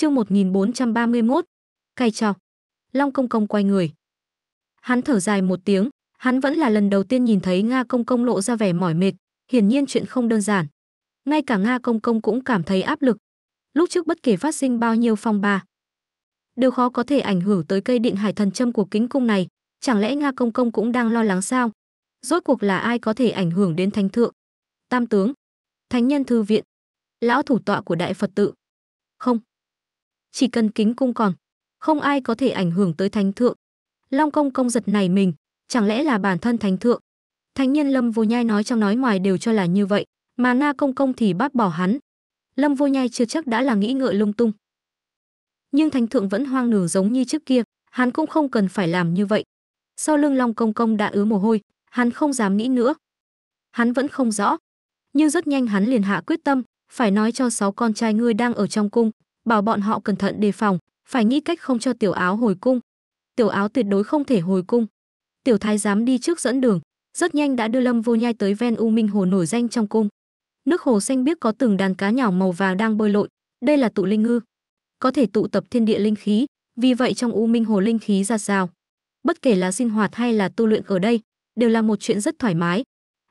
Chương 1431. Cay chọc. Long Công Công quay người. Hắn thở dài một tiếng, hắn vẫn là lần đầu tiên nhìn thấy Nga Công Công lộ ra vẻ mỏi mệt, hiển nhiên chuyện không đơn giản. Ngay cả Nga Công Công cũng cảm thấy áp lực. Lúc trước bất kể phát sinh bao nhiêu phong ba, đều khó có thể ảnh hưởng tới cây điện hải thần châm của kính cung này, chẳng lẽ Nga Công Công cũng đang lo lắng sao? Rốt cuộc là ai có thể ảnh hưởng đến thánh thượng? Tam tướng, thánh nhân thư viện, lão thủ tọa của đại Phật tự. Không, chỉ cần kính cung còn, không ai có thể ảnh hưởng tới thánh thượng. Long công công giật này mình, chẳng lẽ là bản thân thánh thượng? Thánh nhân Lâm Vô Nhai nói trong nói ngoài đều cho là như vậy, mà Na công công thì bác bỏ hắn. Lâm Vô Nhai chưa chắc đã là nghĩ ngợi lung tung. Nhưng thánh thượng vẫn hoang đường giống như trước kia, hắn cũng không cần phải làm như vậy. Sau lưng Long công công đã ứa mồ hôi, hắn không dám nghĩ nữa. Hắn vẫn không rõ, nhưng rất nhanh hắn liền hạ quyết tâm, phải nói cho sáu con trai ngươi đang ở trong cung, bảo bọn họ cẩn thận đề phòng, phải nghĩ cách không cho tiểu áo hồi cung. Tiểu áo tuyệt đối không thể hồi cung. Tiểu thái giám đi trước dẫn đường, rất nhanh đã đưa Lâm Vô Nhai tới ven U Minh Hồ nổi danh trong cung. Nước hồ xanh biếc có từng đàn cá nhỏ màu vàng đang bơi lội, đây là tụ linh ngư. Có thể tụ tập thiên địa linh khí, vì vậy trong U Minh Hồ linh khí ra sao. Bất kể là sinh hoạt hay là tu luyện ở đây, đều là một chuyện rất thoải mái.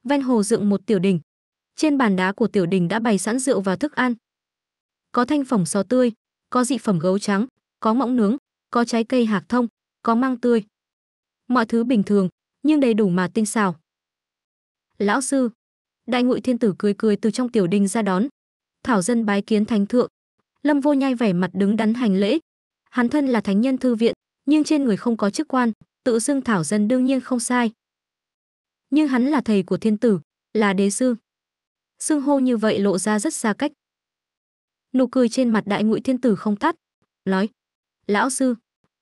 Ven hồ dựng một tiểu đình. Trên bàn đá của tiểu đình đã bày sẵn rượu và thức ăn, có thanh phẩm sò tươi, có dị phẩm gấu trắng, có mõng nướng, có trái cây hạc thông, có măng tươi. Mọi thứ bình thường, nhưng đầy đủ mà tinh xảo. Lão sư, đại ngụy thiên tử cười cười từ trong tiểu đình ra đón. Thảo dân bái kiến thánh thượng. Lâm vô nhai vẻ mặt đứng đắn hành lễ. Hắn thân là thánh nhân thư viện, nhưng trên người không có chức quan, tự xưng thảo dân đương nhiên không sai. Nhưng hắn là thầy của thiên tử, là đế sư. Xưng hô như vậy lộ ra rất xa cách nụ cười trên mặt đại ngụy thiên tử không tắt nói lão sư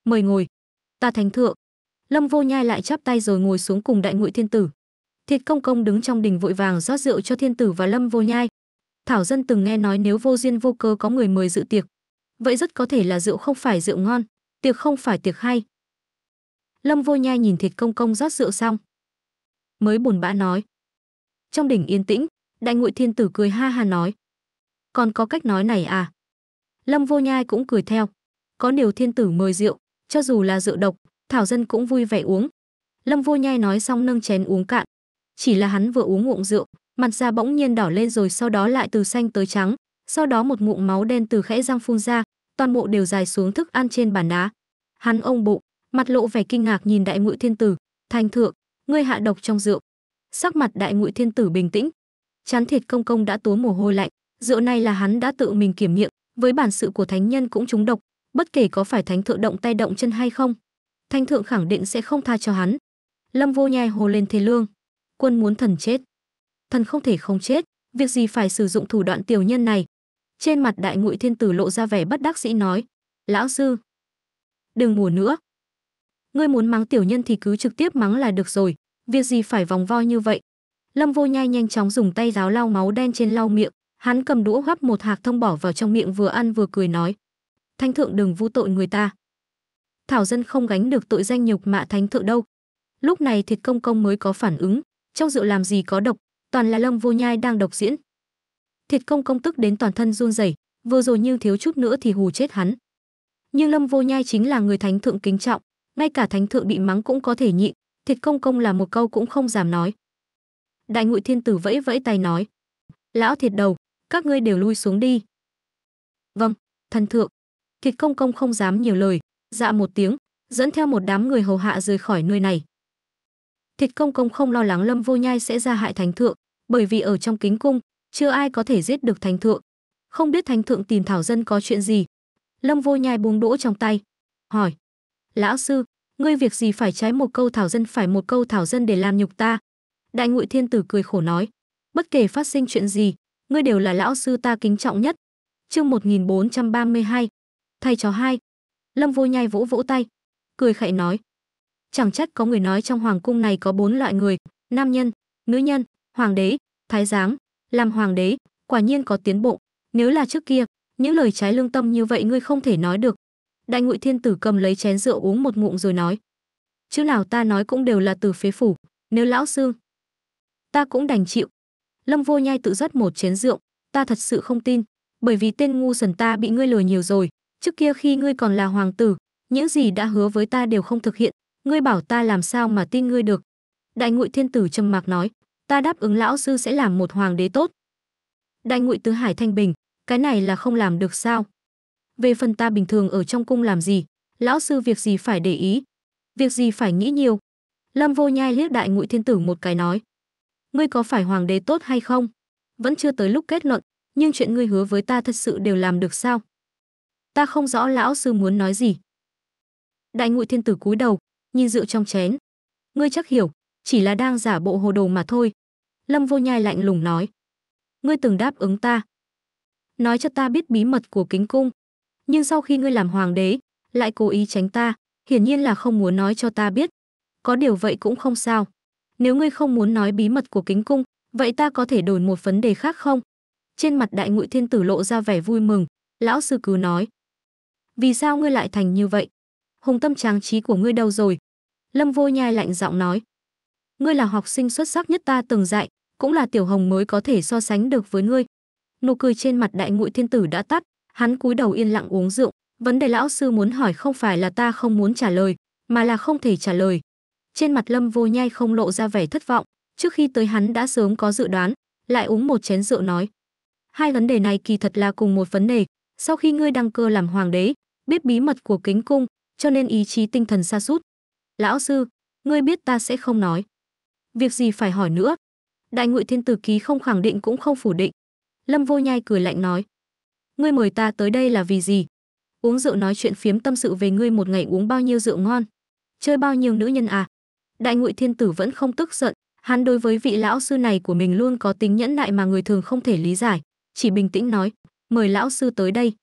mời ngồi ta thánh thượng lâm vô nhai lại chắp tay rồi ngồi xuống cùng đại ngụy thiên tử thiệt công công đứng trong đình vội vàng rót rượu cho thiên tử và lâm vô nhai thảo dân từng nghe nói nếu vô duyên vô cơ có người mời dự tiệc vậy rất có thể là rượu không phải rượu ngon tiệc không phải tiệc hay lâm vô nhai nhìn thiệt công công rót rượu xong mới buồn bã nói trong đỉnh yên tĩnh đại ngụy thiên tử cười ha ha nói còn có cách nói này à? Lâm Vô Nhai cũng cười theo. Có điều thiên tử mời rượu, cho dù là rượu độc, Thảo Dân cũng vui vẻ uống. Lâm Vô Nhai nói xong nâng chén uống cạn. Chỉ là hắn vừa uống ngụm rượu, mặt da bỗng nhiên đỏ lên rồi sau đó lại từ xanh tới trắng, sau đó một ngụm máu đen từ khẽ răng phun ra, toàn bộ đều dài xuống thức ăn trên bàn đá. Hắn ông bụng, mặt lộ vẻ kinh ngạc nhìn đại ngụy thiên tử, "Thành thượng, ngươi hạ độc trong rượu." Sắc mặt đại ngụy thiên tử bình tĩnh. Chán thịt công công đã túa mồ hôi lạnh, Rượu này là hắn đã tự mình kiểm nghiệm, với bản sự của thánh nhân cũng trúng độc, bất kể có phải thánh thượng động tay động chân hay không, thanh thượng khẳng định sẽ không tha cho hắn. Lâm Vô Nhai hồ lên thế lương, quân muốn thần chết. Thần không thể không chết, việc gì phải sử dụng thủ đoạn tiểu nhân này. Trên mặt đại ngụy thiên tử lộ ra vẻ bất đắc dĩ nói, lão sư, đừng mùa nữa. Ngươi muốn mắng tiểu nhân thì cứ trực tiếp mắng là được rồi, việc gì phải vòng vo như vậy. Lâm Vô Nhai nhanh chóng dùng tay ráo lau máu đen trên lau miệng, Hắn cầm đũa hấp một hạt thông bỏ vào trong miệng vừa ăn vừa cười nói. Thánh thượng đừng vu tội người ta. Thảo dân không gánh được tội danh nhục mạ thánh thượng đâu. Lúc này thiệt công công mới có phản ứng, trong rượu làm gì có độc, toàn là lâm vô nhai đang độc diễn. Thiệt công công tức đến toàn thân run rẩy, vừa rồi như thiếu chút nữa thì hù chết hắn. Nhưng lâm vô nhai chính là người thánh thượng kính trọng, ngay cả thánh thượng bị mắng cũng có thể nhịn, thiệt công công là một câu cũng không dám nói. Đại ngụy thiên tử vẫy vẫy tay nói. Lão thiệt đầu, các ngươi đều lui xuống đi. Vâng, thần thượng. Kịch công công không dám nhiều lời, dạ một tiếng, dẫn theo một đám người hầu hạ rời khỏi nơi này. Kịch công công không lo lắng Lâm Vô Nhai sẽ ra hại thánh thượng, bởi vì ở trong kính cung, chưa ai có thể giết được thánh thượng. Không biết thánh thượng tìm thảo dân có chuyện gì. Lâm Vô Nhai buông đũa trong tay, hỏi: "Lão sư, ngươi việc gì phải trái một câu thảo dân phải một câu thảo dân để làm nhục ta?" Đại Ngụy Thiên Tử cười khổ nói: "Bất kể phát sinh chuyện gì, ngươi đều là lão sư ta kính trọng nhất. Chương 1432. Thay chó hai. Lâm Vô Nhai vỗ vỗ tay, cười khẩy nói: "Chẳng trách có người nói trong hoàng cung này có bốn loại người, nam nhân, nữ nhân, hoàng đế, thái giám, làm hoàng đế, quả nhiên có tiến bộ, nếu là trước kia, những lời trái lương tâm như vậy ngươi không thể nói được." Đại Ngụy Thiên Tử cầm lấy chén rượu uống một ngụm rồi nói: chứ nào ta nói cũng đều là từ phế phủ, nếu lão sư, ta cũng đành chịu, Lâm Vô Nhai tự rót một chén rượu, ta thật sự không tin, bởi vì tên ngu sần ta bị ngươi lừa nhiều rồi, trước kia khi ngươi còn là hoàng tử, những gì đã hứa với ta đều không thực hiện, ngươi bảo ta làm sao mà tin ngươi được. Đại Ngụy Thiên tử trầm mặc nói, ta đáp ứng lão sư sẽ làm một hoàng đế tốt. Đại Ngụy Tứ Hải thanh bình, cái này là không làm được sao? Về phần ta bình thường ở trong cung làm gì, lão sư việc gì phải để ý, việc gì phải nghĩ nhiều. Lâm Vô Nhai liếc Đại Ngụy Thiên tử một cái nói, ngươi có phải hoàng đế tốt hay không? Vẫn chưa tới lúc kết luận, nhưng chuyện ngươi hứa với ta thật sự đều làm được sao? Ta không rõ lão sư muốn nói gì. Đại ngụy thiên tử cúi đầu, nhìn rượu trong chén. Ngươi chắc hiểu, chỉ là đang giả bộ hồ đồ mà thôi. Lâm vô nhai lạnh lùng nói. Ngươi từng đáp ứng ta. Nói cho ta biết bí mật của kính cung. Nhưng sau khi ngươi làm hoàng đế, lại cố ý tránh ta, hiển nhiên là không muốn nói cho ta biết. Có điều vậy cũng không sao nếu ngươi không muốn nói bí mật của kính cung vậy ta có thể đổi một vấn đề khác không trên mặt đại ngụy thiên tử lộ ra vẻ vui mừng lão sư cứ nói vì sao ngươi lại thành như vậy hùng tâm tráng trí của ngươi đâu rồi lâm vô nhai lạnh giọng nói ngươi là học sinh xuất sắc nhất ta từng dạy cũng là tiểu hồng mới có thể so sánh được với ngươi nụ cười trên mặt đại ngụy thiên tử đã tắt hắn cúi đầu yên lặng uống rượu vấn đề lão sư muốn hỏi không phải là ta không muốn trả lời mà là không thể trả lời trên mặt Lâm Vô Nhai không lộ ra vẻ thất vọng, trước khi tới hắn đã sớm có dự đoán, lại uống một chén rượu nói: "Hai vấn đề này kỳ thật là cùng một vấn đề, sau khi ngươi đăng cơ làm hoàng đế, biết bí mật của Kính cung, cho nên ý chí tinh thần xa sút. Lão sư, ngươi biết ta sẽ không nói. Việc gì phải hỏi nữa?" Đại Ngụy Thiên Tử ký không khẳng định cũng không phủ định. Lâm Vô Nhai cười lạnh nói: "Ngươi mời ta tới đây là vì gì? Uống rượu nói chuyện phiếm tâm sự về ngươi một ngày uống bao nhiêu rượu ngon, chơi bao nhiêu nữ nhân à?" Đại Ngụy Thiên Tử vẫn không tức giận, hắn đối với vị lão sư này của mình luôn có tính nhẫn nại mà người thường không thể lý giải, chỉ bình tĩnh nói, mời lão sư tới đây.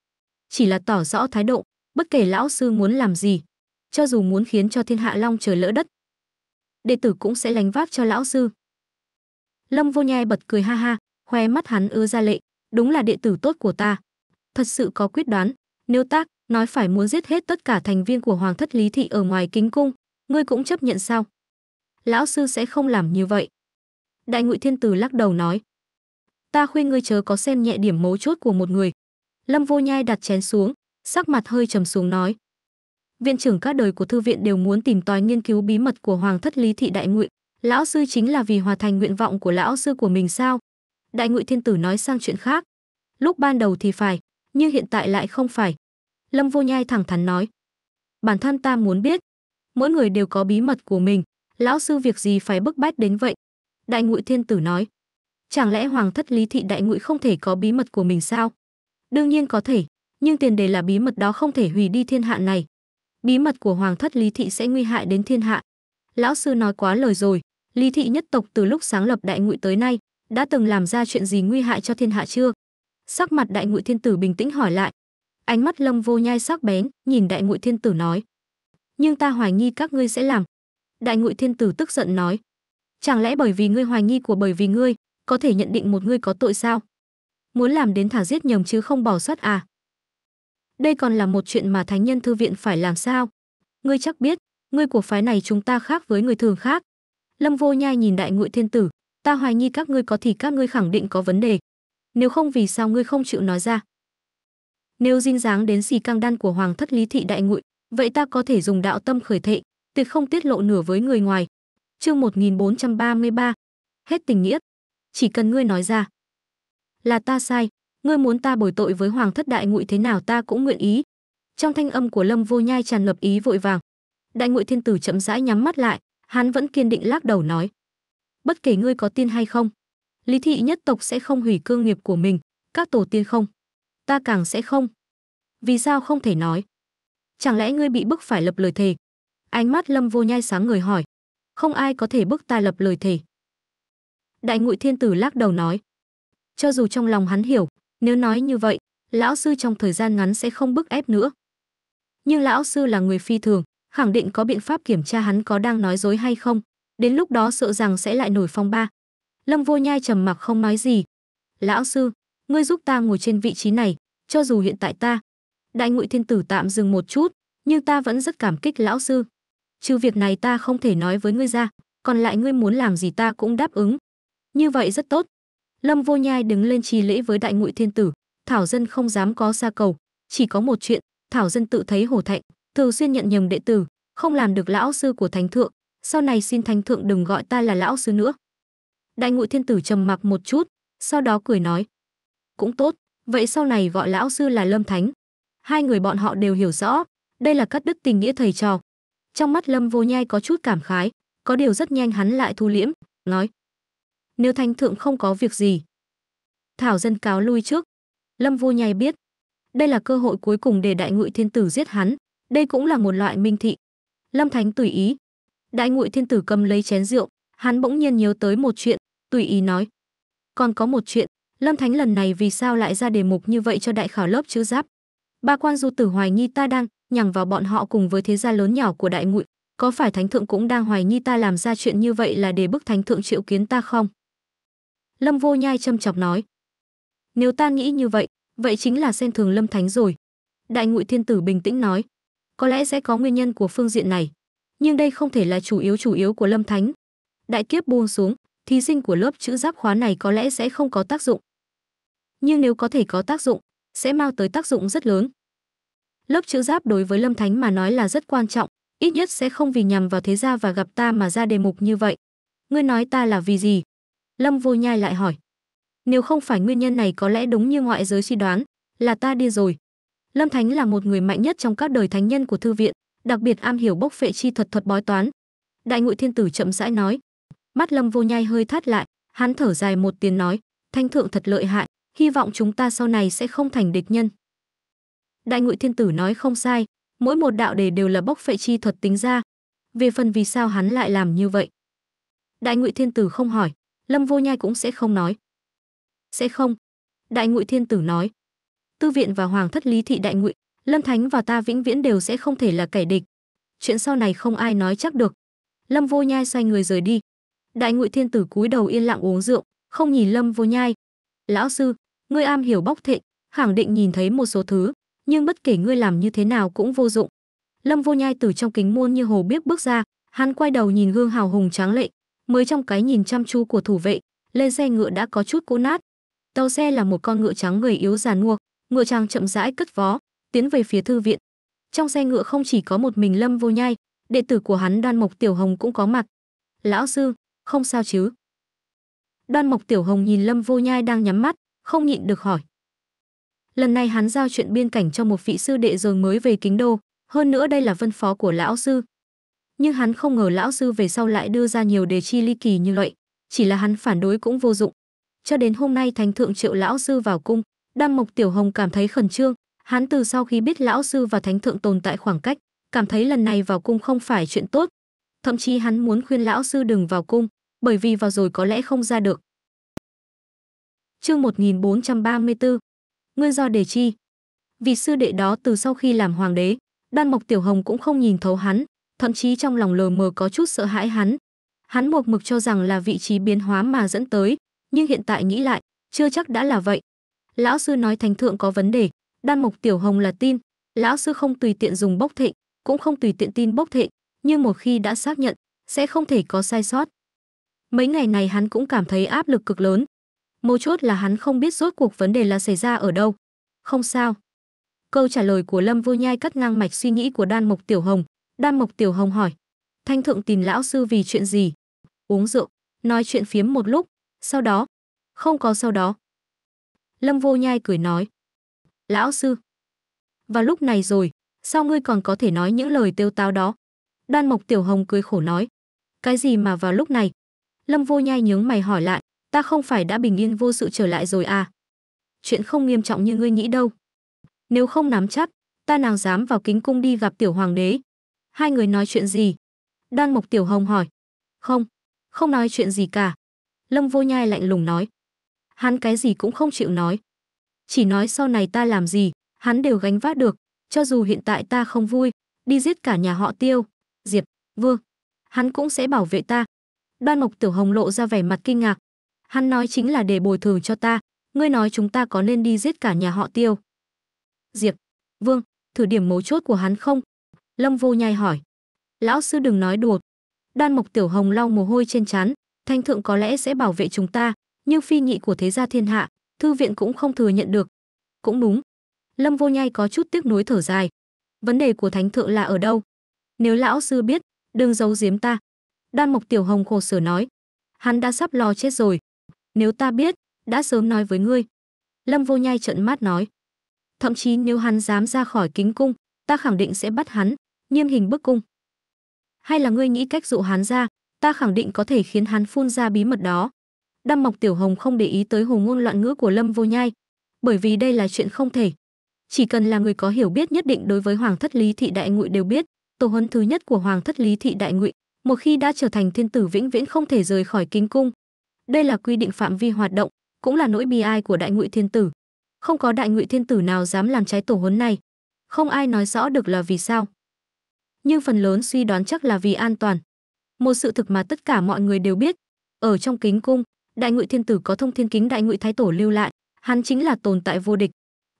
Chỉ là tỏ rõ thái độ, bất kể lão sư muốn làm gì, cho dù muốn khiến cho thiên hạ long trời lỡ đất, đệ tử cũng sẽ lánh vác cho lão sư. Lâm Vô Nhai bật cười ha ha, khoe mắt hắn ưa ra lệ, đúng là đệ tử tốt của ta. Thật sự có quyết đoán, nếu tác nói phải muốn giết hết tất cả thành viên của Hoàng thất Lý thị ở ngoài kính cung, ngươi cũng chấp nhận sao? lão sư sẽ không làm như vậy. Đại Ngụy Thiên Tử lắc đầu nói, ta khuyên ngươi chớ có xem nhẹ điểm mấu chốt của một người. Lâm Vô Nhai đặt chén xuống, sắc mặt hơi trầm xuống nói, viện trưởng các đời của thư viện đều muốn tìm tòi nghiên cứu bí mật của hoàng thất Lý thị Đại Ngụy, lão sư chính là vì hòa thành nguyện vọng của lão sư của mình sao? Đại Ngụy Thiên Tử nói sang chuyện khác, lúc ban đầu thì phải, nhưng hiện tại lại không phải. Lâm Vô Nhai thẳng thắn nói, bản thân ta muốn biết, mỗi người đều có bí mật của mình, lão sư việc gì phải bức bách đến vậy đại ngụy thiên tử nói chẳng lẽ hoàng thất lý thị đại ngụy không thể có bí mật của mình sao đương nhiên có thể nhưng tiền đề là bí mật đó không thể hủy đi thiên hạ này bí mật của hoàng thất lý thị sẽ nguy hại đến thiên hạ lão sư nói quá lời rồi lý thị nhất tộc từ lúc sáng lập đại ngụy tới nay đã từng làm ra chuyện gì nguy hại cho thiên hạ chưa sắc mặt đại ngụy thiên tử bình tĩnh hỏi lại ánh mắt lâm vô nhai sắc bén nhìn đại ngụy thiên tử nói nhưng ta hoài nghi các ngươi sẽ làm Đại Ngụy Thiên Tử tức giận nói: "Chẳng lẽ bởi vì ngươi hoài nghi của bởi vì ngươi, có thể nhận định một ngươi có tội sao? Muốn làm đến thả giết nhầm chứ không bỏ sót à?" Đây còn là một chuyện mà thánh nhân thư viện phải làm sao? Ngươi chắc biết, ngươi của phái này chúng ta khác với người thường khác. Lâm Vô Nhai nhìn Đại Ngụy Thiên Tử, ta hoài nghi các ngươi có thì các ngươi khẳng định có vấn đề. Nếu không vì sao ngươi không chịu nói ra? Nếu dính dáng đến gì căng đan của Hoàng thất Lý thị Đại Ngụy, vậy ta có thể dùng đạo tâm khởi thệ, tuyệt không tiết lộ nửa với người ngoài. Chương 1433, hết tình nghĩa. Chỉ cần ngươi nói ra, là ta sai, ngươi muốn ta bồi tội với hoàng thất đại ngụy thế nào ta cũng nguyện ý. Trong thanh âm của Lâm Vô Nhai tràn ngập ý vội vàng. Đại ngụy thiên tử chậm rãi nhắm mắt lại, hắn vẫn kiên định lắc đầu nói: "Bất kể ngươi có tin hay không, Lý thị nhất tộc sẽ không hủy cương nghiệp của mình, các tổ tiên không, ta càng sẽ không." Vì sao không thể nói? Chẳng lẽ ngươi bị bức phải lập lời thề, Ánh mắt Lâm Vô Nhai sáng người hỏi, không ai có thể bức ta lập lời thề. Đại Ngụy Thiên Tử lắc đầu nói, cho dù trong lòng hắn hiểu, nếu nói như vậy, lão sư trong thời gian ngắn sẽ không bức ép nữa. Nhưng lão sư là người phi thường, khẳng định có biện pháp kiểm tra hắn có đang nói dối hay không, đến lúc đó sợ rằng sẽ lại nổi phong ba. Lâm Vô Nhai trầm mặc không nói gì. "Lão sư, ngươi giúp ta ngồi trên vị trí này, cho dù hiện tại ta." Đại Ngụy Thiên Tử tạm dừng một chút, nhưng ta vẫn rất cảm kích lão sư trừ việc này ta không thể nói với ngươi ra, còn lại ngươi muốn làm gì ta cũng đáp ứng. Như vậy rất tốt. Lâm Vô Nhai đứng lên trì lễ với đại ngụy thiên tử, Thảo Dân không dám có xa cầu, chỉ có một chuyện, Thảo Dân tự thấy hổ thẹn, thường xuyên nhận nhầm đệ tử, không làm được lão sư của thánh thượng, sau này xin thánh thượng đừng gọi ta là lão sư nữa. Đại ngụy thiên tử trầm mặc một chút, sau đó cười nói. Cũng tốt, vậy sau này gọi lão sư là Lâm Thánh. Hai người bọn họ đều hiểu rõ, đây là cắt đứt tình nghĩa thầy trò, trong mắt Lâm Vô Nhai có chút cảm khái, có điều rất nhanh hắn lại thu liễm, nói: "Nếu thánh thượng không có việc gì, Thảo dân cáo lui trước." Lâm Vô Nhai biết, đây là cơ hội cuối cùng để Đại Ngụy Thiên tử giết hắn, đây cũng là một loại minh thị. Lâm Thánh tùy ý. Đại Ngụy Thiên tử cầm lấy chén rượu, hắn bỗng nhiên nhớ tới một chuyện, tùy ý nói: "Còn có một chuyện, Lâm Thánh lần này vì sao lại ra đề mục như vậy cho đại khảo lớp chữ giáp? Ba quan du tử hoài nghi ta đang nhằng vào bọn họ cùng với thế gia lớn nhỏ của đại ngụy có phải thánh thượng cũng đang hoài nghi ta làm ra chuyện như vậy là để bức thánh thượng triệu kiến ta không lâm vô nhai châm chọc nói nếu ta nghĩ như vậy vậy chính là xen thường lâm thánh rồi đại ngụy thiên tử bình tĩnh nói có lẽ sẽ có nguyên nhân của phương diện này nhưng đây không thể là chủ yếu chủ yếu của lâm thánh đại kiếp buông xuống thí sinh của lớp chữ giáp khóa này có lẽ sẽ không có tác dụng nhưng nếu có thể có tác dụng sẽ mau tới tác dụng rất lớn lớp chữ giáp đối với lâm thánh mà nói là rất quan trọng ít nhất sẽ không vì nhằm vào thế gia và gặp ta mà ra đề mục như vậy ngươi nói ta là vì gì lâm vô nhai lại hỏi nếu không phải nguyên nhân này có lẽ đúng như ngoại giới suy đoán là ta đi rồi lâm thánh là một người mạnh nhất trong các đời thánh nhân của thư viện đặc biệt am hiểu bốc phệ chi thuật thuật bói toán đại ngụy thiên tử chậm rãi nói mắt lâm vô nhai hơi thắt lại hắn thở dài một tiếng nói thanh thượng thật lợi hại hy vọng chúng ta sau này sẽ không thành địch nhân Đại Ngụy Thiên Tử nói không sai, mỗi một đạo đề đều là bốc phệ chi thuật tính ra. Về phần vì sao hắn lại làm như vậy, Đại Ngụy Thiên Tử không hỏi, Lâm Vô Nhai cũng sẽ không nói. "Sẽ không." Đại Ngụy Thiên Tử nói. "Tư viện và hoàng thất Lý thị Đại Ngụy, Lâm Thánh và ta vĩnh viễn đều sẽ không thể là kẻ địch. Chuyện sau này không ai nói chắc được." Lâm Vô Nhai xoay người rời đi. Đại Ngụy Thiên Tử cúi đầu yên lặng uống rượu, không nhìn Lâm Vô Nhai. "Lão sư, ngươi am hiểu bóc thệ, khẳng định nhìn thấy một số thứ, nhưng bất kể ngươi làm như thế nào cũng vô dụng. Lâm Vô Nhai từ trong kính muôn như hồ biết bước ra, hắn quay đầu nhìn gương hào hùng tráng lệ, mới trong cái nhìn chăm chú của thủ vệ, lên xe ngựa đã có chút cũ nát. tàu xe là một con ngựa trắng người yếu già nua, ngựa trang chậm rãi cất vó, tiến về phía thư viện. Trong xe ngựa không chỉ có một mình Lâm Vô Nhai, đệ tử của hắn Đoan Mộc Tiểu Hồng cũng có mặt. "Lão sư, không sao chứ?" Đoan Mộc Tiểu Hồng nhìn Lâm Vô Nhai đang nhắm mắt, không nhịn được hỏi lần này hắn giao chuyện biên cảnh cho một vị sư đệ rồi mới về kính đô hơn nữa đây là vân phó của lão sư nhưng hắn không ngờ lão sư về sau lại đưa ra nhiều đề chi ly kỳ như vậy chỉ là hắn phản đối cũng vô dụng cho đến hôm nay thánh thượng triệu lão sư vào cung đam mộc tiểu hồng cảm thấy khẩn trương hắn từ sau khi biết lão sư và thánh thượng tồn tại khoảng cách cảm thấy lần này vào cung không phải chuyện tốt thậm chí hắn muốn khuyên lão sư đừng vào cung bởi vì vào rồi có lẽ không ra được chương một nghìn bốn trăm ba mươi bốn. Ngươi do để chi? Vì sư đệ đó từ sau khi làm hoàng đế, Đan Mộc Tiểu Hồng cũng không nhìn thấu hắn, thậm chí trong lòng lờ mờ có chút sợ hãi hắn. Hắn một mực cho rằng là vị trí biến hóa mà dẫn tới, nhưng hiện tại nghĩ lại, chưa chắc đã là vậy. Lão sư nói thánh thượng có vấn đề, Đan Mộc Tiểu Hồng là tin, lão sư không tùy tiện dùng bốc thịnh, cũng không tùy tiện tin bốc thịnh, nhưng một khi đã xác nhận, sẽ không thể có sai sót. Mấy ngày này hắn cũng cảm thấy áp lực cực lớn, mâu chốt là hắn không biết rốt cuộc vấn đề là xảy ra ở đâu. Không sao. Câu trả lời của Lâm Vô Nhai cắt ngang mạch suy nghĩ của Đan Mộc Tiểu Hồng. Đan Mộc Tiểu Hồng hỏi. Thanh thượng tìm lão sư vì chuyện gì? Uống rượu, nói chuyện phiếm một lúc. Sau đó? Không có sau đó. Lâm Vô Nhai cười nói. Lão sư. Và lúc này rồi, sao ngươi còn có thể nói những lời tiêu táo đó? Đan Mộc Tiểu Hồng cười khổ nói. Cái gì mà vào lúc này? Lâm Vô Nhai nhướng mày hỏi lại ta không phải đã bình yên vô sự trở lại rồi à? Chuyện không nghiêm trọng như ngươi nghĩ đâu. Nếu không nắm chắc, ta nàng dám vào kính cung đi gặp tiểu hoàng đế. Hai người nói chuyện gì? Đoan Mộc Tiểu Hồng hỏi. Không, không nói chuyện gì cả. Lâm Vô Nhai lạnh lùng nói. Hắn cái gì cũng không chịu nói. Chỉ nói sau này ta làm gì, hắn đều gánh vác được, cho dù hiện tại ta không vui, đi giết cả nhà họ Tiêu, Diệp, Vương, hắn cũng sẽ bảo vệ ta. Đoan Mộc Tiểu Hồng lộ ra vẻ mặt kinh ngạc, hắn nói chính là để bồi thường cho ta ngươi nói chúng ta có nên đi giết cả nhà họ tiêu diệp vương thử điểm mấu chốt của hắn không lâm vô nhai hỏi lão sư đừng nói đùa Đan mộc tiểu hồng lau mồ hôi trên trán thanh thượng có lẽ sẽ bảo vệ chúng ta nhưng phi nhị của thế gia thiên hạ thư viện cũng không thừa nhận được cũng đúng lâm vô nhai có chút tiếc nuối thở dài vấn đề của thánh thượng là ở đâu nếu lão sư biết đừng giấu giếm ta Đan mộc tiểu hồng khổ sở nói hắn đã sắp lo chết rồi nếu ta biết, đã sớm nói với ngươi. Lâm vô nhai trợn mắt nói. Thậm chí nếu hắn dám ra khỏi kính cung, ta khẳng định sẽ bắt hắn, nghiêm hình bức cung. Hay là ngươi nghĩ cách dụ hắn ra, ta khẳng định có thể khiến hắn phun ra bí mật đó. Đăm mọc Tiểu Hồng không để ý tới hồ ngôn loạn ngữ của Lâm Vô Nhai, bởi vì đây là chuyện không thể. Chỉ cần là người có hiểu biết nhất định đối với Hoàng thất Lý thị đại ngụy đều biết, tổ huấn thứ nhất của Hoàng thất Lý thị đại ngụy, một khi đã trở thành thiên tử vĩnh viễn không thể rời khỏi kinh cung, đây là quy định phạm vi hoạt động, cũng là nỗi bi ai của Đại Ngụy Thiên Tử. Không có Đại Ngụy Thiên Tử nào dám làm trái tổ huấn này. Không ai nói rõ được là vì sao. Nhưng phần lớn suy đoán chắc là vì an toàn. Một sự thực mà tất cả mọi người đều biết, ở trong kính cung, Đại Ngụy Thiên Tử có thông thiên kính Đại Ngụy Thái Tổ lưu lại, hắn chính là tồn tại vô địch.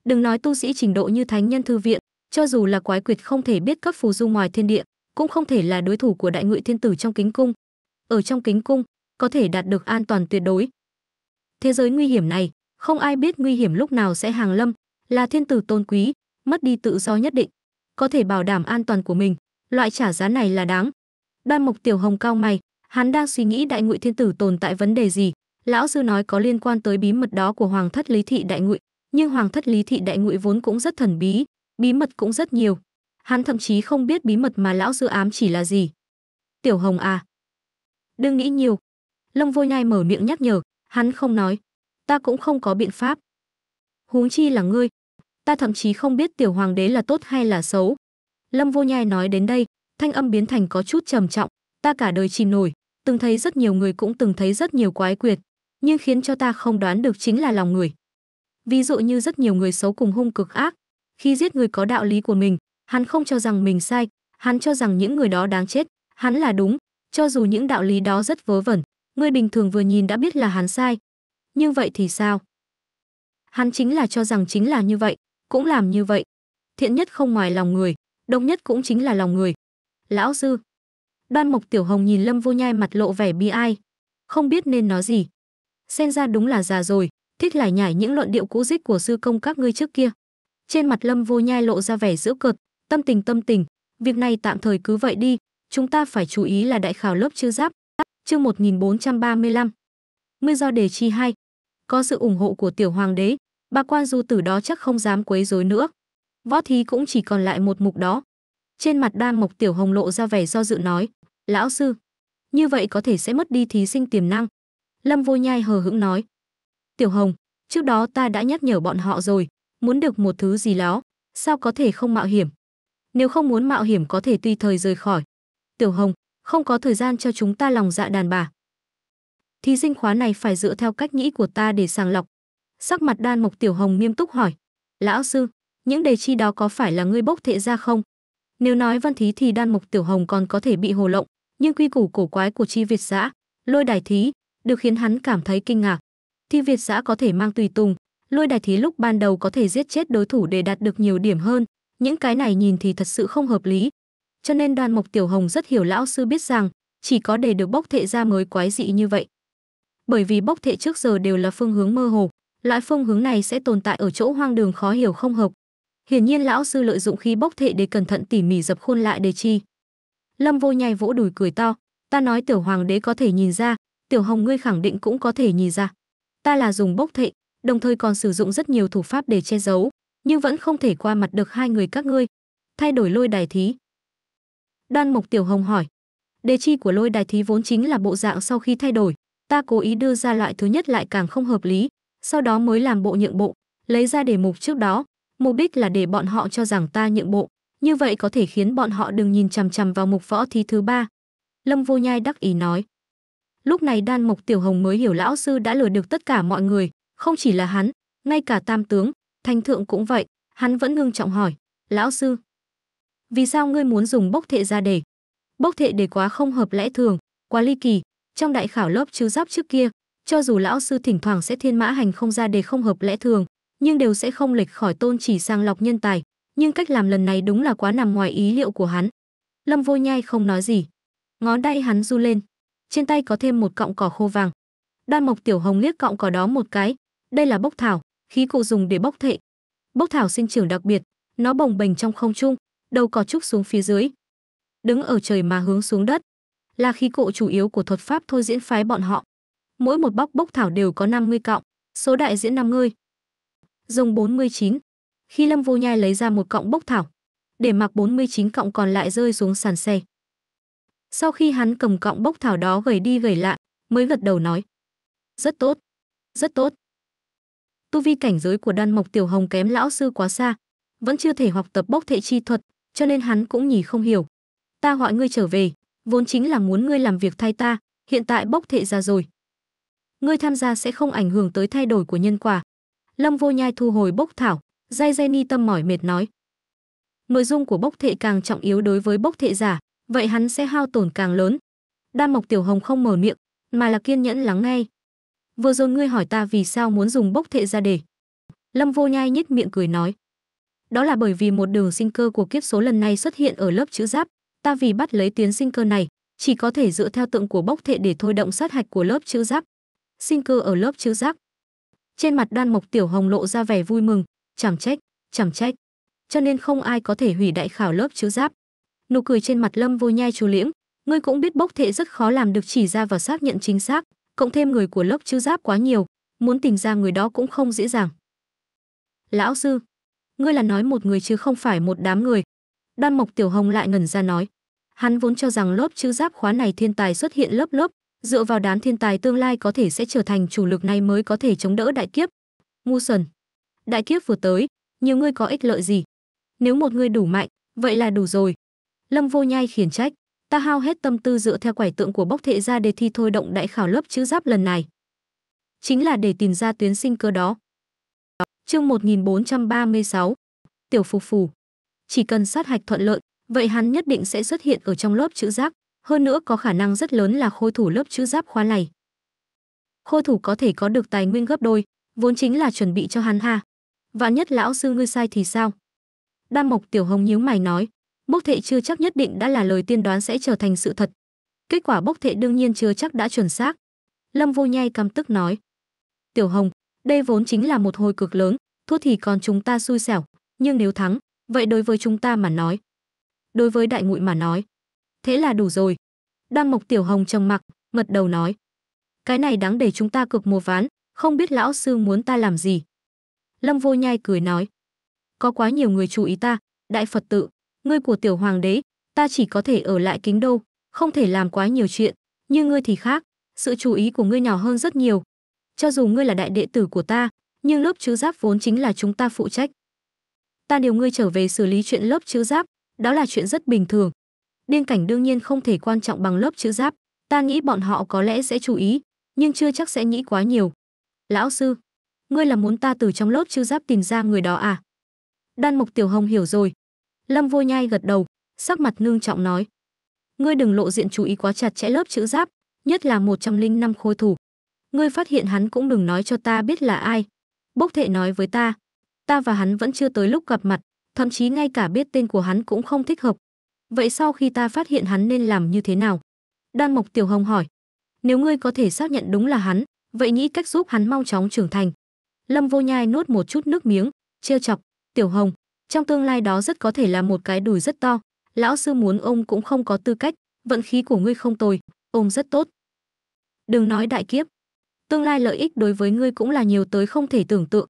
Đừng nói tu sĩ trình độ như thánh nhân thư viện, cho dù là quái quyệt không thể biết cấp phù du ngoài thiên địa, cũng không thể là đối thủ của Đại Ngụy Thiên Tử trong kính cung. Ở trong kính cung, có thể đạt được an toàn tuyệt đối. Thế giới nguy hiểm này, không ai biết nguy hiểm lúc nào sẽ hàng lâm, là thiên tử tôn quý, mất đi tự do nhất định, có thể bảo đảm an toàn của mình, loại trả giá này là đáng. Đoan Mộc Tiểu Hồng cao mày, hắn đang suy nghĩ Đại Ngụy thiên tử tồn tại vấn đề gì, lão sư nói có liên quan tới bí mật đó của Hoàng thất Lý thị Đại Ngụy, nhưng Hoàng thất Lý thị Đại Ngụy vốn cũng rất thần bí, bí mật cũng rất nhiều. Hắn thậm chí không biết bí mật mà lão sư ám chỉ là gì. Tiểu Hồng à, đừng nghĩ nhiều, Long Vô Nhai mở miệng nhắc nhở, hắn không nói, ta cũng không có biện pháp. Huống chi là ngươi, ta thậm chí không biết tiểu hoàng đế là tốt hay là xấu. Lâm Vô Nhai nói đến đây, thanh âm biến thành có chút trầm trọng, ta cả đời chìm nổi, từng thấy rất nhiều người cũng từng thấy rất nhiều quái quyệt, nhưng khiến cho ta không đoán được chính là lòng người. Ví dụ như rất nhiều người xấu cùng hung cực ác, khi giết người có đạo lý của mình, hắn không cho rằng mình sai, hắn cho rằng những người đó đáng chết, hắn là đúng, cho dù những đạo lý đó rất vớ vẩn. Ngươi bình thường vừa nhìn đã biết là hắn sai. Nhưng vậy thì sao? Hắn chính là cho rằng chính là như vậy, cũng làm như vậy. Thiện nhất không ngoài lòng người, đông nhất cũng chính là lòng người. Lão sư. Đoan Mộc Tiểu Hồng nhìn Lâm Vô Nhai mặt lộ vẻ bi ai, không biết nên nói gì. Xem ra đúng là già rồi, thích lải nhải những luận điệu cũ dích của sư công các ngươi trước kia. Trên mặt Lâm Vô Nhai lộ ra vẻ giễu cợt, tâm tình tâm tình, việc này tạm thời cứ vậy đi, chúng ta phải chú ý là đại khảo lớp chưa giáp, Chương 1435 Mưa do đề chi hai Có sự ủng hộ của tiểu hoàng đế, bà quan du tử đó chắc không dám quấy rối nữa. Võ thí cũng chỉ còn lại một mục đó. Trên mặt đa mộc tiểu hồng lộ ra vẻ do dự nói, lão sư, như vậy có thể sẽ mất đi thí sinh tiềm năng. Lâm vô nhai hờ hững nói, tiểu hồng, trước đó ta đã nhắc nhở bọn họ rồi, muốn được một thứ gì đó, sao có thể không mạo hiểm. Nếu không muốn mạo hiểm có thể tùy thời rời khỏi. Tiểu hồng, không có thời gian cho chúng ta lòng dạ đàn bà. Thí sinh khóa này phải dựa theo cách nghĩ của ta để sàng lọc. Sắc mặt đan mộc tiểu hồng nghiêm túc hỏi. Lão sư, những đề chi đó có phải là ngươi bốc thệ ra không? Nếu nói văn thí thì đan mộc tiểu hồng còn có thể bị hồ lộng, nhưng quy củ cổ quái của chi Việt giã, lôi đài thí, được khiến hắn cảm thấy kinh ngạc. Thi Việt giã có thể mang tùy tùng, lôi đài thí lúc ban đầu có thể giết chết đối thủ để đạt được nhiều điểm hơn. Những cái này nhìn thì thật sự không hợp lý, cho nên đoàn mộc tiểu hồng rất hiểu lão sư biết rằng chỉ có để được bốc thệ ra mới quái dị như vậy bởi vì bốc thệ trước giờ đều là phương hướng mơ hồ loại phương hướng này sẽ tồn tại ở chỗ hoang đường khó hiểu không hợp hiển nhiên lão sư lợi dụng khi bốc thệ để cẩn thận tỉ mỉ dập khuôn lại đề chi lâm vô nhai vỗ đùi cười to ta nói tiểu hoàng đế có thể nhìn ra tiểu hồng ngươi khẳng định cũng có thể nhìn ra ta là dùng bốc thệ đồng thời còn sử dụng rất nhiều thủ pháp để che giấu nhưng vẫn không thể qua mặt được hai người các ngươi thay đổi lôi đài thí Đoan Mộc Tiểu Hồng hỏi. Đề chi của lôi đài thí vốn chính là bộ dạng sau khi thay đổi, ta cố ý đưa ra loại thứ nhất lại càng không hợp lý, sau đó mới làm bộ nhượng bộ, lấy ra đề mục trước đó, mục đích là để bọn họ cho rằng ta nhượng bộ, như vậy có thể khiến bọn họ đừng nhìn chằm chằm vào mục võ thí thứ ba. Lâm Vô Nhai đắc ý nói. Lúc này Đan Mộc Tiểu Hồng mới hiểu lão sư đã lừa được tất cả mọi người, không chỉ là hắn, ngay cả tam tướng, thanh thượng cũng vậy, hắn vẫn ngưng trọng hỏi, lão sư, vì sao ngươi muốn dùng bốc thệ ra để? Bốc thệ để quá không hợp lẽ thường, quá ly kỳ, trong đại khảo lớp chứ giáp trước kia, cho dù lão sư thỉnh thoảng sẽ thiên mã hành không ra đề không hợp lẽ thường, nhưng đều sẽ không lệch khỏi tôn chỉ sang lọc nhân tài, nhưng cách làm lần này đúng là quá nằm ngoài ý liệu của hắn. Lâm Vô Nhai không nói gì, ngón tay hắn du lên, trên tay có thêm một cọng cỏ khô vàng. Đoan Mộc Tiểu Hồng liếc cọng cỏ đó một cái, đây là bốc thảo, khí cụ dùng để bốc thệ. Bốc thảo sinh trưởng đặc biệt, nó bồng bềnh trong không trung, đầu cò trúc xuống phía dưới. Đứng ở trời mà hướng xuống đất, là khí cụ chủ yếu của thuật pháp thôi diễn phái bọn họ. Mỗi một bóc bốc thảo đều có 50 cọng, số đại diễn 5 ngươi. Rồng 49. Khi Lâm Vô Nhai lấy ra một cọng bốc thảo, để mặc 49 cọng còn lại rơi xuống sàn xe. Sau khi hắn cầm cọng bốc thảo đó gầy đi gầy lại, mới gật đầu nói. Rất tốt, rất tốt. Tu vi cảnh giới của đan mộc tiểu hồng kém lão sư quá xa, vẫn chưa thể học tập bốc thệ chi thuật, cho nên hắn cũng nhỉ không hiểu. Ta gọi ngươi trở về, vốn chính là muốn ngươi làm việc thay ta, hiện tại bốc thệ ra rồi. Ngươi tham gia sẽ không ảnh hưởng tới thay đổi của nhân quả. Lâm Vô Nhai thu hồi bốc thảo, dây dây ni tâm mỏi mệt nói. Nội dung của bốc thệ càng trọng yếu đối với bốc thệ giả, vậy hắn sẽ hao tổn càng lớn. Đan Mộc Tiểu Hồng không mở miệng, mà là kiên nhẫn lắng nghe. Vừa rồi ngươi hỏi ta vì sao muốn dùng bốc thệ ra để. Lâm Vô Nhai nhếch miệng cười nói. Đó là bởi vì một đường sinh cơ của kiếp số lần này xuất hiện ở lớp chữ giáp, ta vì bắt lấy tuyến sinh cơ này, chỉ có thể dựa theo tượng của bốc thệ để thôi động sát hạch của lớp chữ giáp. Sinh cơ ở lớp chữ giáp. Trên mặt Đoan Mộc Tiểu Hồng lộ ra vẻ vui mừng, chẳng trách, chẳng trách. Cho nên không ai có thể hủy đại khảo lớp chữ giáp. Nụ cười trên mặt Lâm Vô Nhai chú liễm, ngươi cũng biết bốc thệ rất khó làm được chỉ ra và xác nhận chính xác, cộng thêm người của lớp chữ giáp quá nhiều, muốn tìm ra người đó cũng không dễ dàng. Lão sư, ngươi là nói một người chứ không phải một đám người đoan mộc tiểu hồng lại ngẩn ra nói hắn vốn cho rằng lớp chữ giáp khóa này thiên tài xuất hiện lớp lớp dựa vào đám thiên tài tương lai có thể sẽ trở thành chủ lực này mới có thể chống đỡ đại kiếp ngu sần đại kiếp vừa tới nhiều ngươi có ích lợi gì nếu một ngươi đủ mạnh vậy là đủ rồi lâm vô nhai khiển trách ta hao hết tâm tư dựa theo quải tượng của bốc thệ ra đề thi thôi động đại khảo lớp chữ giáp lần này chính là để tìm ra tuyến sinh cơ đó Chương 1436. Tiểu phù Phù. Chỉ cần sát hạch thuận lợi, vậy hắn nhất định sẽ xuất hiện ở trong lớp chữ giáp, hơn nữa có khả năng rất lớn là khôi thủ lớp chữ giáp khóa này. Khôi thủ có thể có được tài nguyên gấp đôi, vốn chính là chuẩn bị cho hắn ha. Vạn nhất lão sư ngươi sai thì sao? đan Mộc Tiểu Hồng nhíu mày nói, Bốc Thệ chưa chắc nhất định đã là lời tiên đoán sẽ trở thành sự thật. Kết quả Bốc Thệ đương nhiên chưa chắc đã chuẩn xác. Lâm Vô Nhai căm tức nói, "Tiểu Hồng, đây vốn chính là một hồi cực lớn, thua thì còn chúng ta xui xẻo, nhưng nếu thắng, vậy đối với chúng ta mà nói. Đối với đại ngụy mà nói. Thế là đủ rồi. Đang Mộc Tiểu Hồng trầm mặc, gật đầu nói. Cái này đáng để chúng ta cực một ván, không biết lão sư muốn ta làm gì. Lâm Vô Nhai cười nói. Có quá nhiều người chú ý ta, đại Phật tự, ngươi của tiểu hoàng đế, ta chỉ có thể ở lại kính đô, không thể làm quá nhiều chuyện, như ngươi thì khác, sự chú ý của ngươi nhỏ hơn rất nhiều, cho dù ngươi là đại đệ tử của ta nhưng lớp chữ giáp vốn chính là chúng ta phụ trách ta điều ngươi trở về xử lý chuyện lớp chữ giáp đó là chuyện rất bình thường điên cảnh đương nhiên không thể quan trọng bằng lớp chữ giáp ta nghĩ bọn họ có lẽ sẽ chú ý nhưng chưa chắc sẽ nghĩ quá nhiều lão sư ngươi là muốn ta từ trong lớp chữ giáp tìm ra người đó à đan mộc tiểu hồng hiểu rồi lâm vô nhai gật đầu sắc mặt ngưng trọng nói ngươi đừng lộ diện chú ý quá chặt chẽ lớp chữ giáp nhất là một trăm linh năm khôi thủ ngươi phát hiện hắn cũng đừng nói cho ta biết là ai. Bốc thệ nói với ta, ta và hắn vẫn chưa tới lúc gặp mặt, thậm chí ngay cả biết tên của hắn cũng không thích hợp. Vậy sau khi ta phát hiện hắn nên làm như thế nào? Đan Mộc Tiểu Hồng hỏi. Nếu ngươi có thể xác nhận đúng là hắn, vậy nghĩ cách giúp hắn mau chóng trưởng thành. Lâm Vô Nhai nuốt một chút nước miếng, trêu chọc, "Tiểu Hồng, trong tương lai đó rất có thể là một cái đùi rất to, lão sư muốn ông cũng không có tư cách, vận khí của ngươi không tồi, ông rất tốt." Đừng nói đại kiếp, tương lai lợi ích đối với ngươi cũng là nhiều tới không thể tưởng tượng.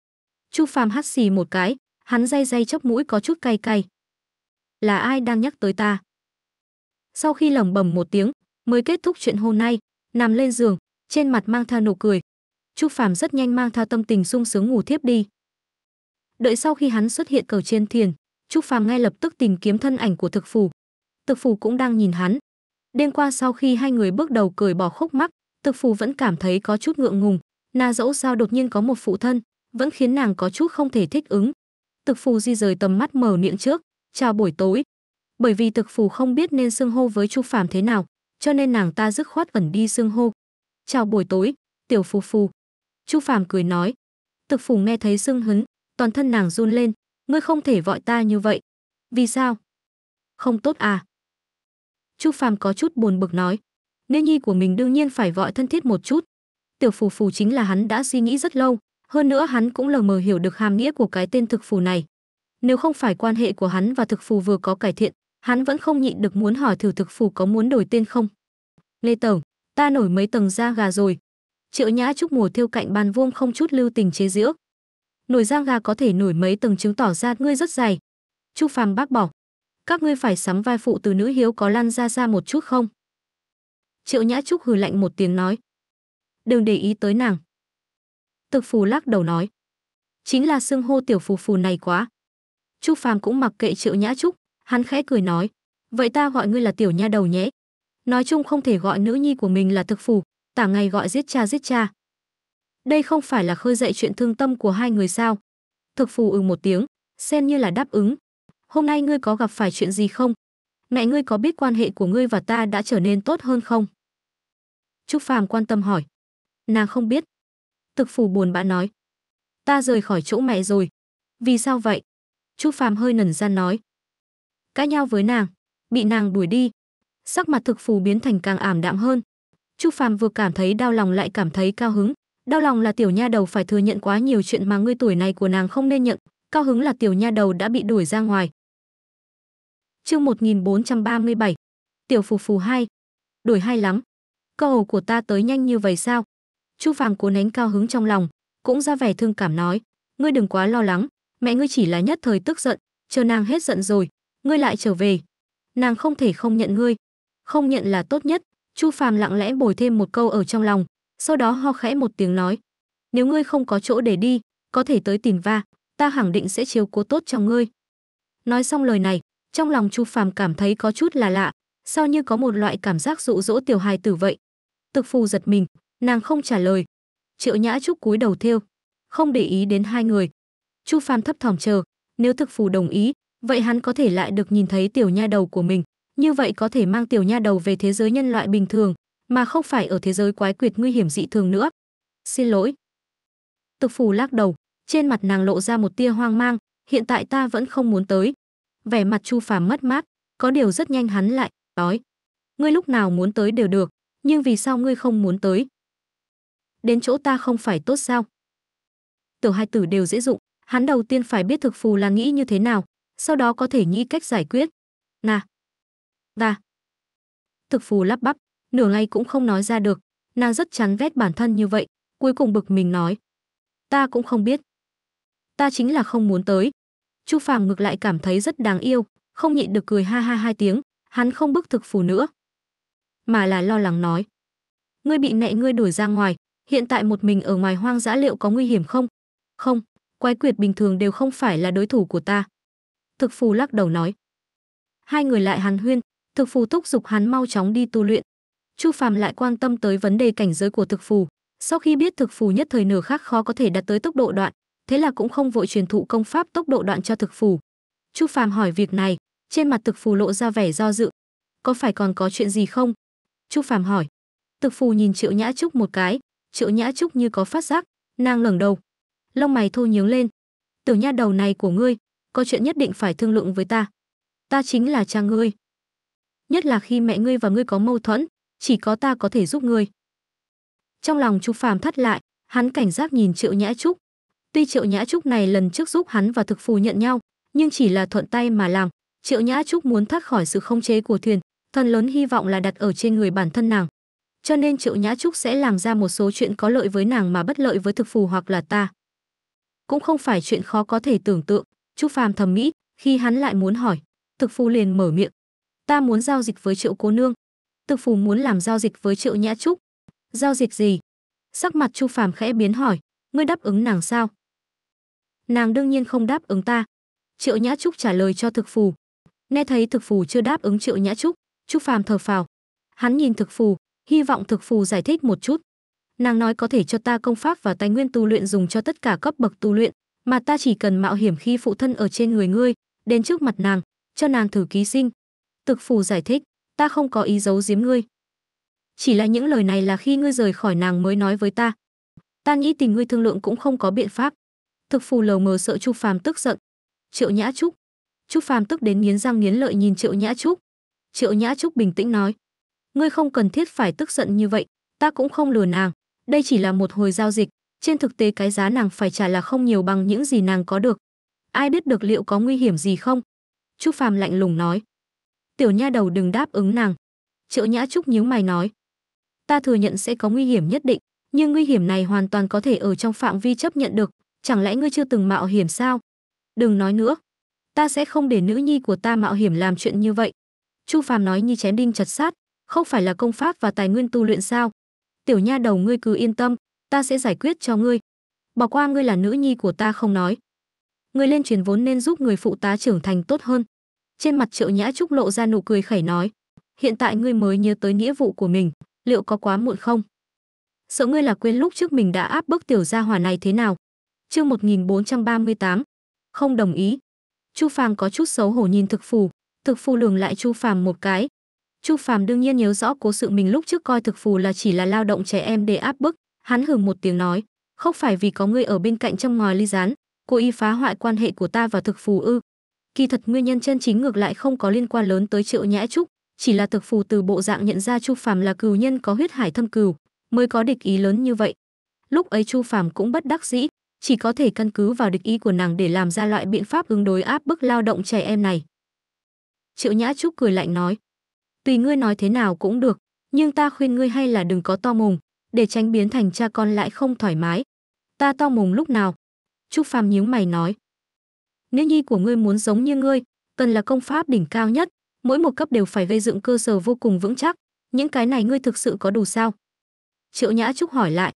Chu Phàm hắt xì một cái, hắn day day chóp mũi có chút cay cay. Là ai đang nhắc tới ta? Sau khi lẩm bẩm một tiếng, mới kết thúc chuyện hôm nay, nằm lên giường, trên mặt mang theo nụ cười. Chu Phàm rất nhanh mang theo tâm tình sung sướng ngủ thiếp đi. Đợi sau khi hắn xuất hiện cầu trên thiền, Chu Phàm ngay lập tức tìm kiếm thân ảnh của thực phù. Thực phù cũng đang nhìn hắn. Đêm qua sau khi hai người bước đầu cười bỏ khúc mắc, thực phù vẫn cảm thấy có chút ngượng ngùng na dẫu sao đột nhiên có một phụ thân vẫn khiến nàng có chút không thể thích ứng thực phù di rời tầm mắt mở miệng trước chào buổi tối bởi vì thực phù không biết nên xưng hô với chu phàm thế nào cho nên nàng ta dứt khoát ẩn đi xưng hô chào buổi tối tiểu phù phù chu phàm cười nói thực phù nghe thấy xưng hứng toàn thân nàng run lên ngươi không thể gọi ta như vậy vì sao không tốt à chu phàm có chút buồn bực nói nên nhi của mình đương nhiên phải gọi thân thiết một chút tiểu phù phù chính là hắn đã suy nghĩ rất lâu hơn nữa hắn cũng lờ mờ hiểu được hàm nghĩa của cái tên thực phù này nếu không phải quan hệ của hắn và thực phù vừa có cải thiện hắn vẫn không nhịn được muốn hỏi thử thực phù có muốn đổi tên không lê tổng ta nổi mấy tầng da gà rồi triệu nhã trúc mùa thiêu cạnh bàn vuông không chút lưu tình chế giễu nổi da gà có thể nổi mấy tầng chứng tỏ ra ngươi rất dày chu phàm bác bỏ các ngươi phải sắm vai phụ từ nữ hiếu có lăn ra ra một chút không Triệu Nhã Trúc hừ lạnh một tiếng nói. Đừng để ý tới nàng. Thực phù lắc đầu nói. Chính là xương hô tiểu phù phù này quá. Trúc Phàm cũng mặc kệ Triệu Nhã Trúc, hắn khẽ cười nói. Vậy ta gọi ngươi là tiểu nha đầu nhé. Nói chung không thể gọi nữ nhi của mình là thực phù, tả ngày gọi giết cha giết cha. Đây không phải là khơi dậy chuyện thương tâm của hai người sao. Thực phù ừ một tiếng, xem như là đáp ứng. Hôm nay ngươi có gặp phải chuyện gì không? Mẹ ngươi có biết quan hệ của ngươi và ta đã trở nên tốt hơn không? Trúc Phàm quan tâm hỏi. Nàng không biết. Thực phủ buồn bã nói. Ta rời khỏi chỗ mẹ rồi. Vì sao vậy? Trúc Phàm hơi nần ra nói. Cãi nhau với nàng, bị nàng đuổi đi. Sắc mặt thực phù biến thành càng ảm đạm hơn. Trúc Phàm vừa cảm thấy đau lòng lại cảm thấy cao hứng. Đau lòng là tiểu nha đầu phải thừa nhận quá nhiều chuyện mà người tuổi này của nàng không nên nhận. Cao hứng là tiểu nha đầu đã bị đuổi ra ngoài. Chương 1437 Tiểu phù phù hai Đổi hay lắm cơ hồ của ta tới nhanh như vậy sao chu phàm cố nén cao hứng trong lòng cũng ra vẻ thương cảm nói ngươi đừng quá lo lắng mẹ ngươi chỉ là nhất thời tức giận chờ nàng hết giận rồi ngươi lại trở về nàng không thể không nhận ngươi không nhận là tốt nhất chu phàm lặng lẽ bồi thêm một câu ở trong lòng sau đó ho khẽ một tiếng nói nếu ngươi không có chỗ để đi có thể tới tìm va ta khẳng định sẽ chiếu cố tốt cho ngươi nói xong lời này trong lòng chu phàm cảm thấy có chút là lạ sao như có một loại cảm giác dụ dỗ tiểu hài tử vậy Thực phù giật mình, nàng không trả lời. Triệu Nhã Trúc cúi đầu theo, không để ý đến hai người. Chu Phàm thấp thỏm chờ, nếu thực phù đồng ý, vậy hắn có thể lại được nhìn thấy tiểu nha đầu của mình, như vậy có thể mang tiểu nha đầu về thế giới nhân loại bình thường, mà không phải ở thế giới quái quyệt nguy hiểm dị thường nữa. Xin lỗi. Thực phù lắc đầu, trên mặt nàng lộ ra một tia hoang mang, hiện tại ta vẫn không muốn tới. Vẻ mặt Chu Phàm mất mát, có điều rất nhanh hắn lại nói, ngươi lúc nào muốn tới đều được, nhưng vì sao ngươi không muốn tới? Đến chỗ ta không phải tốt sao? Tiểu hai tử đều dễ dụng, hắn đầu tiên phải biết thực phù là nghĩ như thế nào, sau đó có thể nghĩ cách giải quyết. Nà! ta Thực phù lắp bắp, nửa ngày cũng không nói ra được, nàng rất chán ghét bản thân như vậy, cuối cùng bực mình nói. Ta cũng không biết. Ta chính là không muốn tới. Chu Phàm ngược lại cảm thấy rất đáng yêu, không nhịn được cười ha ha hai tiếng, hắn không bức thực phù nữa, mà là lo lắng nói. Ngươi bị mẹ ngươi đuổi ra ngoài, hiện tại một mình ở ngoài hoang dã liệu có nguy hiểm không? Không, quái quyệt bình thường đều không phải là đối thủ của ta. Thực phù lắc đầu nói. Hai người lại hàn huyên, thực phù thúc giục hắn mau chóng đi tu luyện. Chu Phàm lại quan tâm tới vấn đề cảnh giới của thực phù. Sau khi biết thực phù nhất thời nửa khác khó có thể đạt tới tốc độ đoạn, thế là cũng không vội truyền thụ công pháp tốc độ đoạn cho thực phù. Chu Phàm hỏi việc này, trên mặt thực phù lộ ra vẻ do dự. Có phải còn có chuyện gì không? Trúc Phàm hỏi. Thực Phù nhìn Triệu Nhã Trúc một cái, Triệu Nhã Trúc như có phát giác, nàng ngẩng đầu. Lông mày thu nhướng lên. Tiểu nha đầu này của ngươi, có chuyện nhất định phải thương lượng với ta. Ta chính là cha ngươi. Nhất là khi mẹ ngươi và ngươi có mâu thuẫn, chỉ có ta có thể giúp ngươi. Trong lòng Trúc Phàm thắt lại, hắn cảnh giác nhìn Triệu Nhã Trúc. Tuy Triệu Nhã Trúc này lần trước giúp hắn và Thực Phù nhận nhau, nhưng chỉ là thuận tay mà làm, Triệu Nhã Trúc muốn thoát khỏi sự không chế của thuyền, phần lớn hy vọng là đặt ở trên người bản thân nàng. Cho nên Triệu Nhã Trúc sẽ làm ra một số chuyện có lợi với nàng mà bất lợi với thực phù hoặc là ta. Cũng không phải chuyện khó có thể tưởng tượng, Trúc Phàm thầm nghĩ, khi hắn lại muốn hỏi, thực phù liền mở miệng. Ta muốn giao dịch với Triệu cô nương. Thực phù muốn làm giao dịch với Triệu Nhã Trúc. Giao dịch gì? Sắc mặt Chu Phàm khẽ biến hỏi, ngươi đáp ứng nàng sao? Nàng đương nhiên không đáp ứng ta. Triệu Nhã Trúc trả lời cho thực phù. Nghe thấy thực phù chưa đáp ứng Triệu Nhã Trúc, Trúc Phàm thở phào. Hắn nhìn thực phù, hy vọng thực phù giải thích một chút. Nàng nói có thể cho ta công pháp và tài nguyên tu luyện dùng cho tất cả cấp bậc tu luyện, mà ta chỉ cần mạo hiểm khi phụ thân ở trên người ngươi, đến trước mặt nàng, cho nàng thử ký sinh. Thực phù giải thích, ta không có ý giấu giếm ngươi. Chỉ là những lời này là khi ngươi rời khỏi nàng mới nói với ta. Ta nghĩ tình ngươi thương lượng cũng không có biện pháp. Thực phù lầu mờ sợ Chu Phàm tức giận. Triệu Nhã Trúc. Chu Phàm tức đến nghiến răng nghiến lợi nhìn Triệu Nhã Trúc, Triệu Nhã Trúc bình tĩnh nói. Ngươi không cần thiết phải tức giận như vậy, ta cũng không lừa nàng. Đây chỉ là một hồi giao dịch, trên thực tế cái giá nàng phải trả là không nhiều bằng những gì nàng có được. Ai biết được liệu có nguy hiểm gì không? Chu Phàm lạnh lùng nói. Tiểu nha đầu đừng đáp ứng nàng. Triệu Nhã Trúc nhíu mày nói. Ta thừa nhận sẽ có nguy hiểm nhất định, nhưng nguy hiểm này hoàn toàn có thể ở trong phạm vi chấp nhận được. Chẳng lẽ ngươi chưa từng mạo hiểm sao? Đừng nói nữa. Ta sẽ không để nữ nhi của ta mạo hiểm làm chuyện như vậy. Chu Phàm nói như chén đinh chặt sát, không phải là công pháp và tài nguyên tu luyện sao? Tiểu nha đầu ngươi cứ yên tâm, ta sẽ giải quyết cho ngươi. Bỏ qua ngươi là nữ nhi của ta không nói. Ngươi lên truyền vốn nên giúp người phụ tá trưởng thành tốt hơn. Trên mặt Triệu Nhã Trúc lộ ra nụ cười khẩy nói, hiện tại ngươi mới nhớ tới nghĩa vụ của mình, liệu có quá muộn không? Sợ ngươi là quên lúc trước mình đã áp bức tiểu gia hỏa này thế nào? Chương 1438. Không đồng ý. Chu Phàm có chút xấu hổ nhìn thực phù, thực phù lường lại chu phàm một cái chu phàm đương nhiên nhớ rõ cố sự mình lúc trước coi thực phù là chỉ là lao động trẻ em để áp bức hắn hừ một tiếng nói không phải vì có ngươi ở bên cạnh trong ngòi ly rán cô y phá hoại quan hệ của ta và thực phù ư kỳ thật nguyên nhân chân chính ngược lại không có liên quan lớn tới triệu nhã trúc chỉ là thực phù từ bộ dạng nhận ra chu phàm là cừu nhân có huyết hải thâm cừu mới có địch ý lớn như vậy lúc ấy chu phàm cũng bất đắc dĩ chỉ có thể căn cứ vào địch ý của nàng để làm ra loại biện pháp ứng đối áp bức lao động trẻ em này Triệu Nhã Trúc cười lạnh nói. Tùy ngươi nói thế nào cũng được, nhưng ta khuyên ngươi hay là đừng có to mồm, để tránh biến thành cha con lại không thoải mái. Ta to mồm lúc nào? Trúc Phàm nhíu mày nói. Nếu nhi của ngươi muốn giống như ngươi, cần là công pháp đỉnh cao nhất, mỗi một cấp đều phải gây dựng cơ sở vô cùng vững chắc. Những cái này ngươi thực sự có đủ sao? Triệu Nhã Trúc hỏi lại.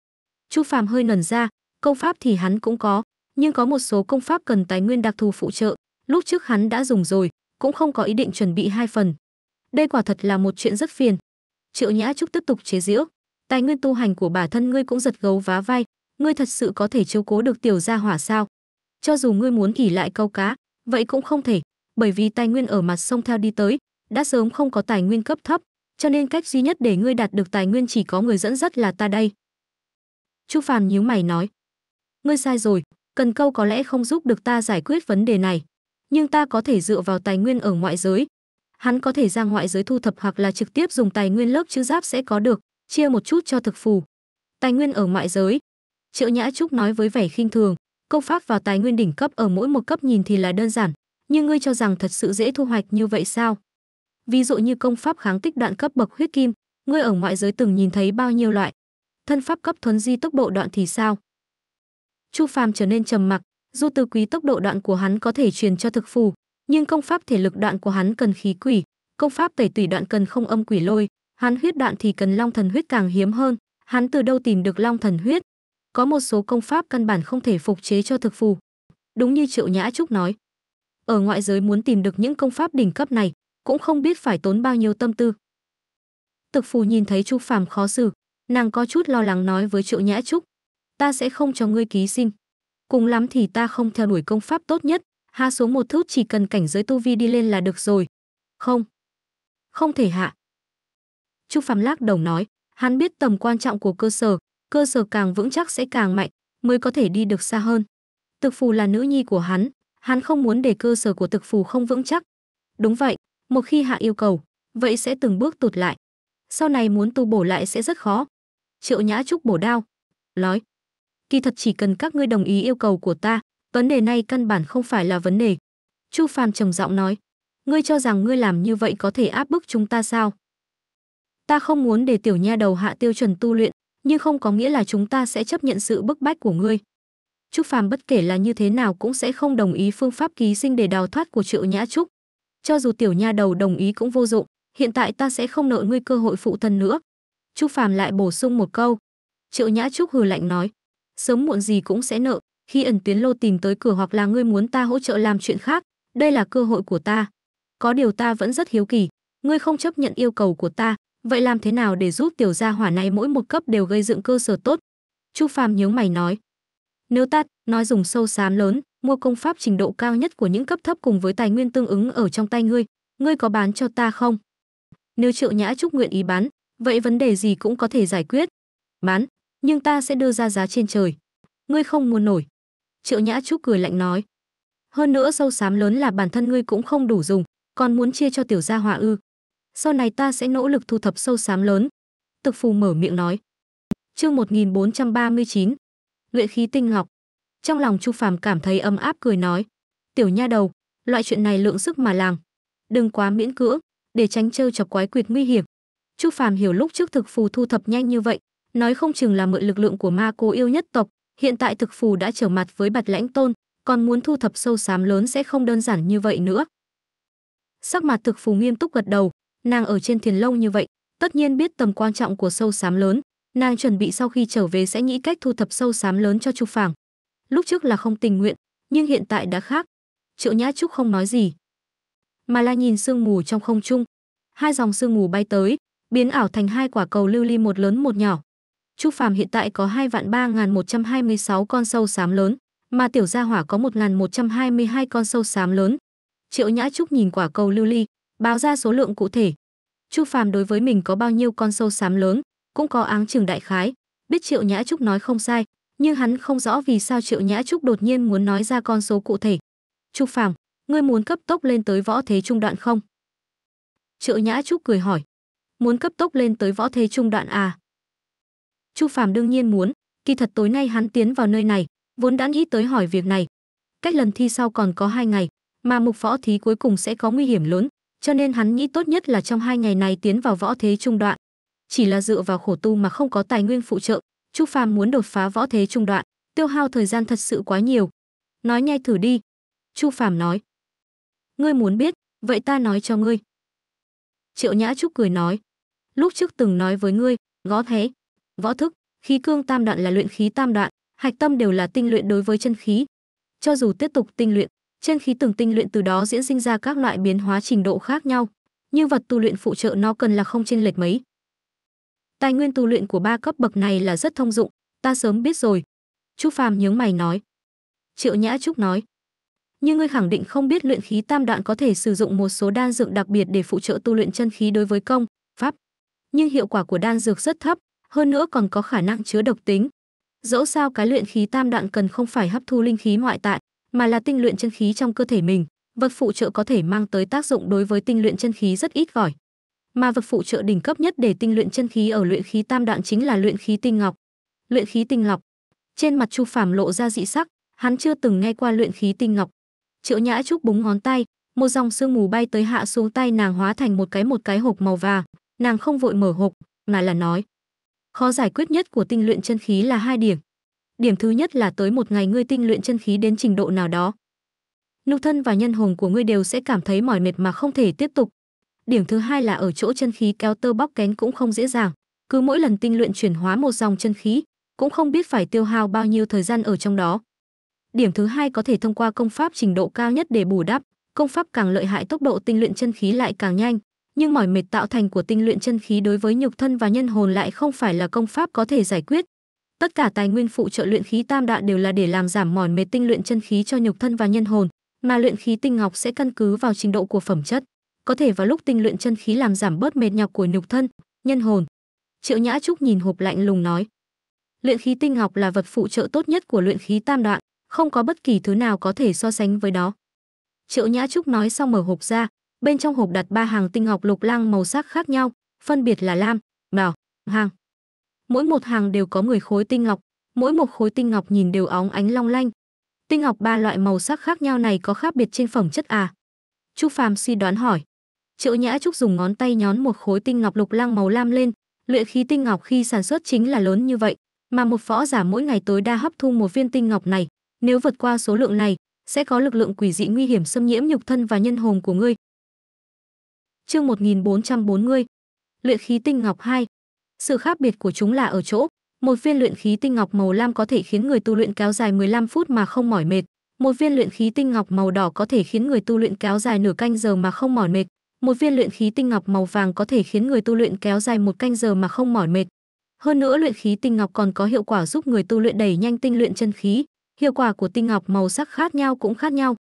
Chu Phàm hơi nần ra, công pháp thì hắn cũng có, nhưng có một số công pháp cần tài nguyên đặc thù phụ trợ, lúc trước hắn đã dùng rồi, cũng không có ý định chuẩn bị hai phần. Đây quả thật là một chuyện rất phiền. Triệu Nhã Trúc tiếp tục chế giễu, tài nguyên tu hành của bản thân ngươi cũng giật gấu vá vai, ngươi thật sự có thể chiếu cố được tiểu gia hỏa sao? Cho dù ngươi muốn nghỉ lại câu cá, vậy cũng không thể, bởi vì tài nguyên ở mặt sông theo đi tới, đã sớm không có tài nguyên cấp thấp, cho nên cách duy nhất để ngươi đạt được tài nguyên chỉ có người dẫn dắt là ta đây. Chu Phàm nhíu mày nói, ngươi sai rồi, cần câu có lẽ không giúp được ta giải quyết vấn đề này nhưng ta có thể dựa vào tài nguyên ở ngoại giới. Hắn có thể ra ngoại giới thu thập hoặc là trực tiếp dùng tài nguyên lớp chữ giáp sẽ có được, chia một chút cho thực phù. Tài nguyên ở ngoại giới. Triệu Nhã Trúc nói với vẻ khinh thường, công pháp vào tài nguyên đỉnh cấp ở mỗi một cấp nhìn thì là đơn giản, nhưng ngươi cho rằng thật sự dễ thu hoạch như vậy sao? Ví dụ như công pháp kháng tích đoạn cấp bậc huyết kim, ngươi ở ngoại giới từng nhìn thấy bao nhiêu loại? Thân pháp cấp thuấn di tốc độ đoạn thì sao? Chu Phàm trở nên trầm mặc, Du Tư Quý tốc độ đoạn của hắn có thể truyền cho thực phù, nhưng công pháp thể lực đoạn của hắn cần khí quỷ, công pháp tẩy tủy đoạn cần không âm quỷ lôi, hắn huyết đoạn thì cần long thần huyết càng hiếm hơn, hắn từ đâu tìm được long thần huyết? Có một số công pháp căn bản không thể phục chế cho thực phù. Đúng như Triệu Nhã Trúc nói, ở ngoại giới muốn tìm được những công pháp đỉnh cấp này, cũng không biết phải tốn bao nhiêu tâm tư. Thực phù nhìn thấy Chu Phàm khó xử, nàng có chút lo lắng nói với Triệu Nhã Trúc, ta sẽ không cho ngươi ký sinh cùng lắm thì ta không theo đuổi công pháp tốt nhất, hạ xuống một thước chỉ cần cảnh giới tu vi đi lên là được rồi. Không, không thể hạ. Chu Phạm lắc đầu nói, hắn biết tầm quan trọng của cơ sở, cơ sở càng vững chắc sẽ càng mạnh, mới có thể đi được xa hơn. Thực phù là nữ nhi của hắn, hắn không muốn để cơ sở của thực phù không vững chắc. Đúng vậy, một khi hạ yêu cầu, vậy sẽ từng bước tụt lại. Sau này muốn tu bổ lại sẽ rất khó. Triệu Nhã Trúc bổ đao, nói, kỳ thật chỉ cần các ngươi đồng ý yêu cầu của ta, vấn đề này căn bản không phải là vấn đề. Chu Phàm trầm giọng nói, ngươi cho rằng ngươi làm như vậy có thể áp bức chúng ta sao? Ta không muốn để tiểu nha đầu hạ tiêu chuẩn tu luyện, nhưng không có nghĩa là chúng ta sẽ chấp nhận sự bức bách của ngươi. Chu Phàm bất kể là như thế nào cũng sẽ không đồng ý phương pháp ký sinh để đào thoát của Triệu Nhã Trúc. Cho dù tiểu nha đầu đồng ý cũng vô dụng, hiện tại ta sẽ không nợ ngươi cơ hội phụ thân nữa. Chu Phàm lại bổ sung một câu. Triệu Nhã Trúc hừ lạnh nói, sớm muộn gì cũng sẽ nợ, khi ẩn tuyến lô tìm tới cửa hoặc là ngươi muốn ta hỗ trợ làm chuyện khác, đây là cơ hội của ta. Có điều ta vẫn rất hiếu kỳ, ngươi không chấp nhận yêu cầu của ta, vậy làm thế nào để giúp tiểu gia hỏa này mỗi một cấp đều gây dựng cơ sở tốt? Chu Phàm nhướng mày nói. Nếu ta nói dùng sâu xám lớn, mua công pháp trình độ cao nhất của những cấp thấp cùng với tài nguyên tương ứng ở trong tay ngươi, ngươi có bán cho ta không? Nếu Triệu Nhã Trúc nguyện ý bán, vậy vấn đề gì cũng có thể giải quyết. Bán, nhưng ta sẽ đưa ra giá trên trời. Ngươi không mua nổi. Triệu Nhã Trúc cười lạnh nói. Hơn nữa sâu xám lớn là bản thân ngươi cũng không đủ dùng, còn muốn chia cho tiểu gia họa ư. Sau này ta sẽ nỗ lực thu thập sâu xám lớn. Tực phù mở miệng nói. Chương 1439. Luyện khí tinh ngọc. Trong lòng Chu Phàm cảm thấy ấm áp cười nói. Tiểu nha đầu, loại chuyện này lượng sức mà làm. Đừng quá miễn cưỡng, để tránh trêu chọc quái quyệt nguy hiểm. Chu Phàm hiểu lúc trước thực phù thu thập nhanh như vậy, Nói không chừng là mượn lực lượng của ma cô yêu nhất tộc, hiện tại thực phù đã trở mặt với bạch lãnh tôn, còn muốn thu thập sâu xám lớn sẽ không đơn giản như vậy nữa. Sắc mặt thực phù nghiêm túc gật đầu, nàng ở trên thiền lông như vậy, tất nhiên biết tầm quan trọng của sâu xám lớn, nàng chuẩn bị sau khi trở về sẽ nghĩ cách thu thập sâu xám lớn cho Trục Phảng. Lúc trước là không tình nguyện, nhưng hiện tại đã khác. Triệu Nhã Trúc không nói gì, mà là nhìn sương mù trong không trung. Hai dòng sương mù bay tới, biến ảo thành hai quả cầu lưu ly một lớn một nhỏ, Trúc Phàm hiện tại có 2 vạn 3126 con sâu xám lớn, mà tiểu gia hỏa có 1122 con sâu xám lớn. Triệu Nhã Trúc nhìn quả cầu lưu ly, báo ra số lượng cụ thể. Trúc Phàm đối với mình có bao nhiêu con sâu xám lớn, cũng có áng chừng đại khái, biết Triệu Nhã Trúc nói không sai, nhưng hắn không rõ vì sao Triệu Nhã Trúc đột nhiên muốn nói ra con số cụ thể. "Trúc Phàm, ngươi muốn cấp tốc lên tới võ thế trung đoạn không?" Triệu Nhã Trúc cười hỏi. "Muốn cấp tốc lên tới võ thế trung đoạn à?" Chu Phàm đương nhiên muốn, kỳ thật tối nay hắn tiến vào nơi này, vốn đã nghĩ tới hỏi việc này. Cách lần thi sau còn có hai ngày, mà mục võ thí cuối cùng sẽ có nguy hiểm lớn, cho nên hắn nghĩ tốt nhất là trong hai ngày này tiến vào võ thế trung đoạn. Chỉ là dựa vào khổ tu mà không có tài nguyên phụ trợ, Chu Phàm muốn đột phá võ thế trung đoạn, tiêu hao thời gian thật sự quá nhiều. Nói nhai thử đi." Chu Phàm nói. "Ngươi muốn biết, vậy ta nói cho ngươi." Triệu Nhã Trúc cười nói, "Lúc trước từng nói với ngươi, gõ thế, võ thức khí cương tam đoạn là luyện khí tam đoạn hạch tâm đều là tinh luyện đối với chân khí cho dù tiếp tục tinh luyện chân khí từng tinh luyện từ đó diễn sinh ra các loại biến hóa trình độ khác nhau nhưng vật tu luyện phụ trợ nó cần là không chênh lệch mấy tài nguyên tu luyện của ba cấp bậc này là rất thông dụng ta sớm biết rồi Chu phàm nhướng mày nói triệu nhã trúc nói nhưng ngươi khẳng định không biết luyện khí tam đoạn có thể sử dụng một số đan dược đặc biệt để phụ trợ tu luyện chân khí đối với công pháp nhưng hiệu quả của đan dược rất thấp hơn nữa còn có khả năng chứa độc tính. Dẫu sao cái luyện khí tam đoạn cần không phải hấp thu linh khí ngoại tại, mà là tinh luyện chân khí trong cơ thể mình, vật phụ trợ có thể mang tới tác dụng đối với tinh luyện chân khí rất ít ỏi. Mà vật phụ trợ đỉnh cấp nhất để tinh luyện chân khí ở luyện khí tam đoạn chính là luyện khí tinh ngọc. Luyện khí tinh ngọc. Trên mặt Chu Phàm lộ ra dị sắc, hắn chưa từng nghe qua luyện khí tinh ngọc. Triệu Nhã chúc búng ngón tay, một dòng sương mù bay tới hạ xuống tay nàng hóa thành một cái một cái hộp màu vàng, nàng không vội mở hộp, mà là nói: Khó giải quyết nhất của tinh luyện chân khí là hai điểm. Điểm thứ nhất là tới một ngày ngươi tinh luyện chân khí đến trình độ nào đó, nhục thân và nhân hồn của ngươi đều sẽ cảm thấy mỏi mệt mà không thể tiếp tục. Điểm thứ hai là ở chỗ chân khí kéo tơ bóc kén cũng không dễ dàng, cứ mỗi lần tinh luyện chuyển hóa một dòng chân khí, cũng không biết phải tiêu hao bao nhiêu thời gian ở trong đó. Điểm thứ hai có thể thông qua công pháp trình độ cao nhất để bù đắp, công pháp càng lợi hại tốc độ tinh luyện chân khí lại càng nhanh, nhưng mỏi mệt tạo thành của tinh luyện chân khí đối với nhục thân và nhân hồn lại không phải là công pháp có thể giải quyết. Tất cả tài nguyên phụ trợ luyện khí tam đạ đều là để làm giảm mỏi mệt tinh luyện chân khí cho nhục thân và nhân hồn, mà luyện khí tinh ngọc sẽ căn cứ vào trình độ của phẩm chất, có thể vào lúc tinh luyện chân khí làm giảm bớt mệt nhọc của nhục thân, nhân hồn. Triệu Nhã Trúc nhìn hộp lạnh lùng nói: "Luyện khí tinh ngọc là vật phụ trợ tốt nhất của luyện khí tam đoạn, không có bất kỳ thứ nào có thể so sánh với đó." Triệu Nhã Trúc nói xong mở hộp ra, Bên trong hộp đặt ba hàng tinh ngọc lục lăng màu sắc khác nhau, phân biệt là lam, đỏ, hàng. Mỗi một hàng đều có 10 khối tinh ngọc, mỗi một khối tinh ngọc nhìn đều óng ánh long lanh. Tinh ngọc ba loại màu sắc khác nhau này có khác biệt trên phẩm chất à? chu Phàm suy đoán hỏi. Triệu Nhã Trúc dùng ngón tay nhón một khối tinh ngọc lục lăng màu lam lên, luyện khí tinh ngọc khi sản xuất chính là lớn như vậy, mà một võ giả mỗi ngày tối đa hấp thu một viên tinh ngọc này, nếu vượt qua số lượng này, sẽ có lực lượng quỷ dị nguy hiểm xâm nhiễm nhục thân và nhân hồn của ngươi, Chương 1440. Luyện khí tinh ngọc 2. Sự khác biệt của chúng là ở chỗ, một viên luyện khí tinh ngọc màu lam có thể khiến người tu luyện kéo dài 15 phút mà không mỏi mệt, một viên luyện khí tinh ngọc màu đỏ có thể khiến người tu luyện kéo dài nửa canh giờ mà không mỏi mệt, một viên luyện khí tinh ngọc màu vàng có thể khiến người tu luyện kéo dài một canh giờ mà không mỏi mệt. Hơn nữa luyện khí tinh ngọc còn có hiệu quả giúp người tu luyện đẩy nhanh tinh luyện chân khí, hiệu quả của tinh ngọc màu sắc khác nhau cũng khác nhau.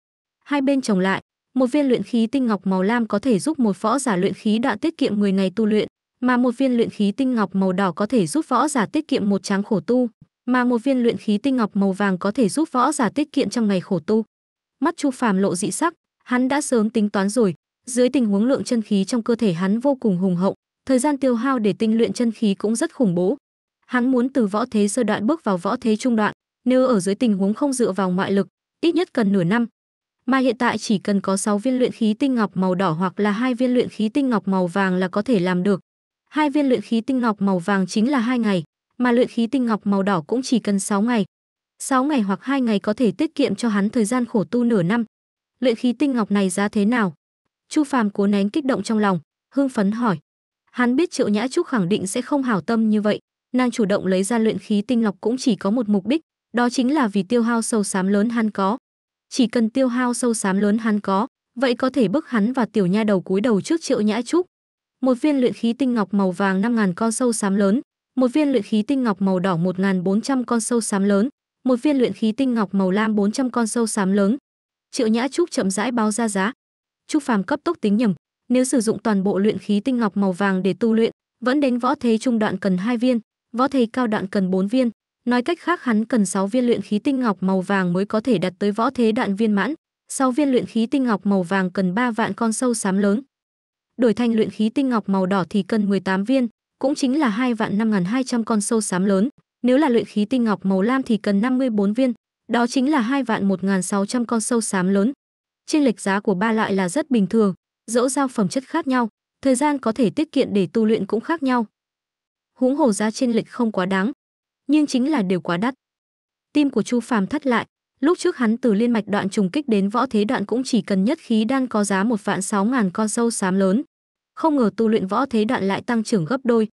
Hai bên chồng lại, một viên luyện khí tinh ngọc màu lam có thể giúp một võ giả luyện khí đạo tiết kiệm 10 ngày tu luyện, mà một viên luyện khí tinh ngọc màu đỏ có thể giúp võ giả tiết kiệm một tráng khổ tu, mà một viên luyện khí tinh ngọc màu vàng có thể giúp võ giả tiết kiệm trong ngày khổ tu. Mắt Chu Phàm lộ dị sắc, hắn đã sớm tính toán rồi, dưới tình huống lượng chân khí trong cơ thể hắn vô cùng hùng hậu, thời gian tiêu hao để tinh luyện chân khí cũng rất khủng bố. Hắn muốn từ võ thế sơ đoạn bước vào võ thế trung đoạn, nếu ở dưới tình huống không dựa vào ngoại lực, ít nhất cần nửa năm, mà hiện tại chỉ cần có 6 viên luyện khí tinh ngọc màu đỏ hoặc là hai viên luyện khí tinh ngọc màu vàng là có thể làm được. Hai viên luyện khí tinh ngọc màu vàng chính là hai ngày, mà luyện khí tinh ngọc màu đỏ cũng chỉ cần 6 ngày. 6 ngày hoặc 2 ngày có thể tiết kiệm cho hắn thời gian khổ tu nửa năm. Luyện khí tinh ngọc này giá thế nào? Chu Phàm cố nén kích động trong lòng, hưng phấn hỏi. Hắn biết Triệu Nhã Trúc khẳng định sẽ không hảo tâm như vậy, nàng chủ động lấy ra luyện khí tinh ngọc cũng chỉ có một mục đích, đó chính là vì tiêu hao sâu xám lớn hắn có chỉ cần tiêu hao sâu xám lớn hắn có, vậy có thể bức hắn và tiểu nha đầu cúi đầu trước Triệu Nhã Trúc. Một viên luyện khí tinh ngọc màu vàng năm ngàn con sâu xám lớn, một viên luyện khí tinh ngọc màu đỏ một ngàn bốn trăm con sâu xám lớn, một viên luyện khí tinh ngọc màu lam bốn trăm con sâu xám lớn. Triệu Nhã Trúc chậm rãi báo ra giá. Trúc Phàm cấp tốc tính nhầm, nếu sử dụng toàn bộ luyện khí tinh ngọc màu vàng để tu luyện, vẫn đến võ thế trung đoạn cần hai viên, võ thế cao đoạn cần bốn viên, Nói cách khác hắn cần 6 viên luyện khí tinh ngọc màu vàng mới có thể đạt tới võ thế đạn viên mãn, 6 viên luyện khí tinh ngọc màu vàng cần 3 vạn con sâu xám lớn. Đổi thành luyện khí tinh ngọc màu đỏ thì cần 18 viên, cũng chính là 2 vạn 5200 con sâu xám lớn, nếu là luyện khí tinh ngọc màu lam thì cần 54 viên, đó chính là 2 vạn 1600 con sâu xám lớn. Trên lệch giá của ba loại là rất bình thường, dẫu giao phẩm chất khác nhau, thời gian có thể tiết kiện để tu luyện cũng khác nhau. húng hổ giá trên lệch không quá đáng, nhưng chính là đều quá đắt. Tim của Chu Phàm thắt lại, lúc trước hắn từ liên mạch đoạn trùng kích đến võ thế đoạn cũng chỉ cần nhất khí đan có giá một vạn sáu ngàn con sâu xám lớn, không ngờ tu luyện võ thế đoạn lại tăng trưởng gấp đôi.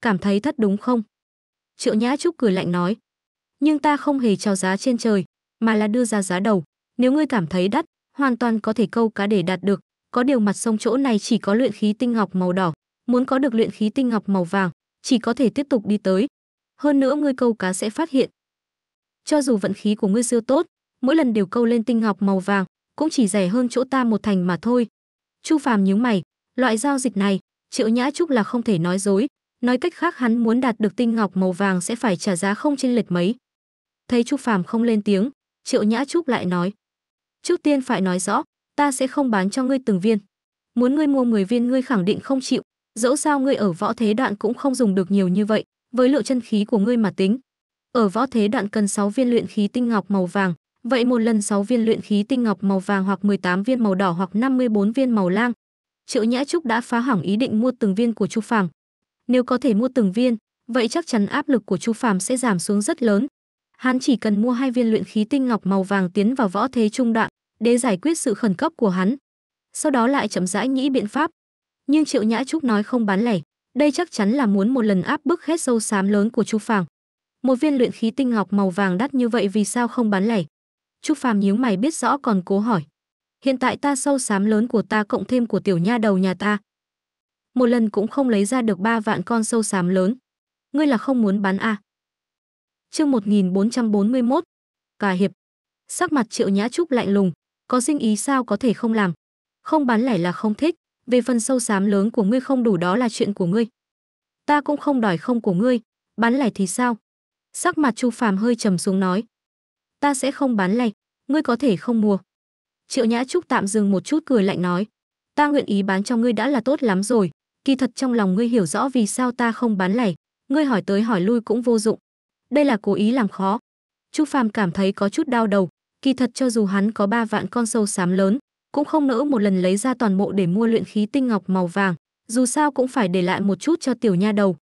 Cảm thấy thất đúng không? Triệu Nhã Trúc cười lạnh nói, nhưng ta không hề trao giá trên trời, mà là đưa ra giá đầu, nếu ngươi cảm thấy đắt, hoàn toàn có thể câu cá để đạt được, có điều mặt sông chỗ này chỉ có luyện khí tinh ngọc màu đỏ, muốn có được luyện khí tinh ngọc màu vàng, chỉ có thể tiếp tục đi tới, hơn nữa ngươi câu cá sẽ phát hiện. Cho dù vận khí của ngươi siêu tốt, mỗi lần đều câu lên tinh ngọc màu vàng, cũng chỉ rẻ hơn chỗ ta một thành mà thôi. Chu Phàm nhíu mày, loại giao dịch này, Triệu Nhã Trúc là không thể nói dối, nói cách khác hắn muốn đạt được tinh ngọc màu vàng sẽ phải trả giá không trên lệch mấy. Thấy Chu Phàm không lên tiếng, Triệu Nhã Trúc lại nói: "Trước tiên phải nói rõ, ta sẽ không bán cho ngươi từng viên. Muốn ngươi mua 10 viên ngươi khẳng định không chịu, dẫu sao ngươi ở võ thế đoạn cũng không dùng được nhiều như vậy với lượng chân khí của ngươi mà tính. Ở võ thế đoạn cần 6 viên luyện khí tinh ngọc màu vàng, vậy một lần 6 viên luyện khí tinh ngọc màu vàng hoặc 18 viên màu đỏ hoặc 54 viên màu lang. Triệu Nhã Trúc đã phá hỏng ý định mua từng viên của Chu Phàm. Nếu có thể mua từng viên, vậy chắc chắn áp lực của Chu Phàm sẽ giảm xuống rất lớn. Hắn chỉ cần mua hai viên luyện khí tinh ngọc màu vàng tiến vào võ thế trung đoạn để giải quyết sự khẩn cấp của hắn. Sau đó lại chậm rãi nghĩ biện pháp. Nhưng Triệu Nhã Trúc nói không bán lẻ, đây chắc chắn là muốn một lần áp bức hết sâu xám lớn của Chu Phàm. Một viên luyện khí tinh ngọc màu vàng đắt như vậy vì sao không bán lẻ? Chu Phàm nhíu mày biết rõ còn cố hỏi. Hiện tại ta sâu xám lớn của ta cộng thêm của tiểu nha đầu nhà ta. Một lần cũng không lấy ra được ba vạn con sâu xám lớn. Ngươi là không muốn bán à? Chương 1441. Cả hiệp. Sắc mặt Triệu Nhã Trúc lạnh lùng, có sinh ý sao có thể không làm? Không bán lẻ là không thích, về phần sâu xám lớn của ngươi không đủ đó là chuyện của ngươi. Ta cũng không đòi không của ngươi, bán lẻ thì sao? Sắc mặt Chu Phàm hơi trầm xuống nói, ta sẽ không bán lẻ, ngươi có thể không mua. Triệu Nhã Trúc tạm dừng một chút cười lạnh nói, ta nguyện ý bán cho ngươi đã là tốt lắm rồi, kỳ thật trong lòng ngươi hiểu rõ vì sao ta không bán lẻ, ngươi hỏi tới hỏi lui cũng vô dụng. Đây là cố ý làm khó. Chu Phàm cảm thấy có chút đau đầu, kỳ thật cho dù hắn có ba vạn con sâu xám lớn, cũng không nỡ một lần lấy ra toàn bộ để mua luyện khí tinh ngọc màu vàng, dù sao cũng phải để lại một chút cho tiểu nha đầu.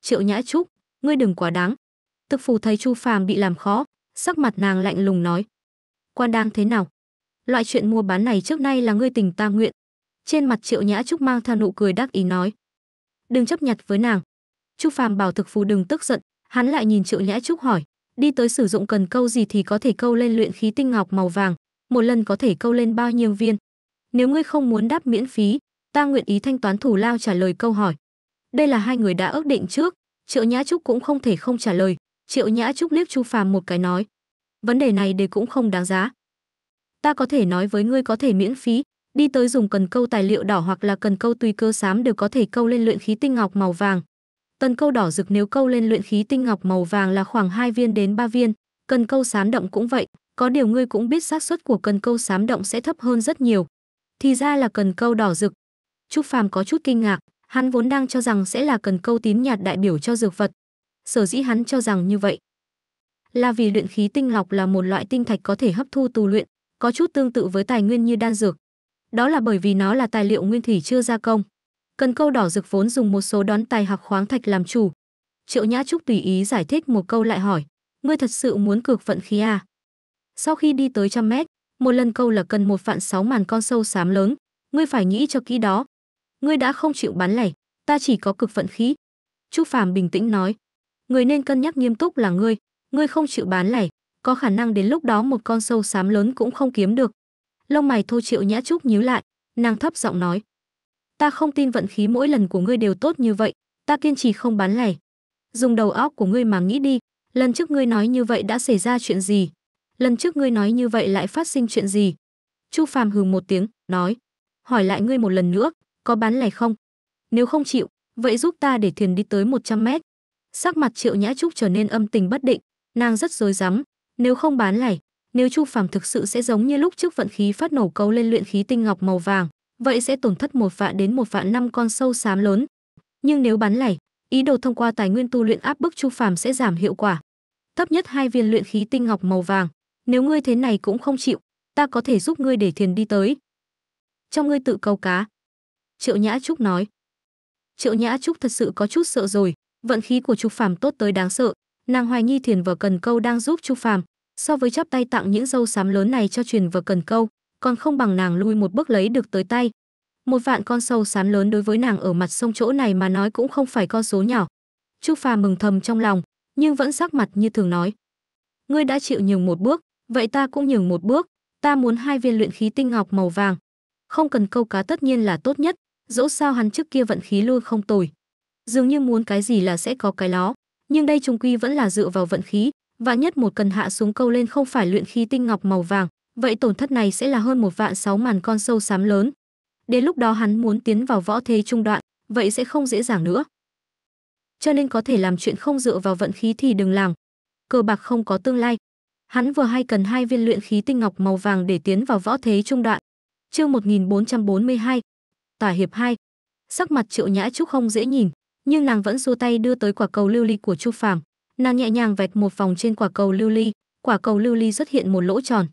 Triệu Nhã Trúc, ngươi đừng quá đáng. Tức phù thấy Chu Phàm bị làm khó, sắc mặt nàng lạnh lùng nói: "Quan đang thế nào? Loại chuyện mua bán này trước nay là ngươi tình ta nguyện." Trên mặt Triệu Nhã Trúc mang theo nụ cười đắc ý nói: "Đừng chấp nhặt với nàng." Chu Phàm bảo thực phù đừng tức giận, hắn lại nhìn Triệu Nhã Trúc hỏi: "Đi tới sử dụng cần câu gì thì có thể câu lên luyện khí tinh ngọc màu vàng, một lần có thể câu lên bao nhiêu viên. Nếu ngươi không muốn đáp miễn phí, ta nguyện ý thanh toán thủ lao trả lời câu hỏi. Đây là hai người đã ước định trước, Triệu Nhã Trúc cũng không thể không trả lời, Triệu Nhã Trúc liếc Chu Phàm một cái nói, vấn đề này đều cũng không đáng giá. Ta có thể nói với ngươi có thể miễn phí, đi tới dùng cần câu tài liệu đỏ hoặc là cần câu tùy cơ xám đều có thể câu lên luyện khí tinh ngọc màu vàng. Tần câu đỏ rực nếu câu lên luyện khí tinh ngọc màu vàng là khoảng 2 viên đến 3 viên, cần câu xám đậm cũng vậy, có điều ngươi cũng biết xác suất của cần câu xám động sẽ thấp hơn rất nhiều. Thì ra là cần câu đỏ rực. Trúc Phàm có chút kinh ngạc, hắn vốn đang cho rằng sẽ là cần câu tím nhạt đại biểu cho dược vật. Sở dĩ hắn cho rằng như vậy là vì luyện khí tinh lọc là một loại tinh thạch có thể hấp thu tu luyện, có chút tương tự với tài nguyên như đan dược. Đó là bởi vì nó là tài liệu nguyên thủy chưa gia công. Cần câu đỏ dược vốn dùng một số đón tài học khoáng thạch làm chủ. Triệu Nhã Trúc tùy ý giải thích một câu lại hỏi, ngươi thật sự muốn cược vận khí à? Sau khi đi tới trăm mét, một lần câu là cần một vạn sáu màn con sâu xám lớn, ngươi phải nghĩ cho kỹ đó. Ngươi đã không chịu bán lẻ, ta chỉ có cực vận khí. Chu Phàm bình tĩnh nói, người nên cân nhắc nghiêm túc là ngươi, ngươi không chịu bán lẻ, có khả năng đến lúc đó một con sâu xám lớn cũng không kiếm được. Lông mày thô Triệu Nhã Trúc nhíu lại, nàng thấp giọng nói, ta không tin vận khí mỗi lần của ngươi đều tốt như vậy, ta kiên trì không bán lẻ. Dùng đầu óc của ngươi mà nghĩ đi, lần trước ngươi nói như vậy đã xảy ra chuyện gì? lần trước ngươi nói như vậy lại phát sinh chuyện gì chu phàm hừ một tiếng nói hỏi lại ngươi một lần nữa có bán lẻ không nếu không chịu vậy giúp ta để thuyền đi tới 100 mét sắc mặt triệu nhã trúc trở nên âm tình bất định nàng rất rối rắm nếu không bán lẻ nếu chu phàm thực sự sẽ giống như lúc trước vận khí phát nổ cấu lên luyện khí tinh ngọc màu vàng vậy sẽ tổn thất một vạn đến một vạn năm con sâu xám lớn nhưng nếu bán lẻ ý đồ thông qua tài nguyên tu luyện áp bức chu phàm sẽ giảm hiệu quả thấp nhất hai viên luyện khí tinh ngọc màu vàng nếu ngươi thế này cũng không chịu, ta có thể giúp ngươi để thiền đi tới. Cho ngươi tự câu cá. Triệu Nhã Trúc nói. Triệu Nhã Trúc thật sự có chút sợ rồi, vận khí của Trúc Phàm tốt tới đáng sợ, nàng hoài nghi thiền và cần câu đang giúp Trúc Phàm, so với chắp tay tặng những dâu xám lớn này cho truyền và cần câu, còn không bằng nàng lui một bước lấy được tới tay. Một vạn con sâu xám lớn đối với nàng ở mặt sông chỗ này mà nói cũng không phải con số nhỏ. Trúc Phàm mừng thầm trong lòng, nhưng vẫn sắc mặt như thường nói: "Ngươi đã chịu nhường một bước, Vậy ta cũng nhường một bước, ta muốn hai viên luyện khí tinh ngọc màu vàng. Không cần câu cá tất nhiên là tốt nhất, dẫu sao hắn trước kia vận khí lui không tồi. Dường như muốn cái gì là sẽ có cái đó, nhưng đây trung quy vẫn là dựa vào vận khí, và nhất một cần hạ xuống câu lên không phải luyện khí tinh ngọc màu vàng, vậy tổn thất này sẽ là hơn một vạn sáu màn con sâu xám lớn. Đến lúc đó hắn muốn tiến vào võ thế trung đoạn, vậy sẽ không dễ dàng nữa. Cho nên có thể làm chuyện không dựa vào vận khí thì đừng làm. Cờ bạc không có tương lai, Hắn vừa hay cần hai viên luyện khí tinh ngọc màu vàng để tiến vào võ thế trung đoạn. Chương 1442, tả hiệp 2. Sắc mặt Triệu Nhã Trúc không dễ nhìn, nhưng nàng vẫn xua tay đưa tới quả cầu lưu ly của Chu Phàm. Nàng nhẹ nhàng vạch một vòng trên quả cầu lưu ly, quả cầu lưu ly xuất hiện một lỗ tròn.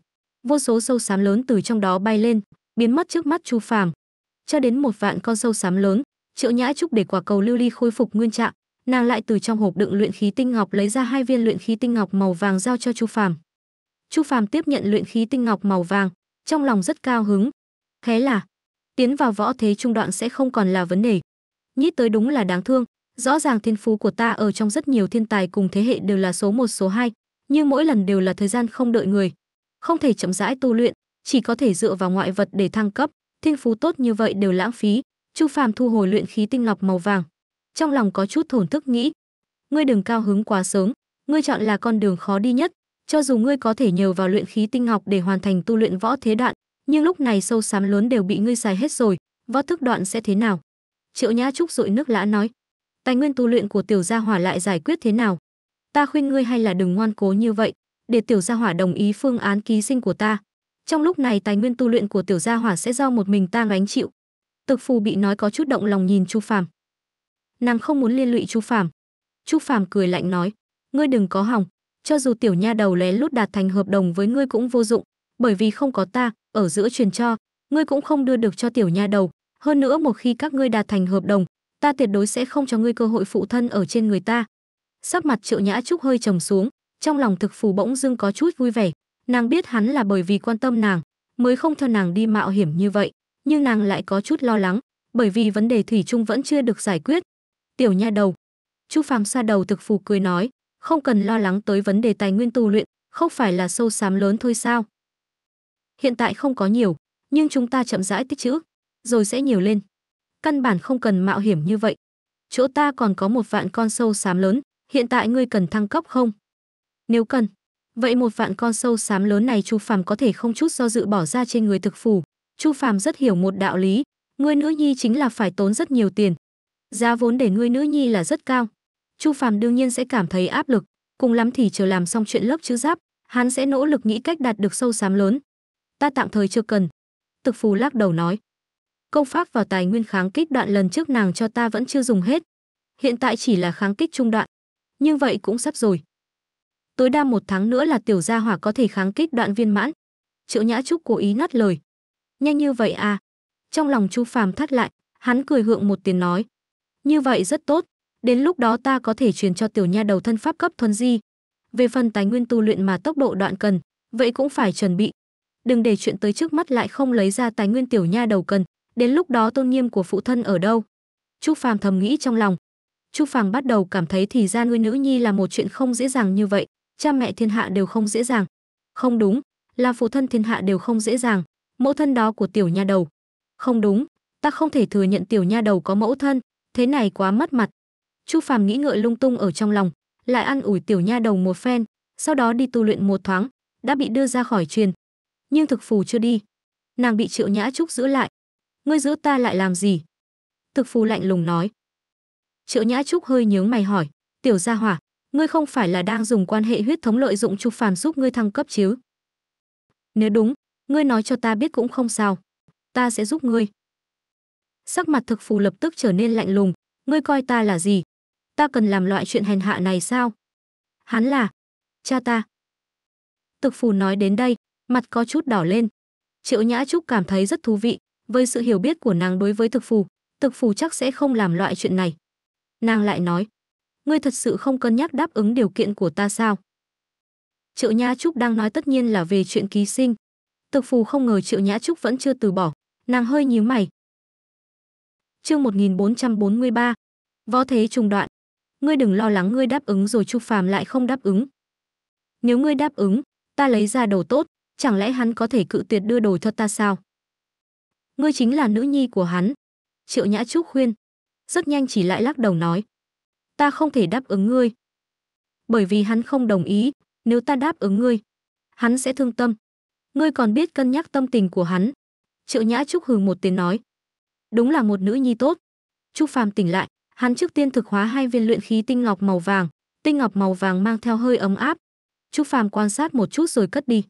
Vô số sâu xám lớn từ trong đó bay lên, biến mất trước mắt Chu Phàm. Cho đến một vạn con sâu xám lớn, Triệu Nhã Trúc để quả cầu lưu ly khôi phục nguyên trạng, nàng lại từ trong hộp đựng luyện khí tinh ngọc lấy ra hai viên luyện khí tinh ngọc màu vàng giao cho chu phàm chu phàm tiếp nhận luyện khí tinh ngọc màu vàng trong lòng rất cao hứng thế là tiến vào võ thế trung đoạn sẽ không còn là vấn đề nghĩ tới đúng là đáng thương rõ ràng thiên phú của ta ở trong rất nhiều thiên tài cùng thế hệ đều là số một số hai nhưng mỗi lần đều là thời gian không đợi người không thể chậm rãi tu luyện chỉ có thể dựa vào ngoại vật để thăng cấp thiên phú tốt như vậy đều lãng phí chu phàm thu hồi luyện khí tinh ngọc màu vàng trong lòng có chút thổn thức nghĩ. Ngươi đừng cao hứng quá sớm, ngươi chọn là con đường khó đi nhất, cho dù ngươi có thể nhờ vào luyện khí tinh học để hoàn thành tu luyện võ thế đoạn, nhưng lúc này sâu sám lớn đều bị ngươi xài hết rồi, võ thức đoạn sẽ thế nào? Triệu Nhã Trúc dội nước lã nói, tài nguyên tu luyện của tiểu gia hỏa lại giải quyết thế nào? Ta khuyên ngươi hay là đừng ngoan cố như vậy, để tiểu gia hỏa đồng ý phương án ký sinh của ta. Trong lúc này tài nguyên tu luyện của tiểu gia hỏa sẽ do một mình ta gánh chịu. Thực phù bị nói có chút động lòng nhìn Chu Phàm nàng không muốn liên lụy Chu Phàm. Chu Phàm cười lạnh nói, ngươi đừng có hỏng, cho dù tiểu nha đầu lén lút đạt thành hợp đồng với ngươi cũng vô dụng, bởi vì không có ta ở giữa truyền cho, ngươi cũng không đưa được cho tiểu nha đầu, hơn nữa một khi các ngươi đạt thành hợp đồng, ta tuyệt đối sẽ không cho ngươi cơ hội phụ thân ở trên người ta. Sắc mặt Triệu Nhã Trúc hơi trầm xuống, trong lòng thực phù bỗng dưng có chút vui vẻ, nàng biết hắn là bởi vì quan tâm nàng, mới không cho nàng đi mạo hiểm như vậy, nhưng nàng lại có chút lo lắng, bởi vì vấn đề thủy chung vẫn chưa được giải quyết, tiểu nha đầu Chu phàm xoa đầu thực phù cười nói không cần lo lắng tới vấn đề tài nguyên tu luyện không phải là sâu xám lớn thôi sao hiện tại không có nhiều nhưng chúng ta chậm rãi tích chữ, rồi sẽ nhiều lên căn bản không cần mạo hiểm như vậy chỗ ta còn có một vạn con sâu xám lớn hiện tại ngươi cần thăng cấp không nếu cần vậy một vạn con sâu xám lớn này chu phàm có thể không chút do dự bỏ ra trên người thực phù chu phàm rất hiểu một đạo lý ngươi nữ nhi chính là phải tốn rất nhiều tiền giá vốn để nuôi nữ nhi là rất cao. Chu Phàm đương nhiên sẽ cảm thấy áp lực, cùng lắm thì chờ làm xong chuyện lớp chữ giáp, hắn sẽ nỗ lực nghĩ cách đạt được sâu xám lớn. Ta tạm thời chưa cần. Thực Phù lắc đầu nói. Công pháp vào tài nguyên kháng kích đoạn lần trước nàng cho ta vẫn chưa dùng hết. Hiện tại chỉ là kháng kích trung đoạn. Nhưng vậy cũng sắp rồi. Tối đa một tháng nữa là tiểu gia hỏa có thể kháng kích đoạn viên mãn. Triệu Nhã Trúc cố ý ngắt lời. Nhanh như vậy à? Trong lòng Chu Phàm thắt lại, hắn cười gượng một tiếng nói. Như vậy rất tốt, đến lúc đó ta có thể truyền cho tiểu nha đầu thân pháp cấp thuần di. Về phần tài nguyên tu luyện mà tốc độ đoạn cần, vậy cũng phải chuẩn bị. Đừng để chuyện tới trước mắt lại không lấy ra tài nguyên tiểu nha đầu cần, đến lúc đó tôn nghiêm của phụ thân ở đâu. chu Phàm thầm nghĩ trong lòng. chu Phàm bắt đầu cảm thấy thì ra nuôi nữ nhi là một chuyện không dễ dàng như vậy, cha mẹ thiên hạ đều không dễ dàng. Không đúng, là phụ thân thiên hạ đều không dễ dàng, mẫu thân đó của tiểu nha đầu. Không đúng, ta không thể thừa nhận tiểu nha đầu có mẫu thân, thế này quá mất mặt. Chu Phàm nghĩ ngợi lung tung ở trong lòng, lại ăn ủi tiểu nha đầu một phen, sau đó đi tu luyện một thoáng, đã bị đưa ra khỏi truyền. Nhưng thực phù chưa đi, nàng bị Triệu Nhã Trúc giữ lại. Ngươi giữ ta lại làm gì? Thực phù lạnh lùng nói. Triệu Nhã Trúc hơi nhướng mày hỏi, "Tiểu gia hỏa, ngươi không phải là đang dùng quan hệ huyết thống lợi dụng Chu Phàm giúp ngươi thăng cấp chiếu? Nếu đúng, ngươi nói cho ta biết cũng không sao, ta sẽ giúp ngươi." sắc mặt thực phù lập tức trở nên lạnh lùng ngươi coi ta là gì ta cần làm loại chuyện hèn hạ này sao hắn là cha ta thực phù nói đến đây mặt có chút đỏ lên triệu nhã trúc cảm thấy rất thú vị với sự hiểu biết của nàng đối với thực phù thực phù chắc sẽ không làm loại chuyện này nàng lại nói ngươi thật sự không cân nhắc đáp ứng điều kiện của ta sao triệu nhã trúc đang nói tất nhiên là về chuyện ký sinh thực phù không ngờ triệu nhã trúc vẫn chưa từ bỏ nàng hơi nhíu mày Chương 1443. Võ thế trùng đoạn. Ngươi đừng lo lắng ngươi đáp ứng rồi Trúc Phàm lại không đáp ứng. Nếu ngươi đáp ứng, ta lấy ra đồ tốt, chẳng lẽ hắn có thể cự tuyệt đưa đồ cho ta sao? Ngươi chính là nữ nhi của hắn. Triệu Nhã Trúc khuyên. Rất nhanh chỉ lại lắc đầu nói. Ta không thể đáp ứng ngươi. Bởi vì hắn không đồng ý, nếu ta đáp ứng ngươi, hắn sẽ thương tâm. Ngươi còn biết cân nhắc tâm tình của hắn. Triệu Nhã Trúc hừ một tiếng nói đúng là một nữ nhi tốt. Trúc Phàm tỉnh lại, hắn trước tiên thực hóa hai viên luyện khí tinh ngọc màu vàng, tinh ngọc màu vàng mang theo hơi ấm áp. Trúc Phàm quan sát một chút rồi cất đi.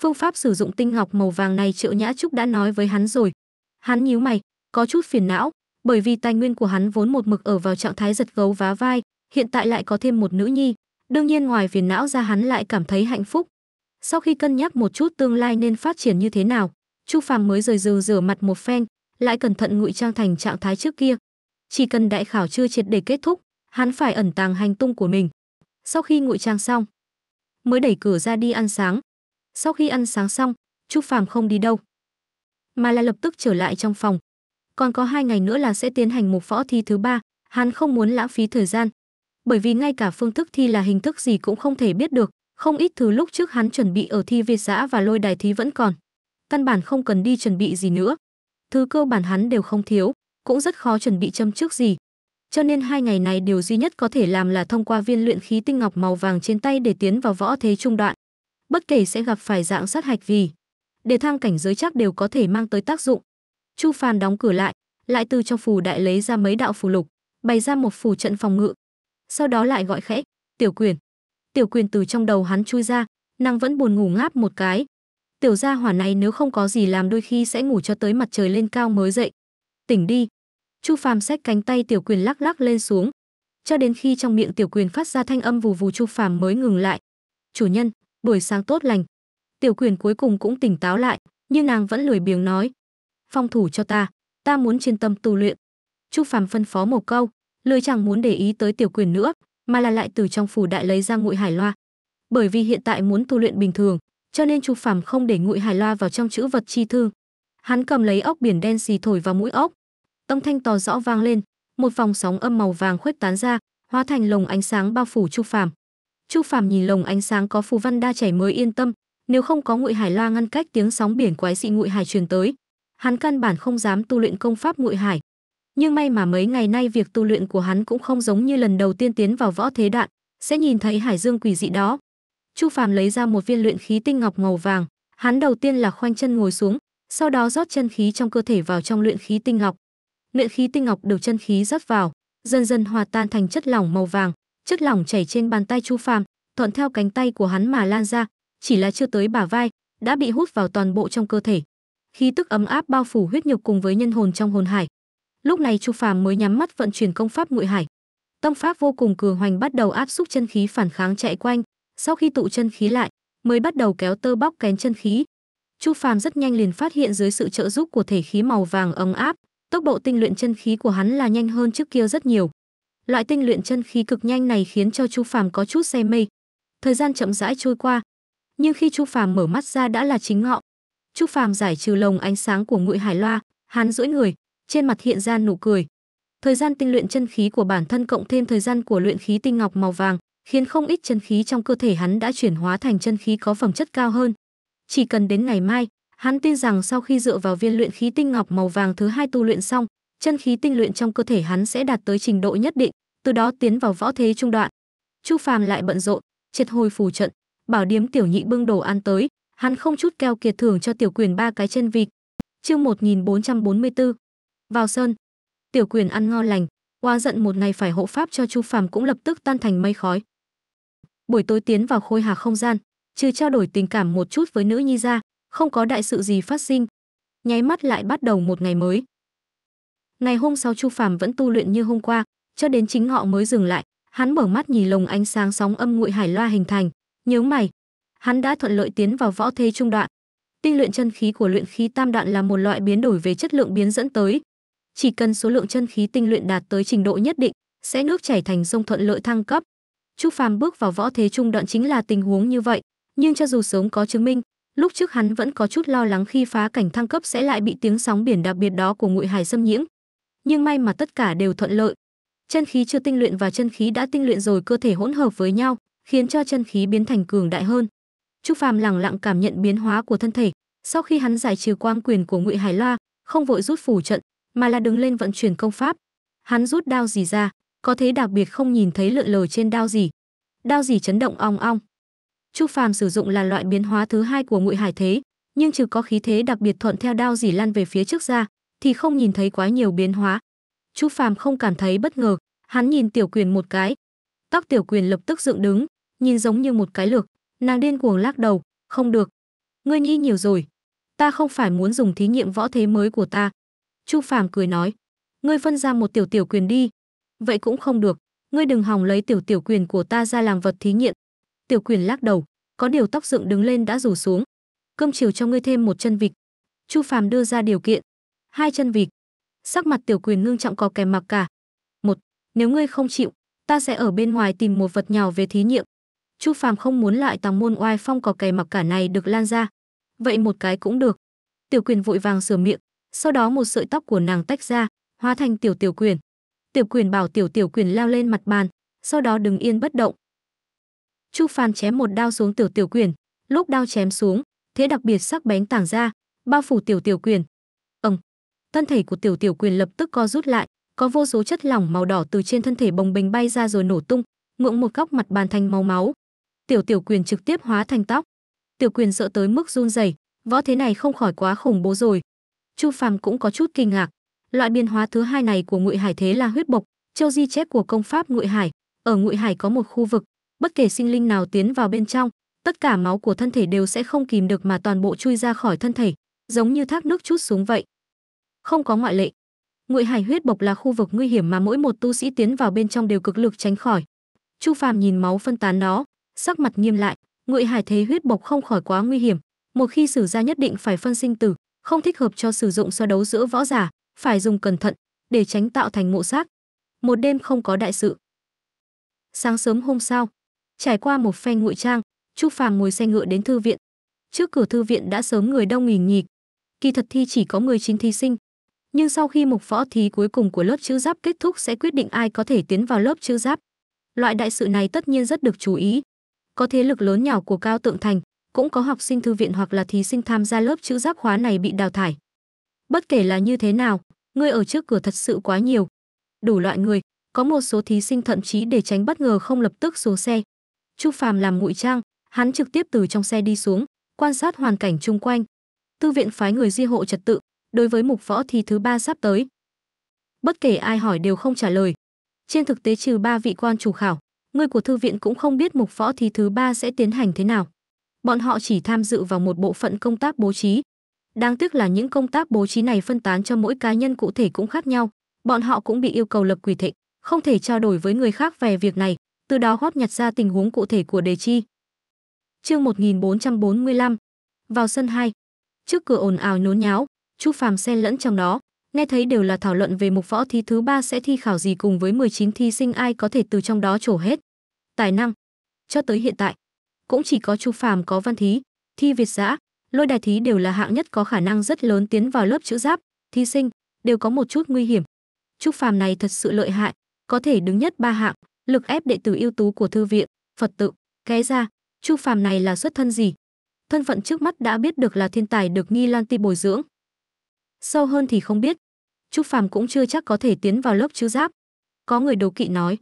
Phương pháp sử dụng tinh ngọc màu vàng này Triệu Nhã Trúc đã nói với hắn rồi. Hắn nhíu mày, có chút phiền não, bởi vì tài nguyên của hắn vốn một mực ở vào trạng thái giật gấu vá vai, hiện tại lại có thêm một nữ nhi, đương nhiên ngoài phiền não ra hắn lại cảm thấy hạnh phúc. Sau khi cân nhắc một chút tương lai nên phát triển như thế nào, Chu Phàm mới rời rừ rửa mặt một phen, lại cẩn thận ngụy trang thành trạng thái trước kia. Chỉ cần đại khảo chưa triệt để kết thúc, hắn phải ẩn tàng hành tung của mình. Sau khi ngụy trang xong, mới đẩy cửa ra đi ăn sáng. Sau khi ăn sáng xong, Trúc Phàm không đi đâu, mà là lập tức trở lại trong phòng. Còn có hai ngày nữa là sẽ tiến hành mục võ thi thứ ba, hắn không muốn lãng phí thời gian, bởi vì ngay cả phương thức thi là hình thức gì cũng không thể biết được, không ít thứ lúc trước hắn chuẩn bị ở thi về xã và lôi đài thí vẫn còn. Căn bản không cần đi chuẩn bị gì nữa thứ cơ bản hắn đều không thiếu, cũng rất khó chuẩn bị châm trước gì. Cho nên hai ngày này điều duy nhất có thể làm là thông qua viên luyện khí tinh ngọc màu vàng trên tay để tiến vào võ thế trung đoạn. Bất kể sẽ gặp phải dạng sát hạch vì, để thăng cảnh giới chắc đều có thể mang tới tác dụng. Chu Phàn đóng cửa lại, lại từ trong phù đại lấy ra mấy đạo phù lục, bày ra một phù trận phòng ngự. Sau đó lại gọi khẽ, "Tiểu Quyền." Tiểu Quyền từ trong đầu hắn chui ra, nàng vẫn buồn ngủ ngáp một cái, Tiểu gia hỏa này nếu không có gì làm đôi khi sẽ ngủ cho tới mặt trời lên cao mới dậy. Tỉnh đi. Chu Phàm xách cánh tay Tiểu Quyền lắc lắc lên xuống, cho đến khi trong miệng Tiểu Quyền phát ra thanh âm vù vù Chu Phàm mới ngừng lại. "Chủ nhân, buổi sáng tốt lành." Tiểu Quyền cuối cùng cũng tỉnh táo lại, nhưng nàng vẫn lười biếng nói: "Phong thủ cho ta, ta muốn chuyên tâm tu luyện." Chu Phàm phân phó một câu, lười chẳng muốn để ý tới Tiểu Quyền nữa, mà là lại từ trong phủ đại lấy ra ngụy hải loa. Bởi vì hiện tại muốn tu luyện bình thường, cho nên Trục Phàm không để ngụy Hải Loa vào trong chữ vật chi thư. Hắn cầm lấy ốc biển đen xì thổi vào mũi ốc. Âm thanh to rõ vang lên, một vòng sóng âm màu vàng khuếch tán ra, hóa thành lồng ánh sáng bao phủ Trục Phàm. Trục Phàm nhìn lồng ánh sáng có phù văn đa chảy mới yên tâm, nếu không có ngụy Hải Loa ngăn cách tiếng sóng biển quái dị ngụy Hải truyền tới, hắn căn bản không dám tu luyện công pháp ngụy Hải. Nhưng may mà mấy ngày nay việc tu luyện của hắn cũng không giống như lần đầu tiên tiến vào võ thế đạn, sẽ nhìn thấy hải dương quỷ dị đó, Chu Phàm lấy ra một viên luyện khí tinh ngọc màu vàng, hắn đầu tiên là khoanh chân ngồi xuống, sau đó rót chân khí trong cơ thể vào trong luyện khí tinh ngọc. Luyện khí tinh ngọc được chân khí rót vào, dần dần hòa tan thành chất lỏng màu vàng, chất lỏng chảy trên bàn tay Chu Phàm, thuận theo cánh tay của hắn mà lan ra, chỉ là chưa tới bả vai, đã bị hút vào toàn bộ trong cơ thể. Khí tức ấm áp bao phủ huyết nhục cùng với nhân hồn trong hồn hải. Lúc này Chu Phàm mới nhắm mắt vận chuyển công pháp Ngụy Hải. Tâm pháp vô cùng cường hoành bắt đầu áp xúc chân khí phản kháng chạy quanh, sau khi tụ chân khí lại, mới bắt đầu kéo tơ bóc kén chân khí. Chu Phàm rất nhanh liền phát hiện dưới sự trợ giúp của thể khí màu vàng ấm áp, tốc độ tinh luyện chân khí của hắn là nhanh hơn trước kia rất nhiều. Loại tinh luyện chân khí cực nhanh này khiến cho Chu Phàm có chút say mê. Thời gian chậm rãi trôi qua, nhưng khi Chu Phàm mở mắt ra đã là chính ngọ. Chu Phàm giải trừ lồng ánh sáng của Ngụy Hải Loa, hắn duỗi người, trên mặt hiện ra nụ cười. Thời gian tinh luyện chân khí của bản thân cộng thêm thời gian của luyện khí tinh ngọc màu vàng, khiến không ít chân khí trong cơ thể hắn đã chuyển hóa thành chân khí có phẩm chất cao hơn. Chỉ cần đến ngày mai, hắn tin rằng sau khi dựa vào viên luyện khí tinh ngọc màu vàng thứ hai tu luyện xong, chân khí tinh luyện trong cơ thể hắn sẽ đạt tới trình độ nhất định, từ đó tiến vào võ thế trung đoạn. Chu Phàm lại bận rộn, triệt hồi phù trận, bảo điếm tiểu nhị bưng đồ ăn tới, hắn không chút keo kiệt thưởng cho tiểu quyền ba cái chân vịt. Chương 1444. Vào sơn. Tiểu quyền ăn ngon lành, quá giận một ngày phải hộ pháp cho Chu Phàm cũng lập tức tan thành mây khói buổi tối tiến vào khôi hà không gian trừ trao đổi tình cảm một chút với nữ nhi ra không có đại sự gì phát sinh nháy mắt lại bắt đầu một ngày mới ngày hôm sau chu phàm vẫn tu luyện như hôm qua cho đến chính họ mới dừng lại hắn mở mắt nhìn lồng ánh sáng sóng âm nguội hải loa hình thành nhớ mày hắn đã thuận lợi tiến vào võ thế trung đoạn tinh luyện chân khí của luyện khí tam đoạn là một loại biến đổi về chất lượng biến dẫn tới chỉ cần số lượng chân khí tinh luyện đạt tới trình độ nhất định sẽ nước chảy thành sông thuận lợi thăng cấp Trúc Phàm bước vào võ thế trung đoạn chính là tình huống như vậy, nhưng cho dù sớm có chứng minh, lúc trước hắn vẫn có chút lo lắng khi phá cảnh thăng cấp sẽ lại bị tiếng sóng biển đặc biệt đó của ngụy hải xâm nhiễm. Nhưng may mà tất cả đều thuận lợi. Chân khí chưa tinh luyện và chân khí đã tinh luyện rồi cơ thể hỗn hợp với nhau, khiến cho chân khí biến thành cường đại hơn. Trúc Phàm lặng lặng cảm nhận biến hóa của thân thể, sau khi hắn giải trừ quang quyền của Ngụy Hải Loa, không vội rút phủ trận, mà là đứng lên vận chuyển công pháp. Hắn rút đao gì ra, có thế đặc biệt không nhìn thấy lượn lờ trên đao gì. Đao gì chấn động ong ong. Chu Phàm sử dụng là loại biến hóa thứ hai của Ngụy Hải Thế, nhưng trừ có khí thế đặc biệt thuận theo đao dỉ lăn về phía trước ra, thì không nhìn thấy quá nhiều biến hóa. Chu Phàm không cảm thấy bất ngờ, hắn nhìn Tiểu Quyền một cái. Tóc Tiểu Quyền lập tức dựng đứng, nhìn giống như một cái lược, nàng điên cuồng lắc đầu, không được. Ngươi nghĩ nhiều rồi, ta không phải muốn dùng thí nghiệm võ thế mới của ta. Chu Phàm cười nói, ngươi phân ra một tiểu tiểu quyền đi, vậy cũng không được ngươi đừng hòng lấy tiểu tiểu quyền của ta ra làm vật thí nghiệm tiểu quyền lắc đầu có điều tóc dựng đứng lên đã rủ xuống cơm chiều cho ngươi thêm một chân vịt chu phàm đưa ra điều kiện hai chân vịt sắc mặt tiểu quyền ngưng trọng có kèm mặc cả một nếu ngươi không chịu ta sẽ ở bên ngoài tìm một vật nhỏ về thí nghiệm chu phàm không muốn loại tàng môn oai phong có kè mặc cả này được lan ra vậy một cái cũng được tiểu quyền vội vàng sửa miệng sau đó một sợi tóc của nàng tách ra hóa thành tiểu tiểu quyền Tiểu quyền bảo tiểu tiểu quyền lao lên mặt bàn, sau đó đứng yên bất động. Chu Phan chém một đao xuống tiểu tiểu quyền, lúc đao chém xuống, thế đặc biệt sắc bén tảng ra, bao phủ tiểu tiểu quyền. Ầm. Thân thể của tiểu tiểu quyền lập tức co rút lại, có vô số chất lỏng màu đỏ từ trên thân thể bồng bềnh bay ra rồi nổ tung, ngượng một góc mặt bàn thành màu máu. Tiểu tiểu quyền trực tiếp hóa thành tóc. Tiểu quyền sợ tới mức run rẩy, võ thế này không khỏi quá khủng bố rồi. Chu Phàm cũng có chút kinh ngạc. Loại biến hóa thứ hai này của Ngụy Hải thế là huyết bộc, châu di chép của công pháp Ngụy Hải. Ở Ngụy Hải có một khu vực, bất kể sinh linh nào tiến vào bên trong, tất cả máu của thân thể đều sẽ không kìm được mà toàn bộ chui ra khỏi thân thể, giống như thác nước chút xuống vậy. Không có ngoại lệ. Ngụy Hải huyết bộc là khu vực nguy hiểm mà mỗi một tu sĩ tiến vào bên trong đều cực lực tránh khỏi. Chu Phàm nhìn máu phân tán đó, sắc mặt nghiêm lại, Ngụy Hải thế huyết bộc không khỏi quá nguy hiểm, một khi sử ra nhất định phải phân sinh tử, không thích hợp cho sử dụng so đấu giữa võ giả, phải dùng cẩn thận để tránh tạo thành mộ xác. Một đêm không có đại sự. Sáng sớm hôm sau, trải qua một phen ngụy trang, chu Phàm ngồi xe ngựa đến thư viện. Trước cửa thư viện đã sớm người đông nghỉ nghỉ. Kỳ thật thi chỉ có 19 thí sinh, nhưng sau khi mục võ thí cuối cùng của lớp chữ giáp kết thúc sẽ quyết định ai có thể tiến vào lớp chữ giáp. Loại đại sự này tất nhiên rất được chú ý. Có thế lực lớn nhỏ của Cao Tượng Thành, cũng có học sinh thư viện hoặc là thí sinh tham gia lớp chữ giáp khóa này bị đào thải. Bất kể là như thế nào, người ở trước cửa thật sự quá nhiều. Đủ loại người, có một số thí sinh thậm chí để tránh bất ngờ không lập tức xuống xe. Chu Phàm làm ngụy trang, hắn trực tiếp từ trong xe đi xuống, quan sát hoàn cảnh chung quanh. Tư viện phái người di hộ trật tự, đối với mục võ thi thứ ba sắp tới. Bất kể ai hỏi đều không trả lời. Trên thực tế trừ ba vị quan chủ khảo, người của thư viện cũng không biết mục võ thi thứ ba sẽ tiến hành thế nào. Bọn họ chỉ tham dự vào một bộ phận công tác bố trí, Đáng tiếc là những công tác bố trí này phân tán cho mỗi cá nhân cụ thể cũng khác nhau, bọn họ cũng bị yêu cầu lập quỷ thệ, không thể trao đổi với người khác về việc này, từ đó góp nhặt ra tình huống cụ thể của đề chi. Chương 1445. Vào sân 2. Trước cửa ồn ào nhốn nháo, Chu Phàm xen lẫn trong đó, nghe thấy đều là thảo luận về mục võ thi thứ ba sẽ thi khảo gì cùng với 19 thí sinh ai có thể từ trong đó trổ hết. Tài năng. Cho tới hiện tại, cũng chỉ có Chu Phàm có văn thí, thi Việt giã, lôi đài thí đều là hạng nhất có khả năng rất lớn tiến vào lớp chữ giáp, thí sinh đều có một chút nguy hiểm. Trúc Phàm này thật sự lợi hại, có thể đứng nhất ba hạng, lực ép đệ tử ưu tú của thư viện, Phật tự, ké ra, Trúc Phàm này là xuất thân gì? Thân phận trước mắt đã biết được là thiên tài được Nghi Lan Ti bồi dưỡng. Sâu hơn thì không biết, Trúc Phàm cũng chưa chắc có thể tiến vào lớp chữ giáp. Có người đầu kỵ nói,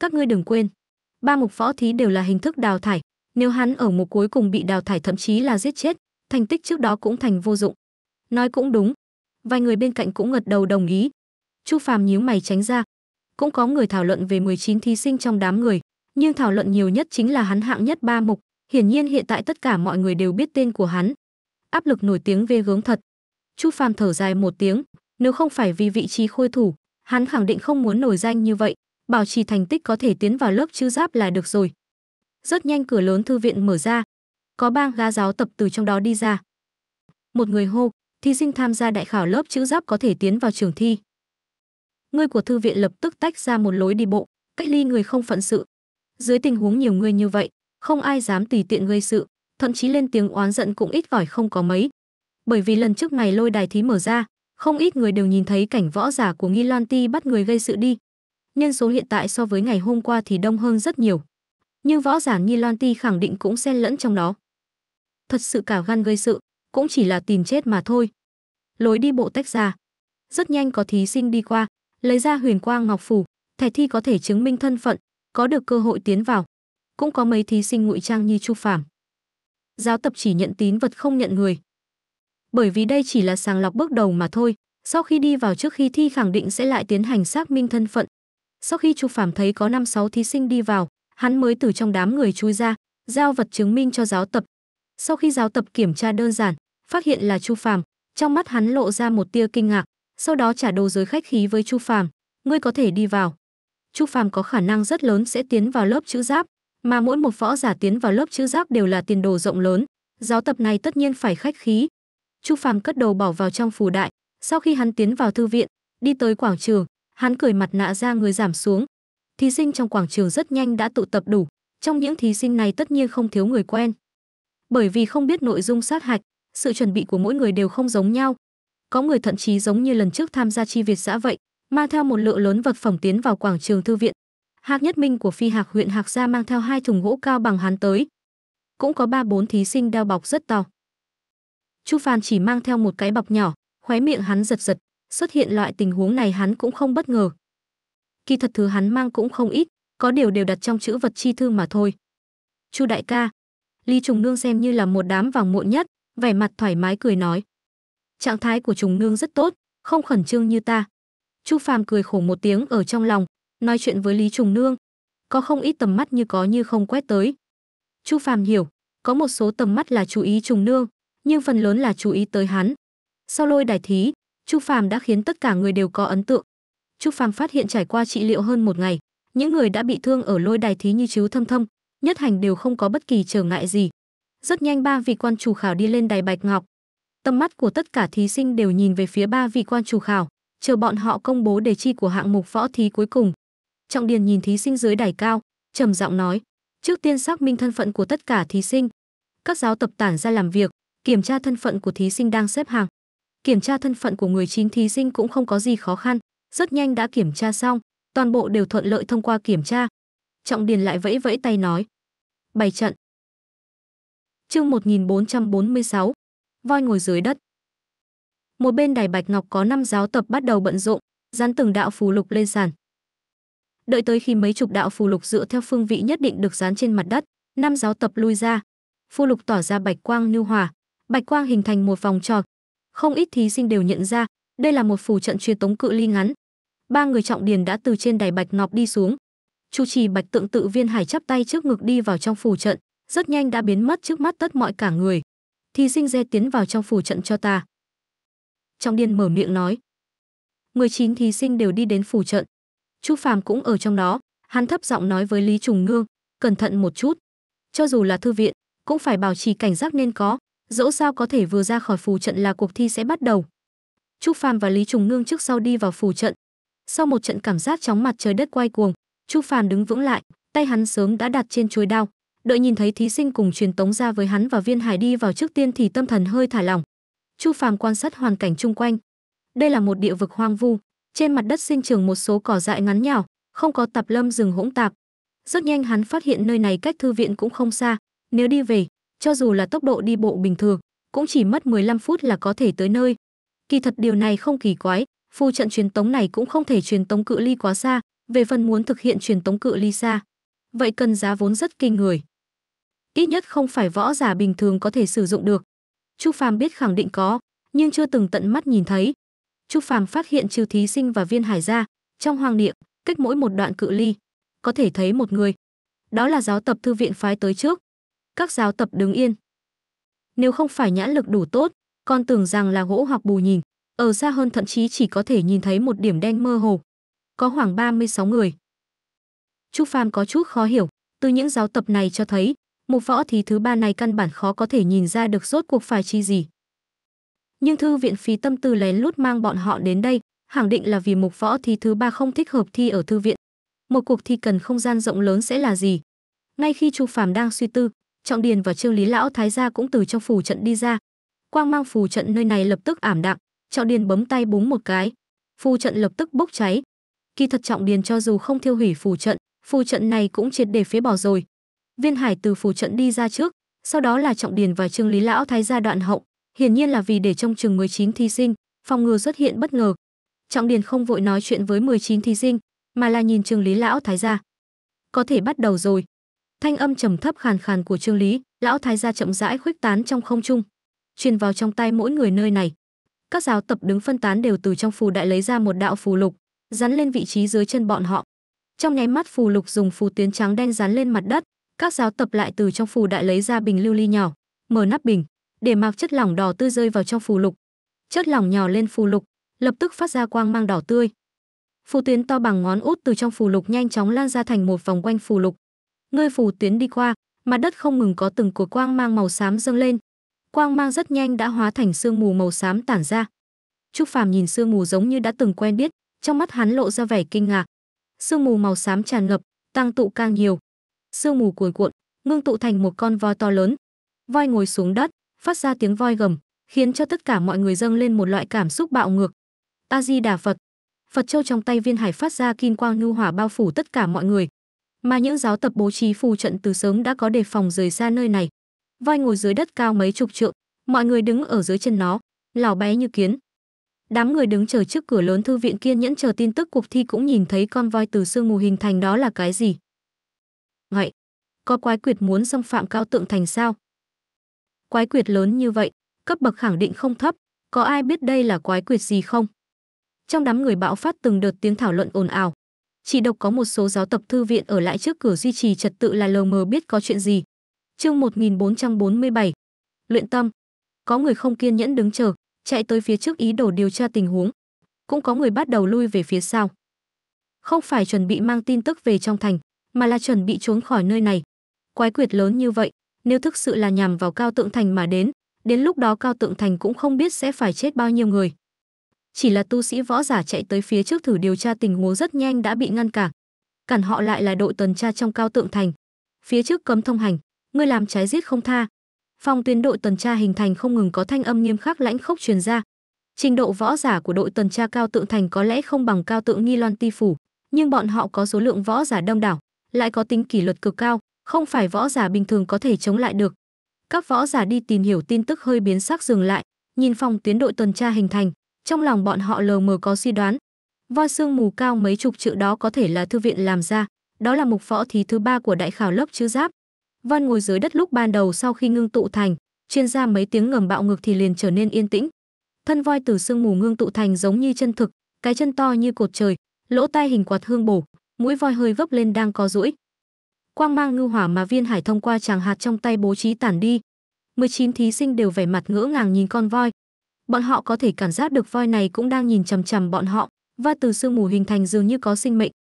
các ngươi đừng quên, ba mục võ thí đều là hình thức đào thải, nếu hắn ở mục cuối cùng bị đào thải thậm chí là giết chết, thành tích trước đó cũng thành vô dụng. Nói cũng đúng. Vài người bên cạnh cũng gật đầu đồng ý. Chu Phàm nhíu mày tránh ra. Cũng có người thảo luận về 19 thí sinh trong đám người, nhưng thảo luận nhiều nhất chính là hắn hạng nhất ba mục, hiển nhiên hiện tại tất cả mọi người đều biết tên của hắn. Áp lực nổi tiếng ghê gớm thật. Chu Phàm thở dài một tiếng, nếu không phải vì vị trí khôi thủ, hắn khẳng định không muốn nổi danh như vậy, bảo trì thành tích có thể tiến vào lớp chư giáp là được rồi. Rất nhanh cửa lớn thư viện mở ra, có bang gá giáo tập từ trong đó đi ra. Một người hô, thí sinh tham gia đại khảo lớp chữ giáp có thể tiến vào trường thi. Người của thư viện lập tức tách ra một lối đi bộ, cách ly người không phận sự. Dưới tình huống nhiều người như vậy, không ai dám tùy tiện gây sự, thậm chí lên tiếng oán giận cũng ít ỏi không có mấy. Bởi vì lần trước ngày lôi đài thí mở ra, không ít người đều nhìn thấy cảnh võ giả của Nghi Loan Ti bắt người gây sự đi. Nhân số hiện tại so với ngày hôm qua thì đông hơn rất nhiều. Nhưng võ giả Nghi Loan Ti khẳng định cũng xen lẫn trong đó thật sự cả gan gây sự, cũng chỉ là tìm chết mà thôi. Lối đi bộ tách ra. Rất nhanh có thí sinh đi qua, lấy ra huyền quang ngọc phủ, thẻ thi có thể chứng minh thân phận, có được cơ hội tiến vào. Cũng có mấy thí sinh ngụy trang như Chu Phạm, Giáo tập chỉ nhận tín vật không nhận người. Bởi vì đây chỉ là sàng lọc bước đầu mà thôi, sau khi đi vào trước khi thi khẳng định sẽ lại tiến hành xác minh thân phận. Sau khi Chu Phạm thấy có 5 6 thí sinh đi vào, hắn mới từ trong đám người chui ra, giao vật chứng minh cho giáo tập, sau khi giáo tập kiểm tra đơn giản, phát hiện là Chu Phàm, trong mắt hắn lộ ra một tia kinh ngạc, sau đó trả đồ giới khách khí với Chu Phàm, "Ngươi có thể đi vào." Chu Phàm có khả năng rất lớn sẽ tiến vào lớp chữ giáp, mà mỗi một võ giả tiến vào lớp chữ giáp đều là tiền đồ rộng lớn, giáo tập này tất nhiên phải khách khí. Chu Phàm cất đầu bỏ vào trong phù đại, sau khi hắn tiến vào thư viện, đi tới quảng trường, hắn cười mặt nạ ra người giảm xuống. Thí sinh trong quảng trường rất nhanh đã tụ tập đủ, trong những thí sinh này tất nhiên không thiếu người quen bởi vì không biết nội dung sát hạch, sự chuẩn bị của mỗi người đều không giống nhau. Có người thậm chí giống như lần trước tham gia chi Việt xã vậy, mang theo một lượng lớn vật phẩm tiến vào quảng trường thư viện. Hạc Nhất Minh của Phi Hạc huyện Hạc Gia mang theo hai thùng gỗ cao bằng hắn tới. Cũng có ba bốn thí sinh đeo bọc rất to. Chu Phan chỉ mang theo một cái bọc nhỏ, khóe miệng hắn giật giật, xuất hiện loại tình huống này hắn cũng không bất ngờ. Kỳ thật thứ hắn mang cũng không ít, có điều đều đặt trong chữ vật chi thư mà thôi. Chu đại ca, Lý Trùng Nương xem như là một đám vàng muộn nhất, vẻ mặt thoải mái cười nói. Trạng thái của Trùng Nương rất tốt, không khẩn trương như ta. Chu Phàm cười khổ một tiếng ở trong lòng, nói chuyện với Lý Trùng Nương. Có không ít tầm mắt như có như không quét tới. Chu Phàm hiểu, có một số tầm mắt là chú ý Trùng Nương, nhưng phần lớn là chú ý tới hắn. Sau lôi đài thí, Chu Phàm đã khiến tất cả người đều có ấn tượng. Chu Phàm phát hiện trải qua trị liệu hơn một ngày, những người đã bị thương ở lôi đài thí như chú Thâm Thâm, nhất hành đều không có bất kỳ trở ngại gì. Rất nhanh ba vị quan chủ khảo đi lên đài bạch ngọc. Tầm mắt của tất cả thí sinh đều nhìn về phía ba vị quan chủ khảo, chờ bọn họ công bố đề chi của hạng mục võ thí cuối cùng. Trọng Điền nhìn thí sinh dưới đài cao, trầm giọng nói: "Trước tiên xác minh thân phận của tất cả thí sinh. Các giáo tập tản ra làm việc, kiểm tra thân phận của thí sinh đang xếp hàng. Kiểm tra thân phận của người chín thí sinh cũng không có gì khó khăn, rất nhanh đã kiểm tra xong, toàn bộ đều thuận lợi thông qua kiểm tra." Trọng Điền lại vẫy vẫy tay nói: bày trận. Chương 1446. Voi ngồi dưới đất. Một bên đài bạch ngọc có năm giáo tập bắt đầu bận rộn, dán từng đạo phù lục lên sàn. Đợi tới khi mấy chục đạo phù lục dựa theo phương vị nhất định được dán trên mặt đất, năm giáo tập lui ra. Phù lục tỏa ra bạch quang lưu hòa, bạch quang hình thành một vòng tròn. Không ít thí sinh đều nhận ra, đây là một phù trận truyền tống cự ly ngắn. Ba người trọng điền đã từ trên đài bạch ngọc đi xuống, Chu trì bạch tượng tự viên hải chắp tay trước ngực đi vào trong phù trận, rất nhanh đã biến mất trước mắt tất mọi cả người. Thí sinh dê tiến vào trong phù trận cho ta. Trong điên mở miệng nói. 19 thí sinh đều đi đến phù trận. Chu Phàm cũng ở trong đó, hắn thấp giọng nói với Lý Trùng Nương, cẩn thận một chút. Cho dù là thư viện, cũng phải bảo trì cảnh giác nên có, dẫu sao có thể vừa ra khỏi phù trận là cuộc thi sẽ bắt đầu. Chu Phàm và Lý Trùng Nương trước sau đi vào phù trận. Sau một trận cảm giác chóng mặt trời đất quay cuồng, Chu Phàm đứng vững lại, tay hắn sớm đã đặt trên chuôi đao, đợi nhìn thấy thí sinh cùng truyền tống ra với hắn và Viên Hải đi vào trước tiên thì tâm thần hơi thả lỏng. Chu Phàm quan sát hoàn cảnh chung quanh. Đây là một địa vực hoang vu, trên mặt đất sinh trưởng một số cỏ dại ngắn nhỏ, không có tạp lâm rừng hỗn tạp. Rất nhanh hắn phát hiện nơi này cách thư viện cũng không xa, nếu đi về, cho dù là tốc độ đi bộ bình thường, cũng chỉ mất 15 phút là có thể tới nơi. Kỳ thật điều này không kỳ quái, phu trận truyền tống này cũng không thể truyền tống cự ly quá xa, về phần muốn thực hiện truyền tống cự ly xa, vậy cần giá vốn rất kinh người. Ít nhất không phải võ giả bình thường có thể sử dụng được. chu Phàm biết khẳng định có, nhưng chưa từng tận mắt nhìn thấy. chu Phàm phát hiện trừ thí sinh và viên hải gia, trong hoàng địa, cách mỗi một đoạn cự ly, có thể thấy một người. Đó là giáo tập thư viện phái tới trước. Các giáo tập đứng yên. Nếu không phải nhãn lực đủ tốt, còn tưởng rằng là gỗ hoặc bù nhìn, ở xa hơn thậm chí chỉ có thể nhìn thấy một điểm đen mơ hồ, có khoảng 36 người. Trúc Phàm có chút khó hiểu, từ những giáo tập này cho thấy, mục võ thí thứ ba này căn bản khó có thể nhìn ra được rốt cuộc phải chi gì. Nhưng thư viện phí tâm tư lén lút mang bọn họ đến đây, khẳng định là vì mục võ thí thứ ba không thích hợp thi ở thư viện. Một cuộc thi cần không gian rộng lớn sẽ là gì? Ngay khi Chu Phàm đang suy tư, Trọng Điền và Trương Lý lão thái gia cũng từ trong phù trận đi ra. Quang mang phù trận nơi này lập tức ảm đạm, Trọng Điền bấm tay búng một cái, phù trận lập tức bốc cháy, kỳ thật trọng điền cho dù không thiêu hủy phù trận phù trận này cũng triệt để phế bỏ rồi viên hải từ phù trận đi ra trước sau đó là trọng điền và trương lý lão thái gia đoạn hậu hiển nhiên là vì để trong trường 19 thí sinh phòng ngừa xuất hiện bất ngờ trọng điền không vội nói chuyện với 19 thí sinh mà là nhìn trương lý lão thái gia có thể bắt đầu rồi thanh âm trầm thấp khàn khàn của trương lý lão thái gia chậm rãi khuếch tán trong không trung truyền vào trong tay mỗi người nơi này các giáo tập đứng phân tán đều từ trong phù đại lấy ra một đạo phù lục rắn lên vị trí dưới chân bọn họ. Trong nháy mắt phù lục dùng phù tuyến trắng đen rắn lên mặt đất, các giáo tập lại từ trong phù đại lấy ra bình lưu ly nhỏ, mở nắp bình, để mặc chất lỏng đỏ tươi rơi vào trong phù lục. Chất lỏng nhỏ lên phù lục, lập tức phát ra quang mang đỏ tươi. Phù tuyến to bằng ngón út từ trong phù lục nhanh chóng lan ra thành một vòng quanh phù lục. Ngươi phù tuyến đi qua, mặt đất không ngừng có từng cột quang mang màu xám dâng lên. Quang mang rất nhanh đã hóa thành sương mù màu xám tản ra. Trúc Phàm nhìn sương mù giống như đã từng quen biết, trong mắt hắn lộ ra vẻ kinh ngạc. Sương mù màu xám tràn ngập, tăng tụ càng nhiều. Sương mù cuồn cuộn, ngưng tụ thành một con voi to lớn. Voi ngồi xuống đất, phát ra tiếng voi gầm, khiến cho tất cả mọi người dâng lên một loại cảm xúc bạo ngược. A Di Đà Phật. Phật châu trong tay Viên Hải phát ra kim quang nhu hỏa bao phủ tất cả mọi người. Mà những giáo tập bố trí phù trận từ sớm đã có đề phòng rời xa nơi này. Voi ngồi dưới đất cao mấy chục trượng, mọi người đứng ở dưới chân nó, lảo bé như kiến. Đám người đứng chờ trước cửa lớn thư viện kiên nhẫn chờ tin tức cuộc thi cũng nhìn thấy con voi từ sương mù hình thành đó là cái gì. Vậy, có quái quyệt muốn xâm phạm cao tượng thành sao? Quái quyệt lớn như vậy, cấp bậc khẳng định không thấp, có ai biết đây là quái quyệt gì không? Trong đám người bạo phát từng đợt tiếng thảo luận ồn ào. Chỉ độc có một số giáo tập thư viện ở lại trước cửa duy trì trật tự là lờ mờ biết có chuyện gì. Chương 1447. Luyện tâm. Có người không kiên nhẫn đứng chờ, chạy tới phía trước ý đồ điều tra tình huống. Cũng có người bắt đầu lui về phía sau. Không phải chuẩn bị mang tin tức về trong thành, mà là chuẩn bị trốn khỏi nơi này. Quái quyệt lớn như vậy, nếu thực sự là nhằm vào Cao Tượng Thành mà đến, đến lúc đó Cao Tượng Thành cũng không biết sẽ phải chết bao nhiêu người. Chỉ là tu sĩ võ giả chạy tới phía trước thử điều tra tình huống rất nhanh đã bị ngăn cản. Cản họ lại là đội tuần tra trong Cao Tượng Thành. Phía trước cấm thông hành, ngươi làm trái giết không tha, Phòng tuyến đội tuần tra hình thành không ngừng có thanh âm nghiêm khắc lãnh khốc truyền ra. Trình độ võ giả của đội tuần tra cao tượng thành có lẽ không bằng cao tượng nghi loan ti phủ, nhưng bọn họ có số lượng võ giả đông đảo, lại có tính kỷ luật cực cao, không phải võ giả bình thường có thể chống lại được. Các võ giả đi tìm hiểu tin tức hơi biến sắc dừng lại, nhìn phòng tuyến đội tuần tra hình thành, trong lòng bọn họ lờ mờ có suy đoán. Voi xương mù cao mấy chục chữ đó có thể là thư viện làm ra, đó là mục võ thí thứ ba của đại khảo lớp chữ giáp, van ngồi dưới đất lúc ban đầu sau khi ngưng tụ thành chuyên ra mấy tiếng ngầm bạo ngực thì liền trở nên yên tĩnh thân voi từ sương mù ngưng tụ thành giống như chân thực cái chân to như cột trời lỗ tai hình quạt hương bổ mũi voi hơi vấp lên đang có rũi quang mang ngưu hỏa mà viên hải thông qua chàng hạt trong tay bố trí tản đi 19 thí sinh đều vẻ mặt ngỡ ngàng nhìn con voi bọn họ có thể cảm giác được voi này cũng đang nhìn chằm chằm bọn họ và từ sương mù hình thành dường như có sinh mệnh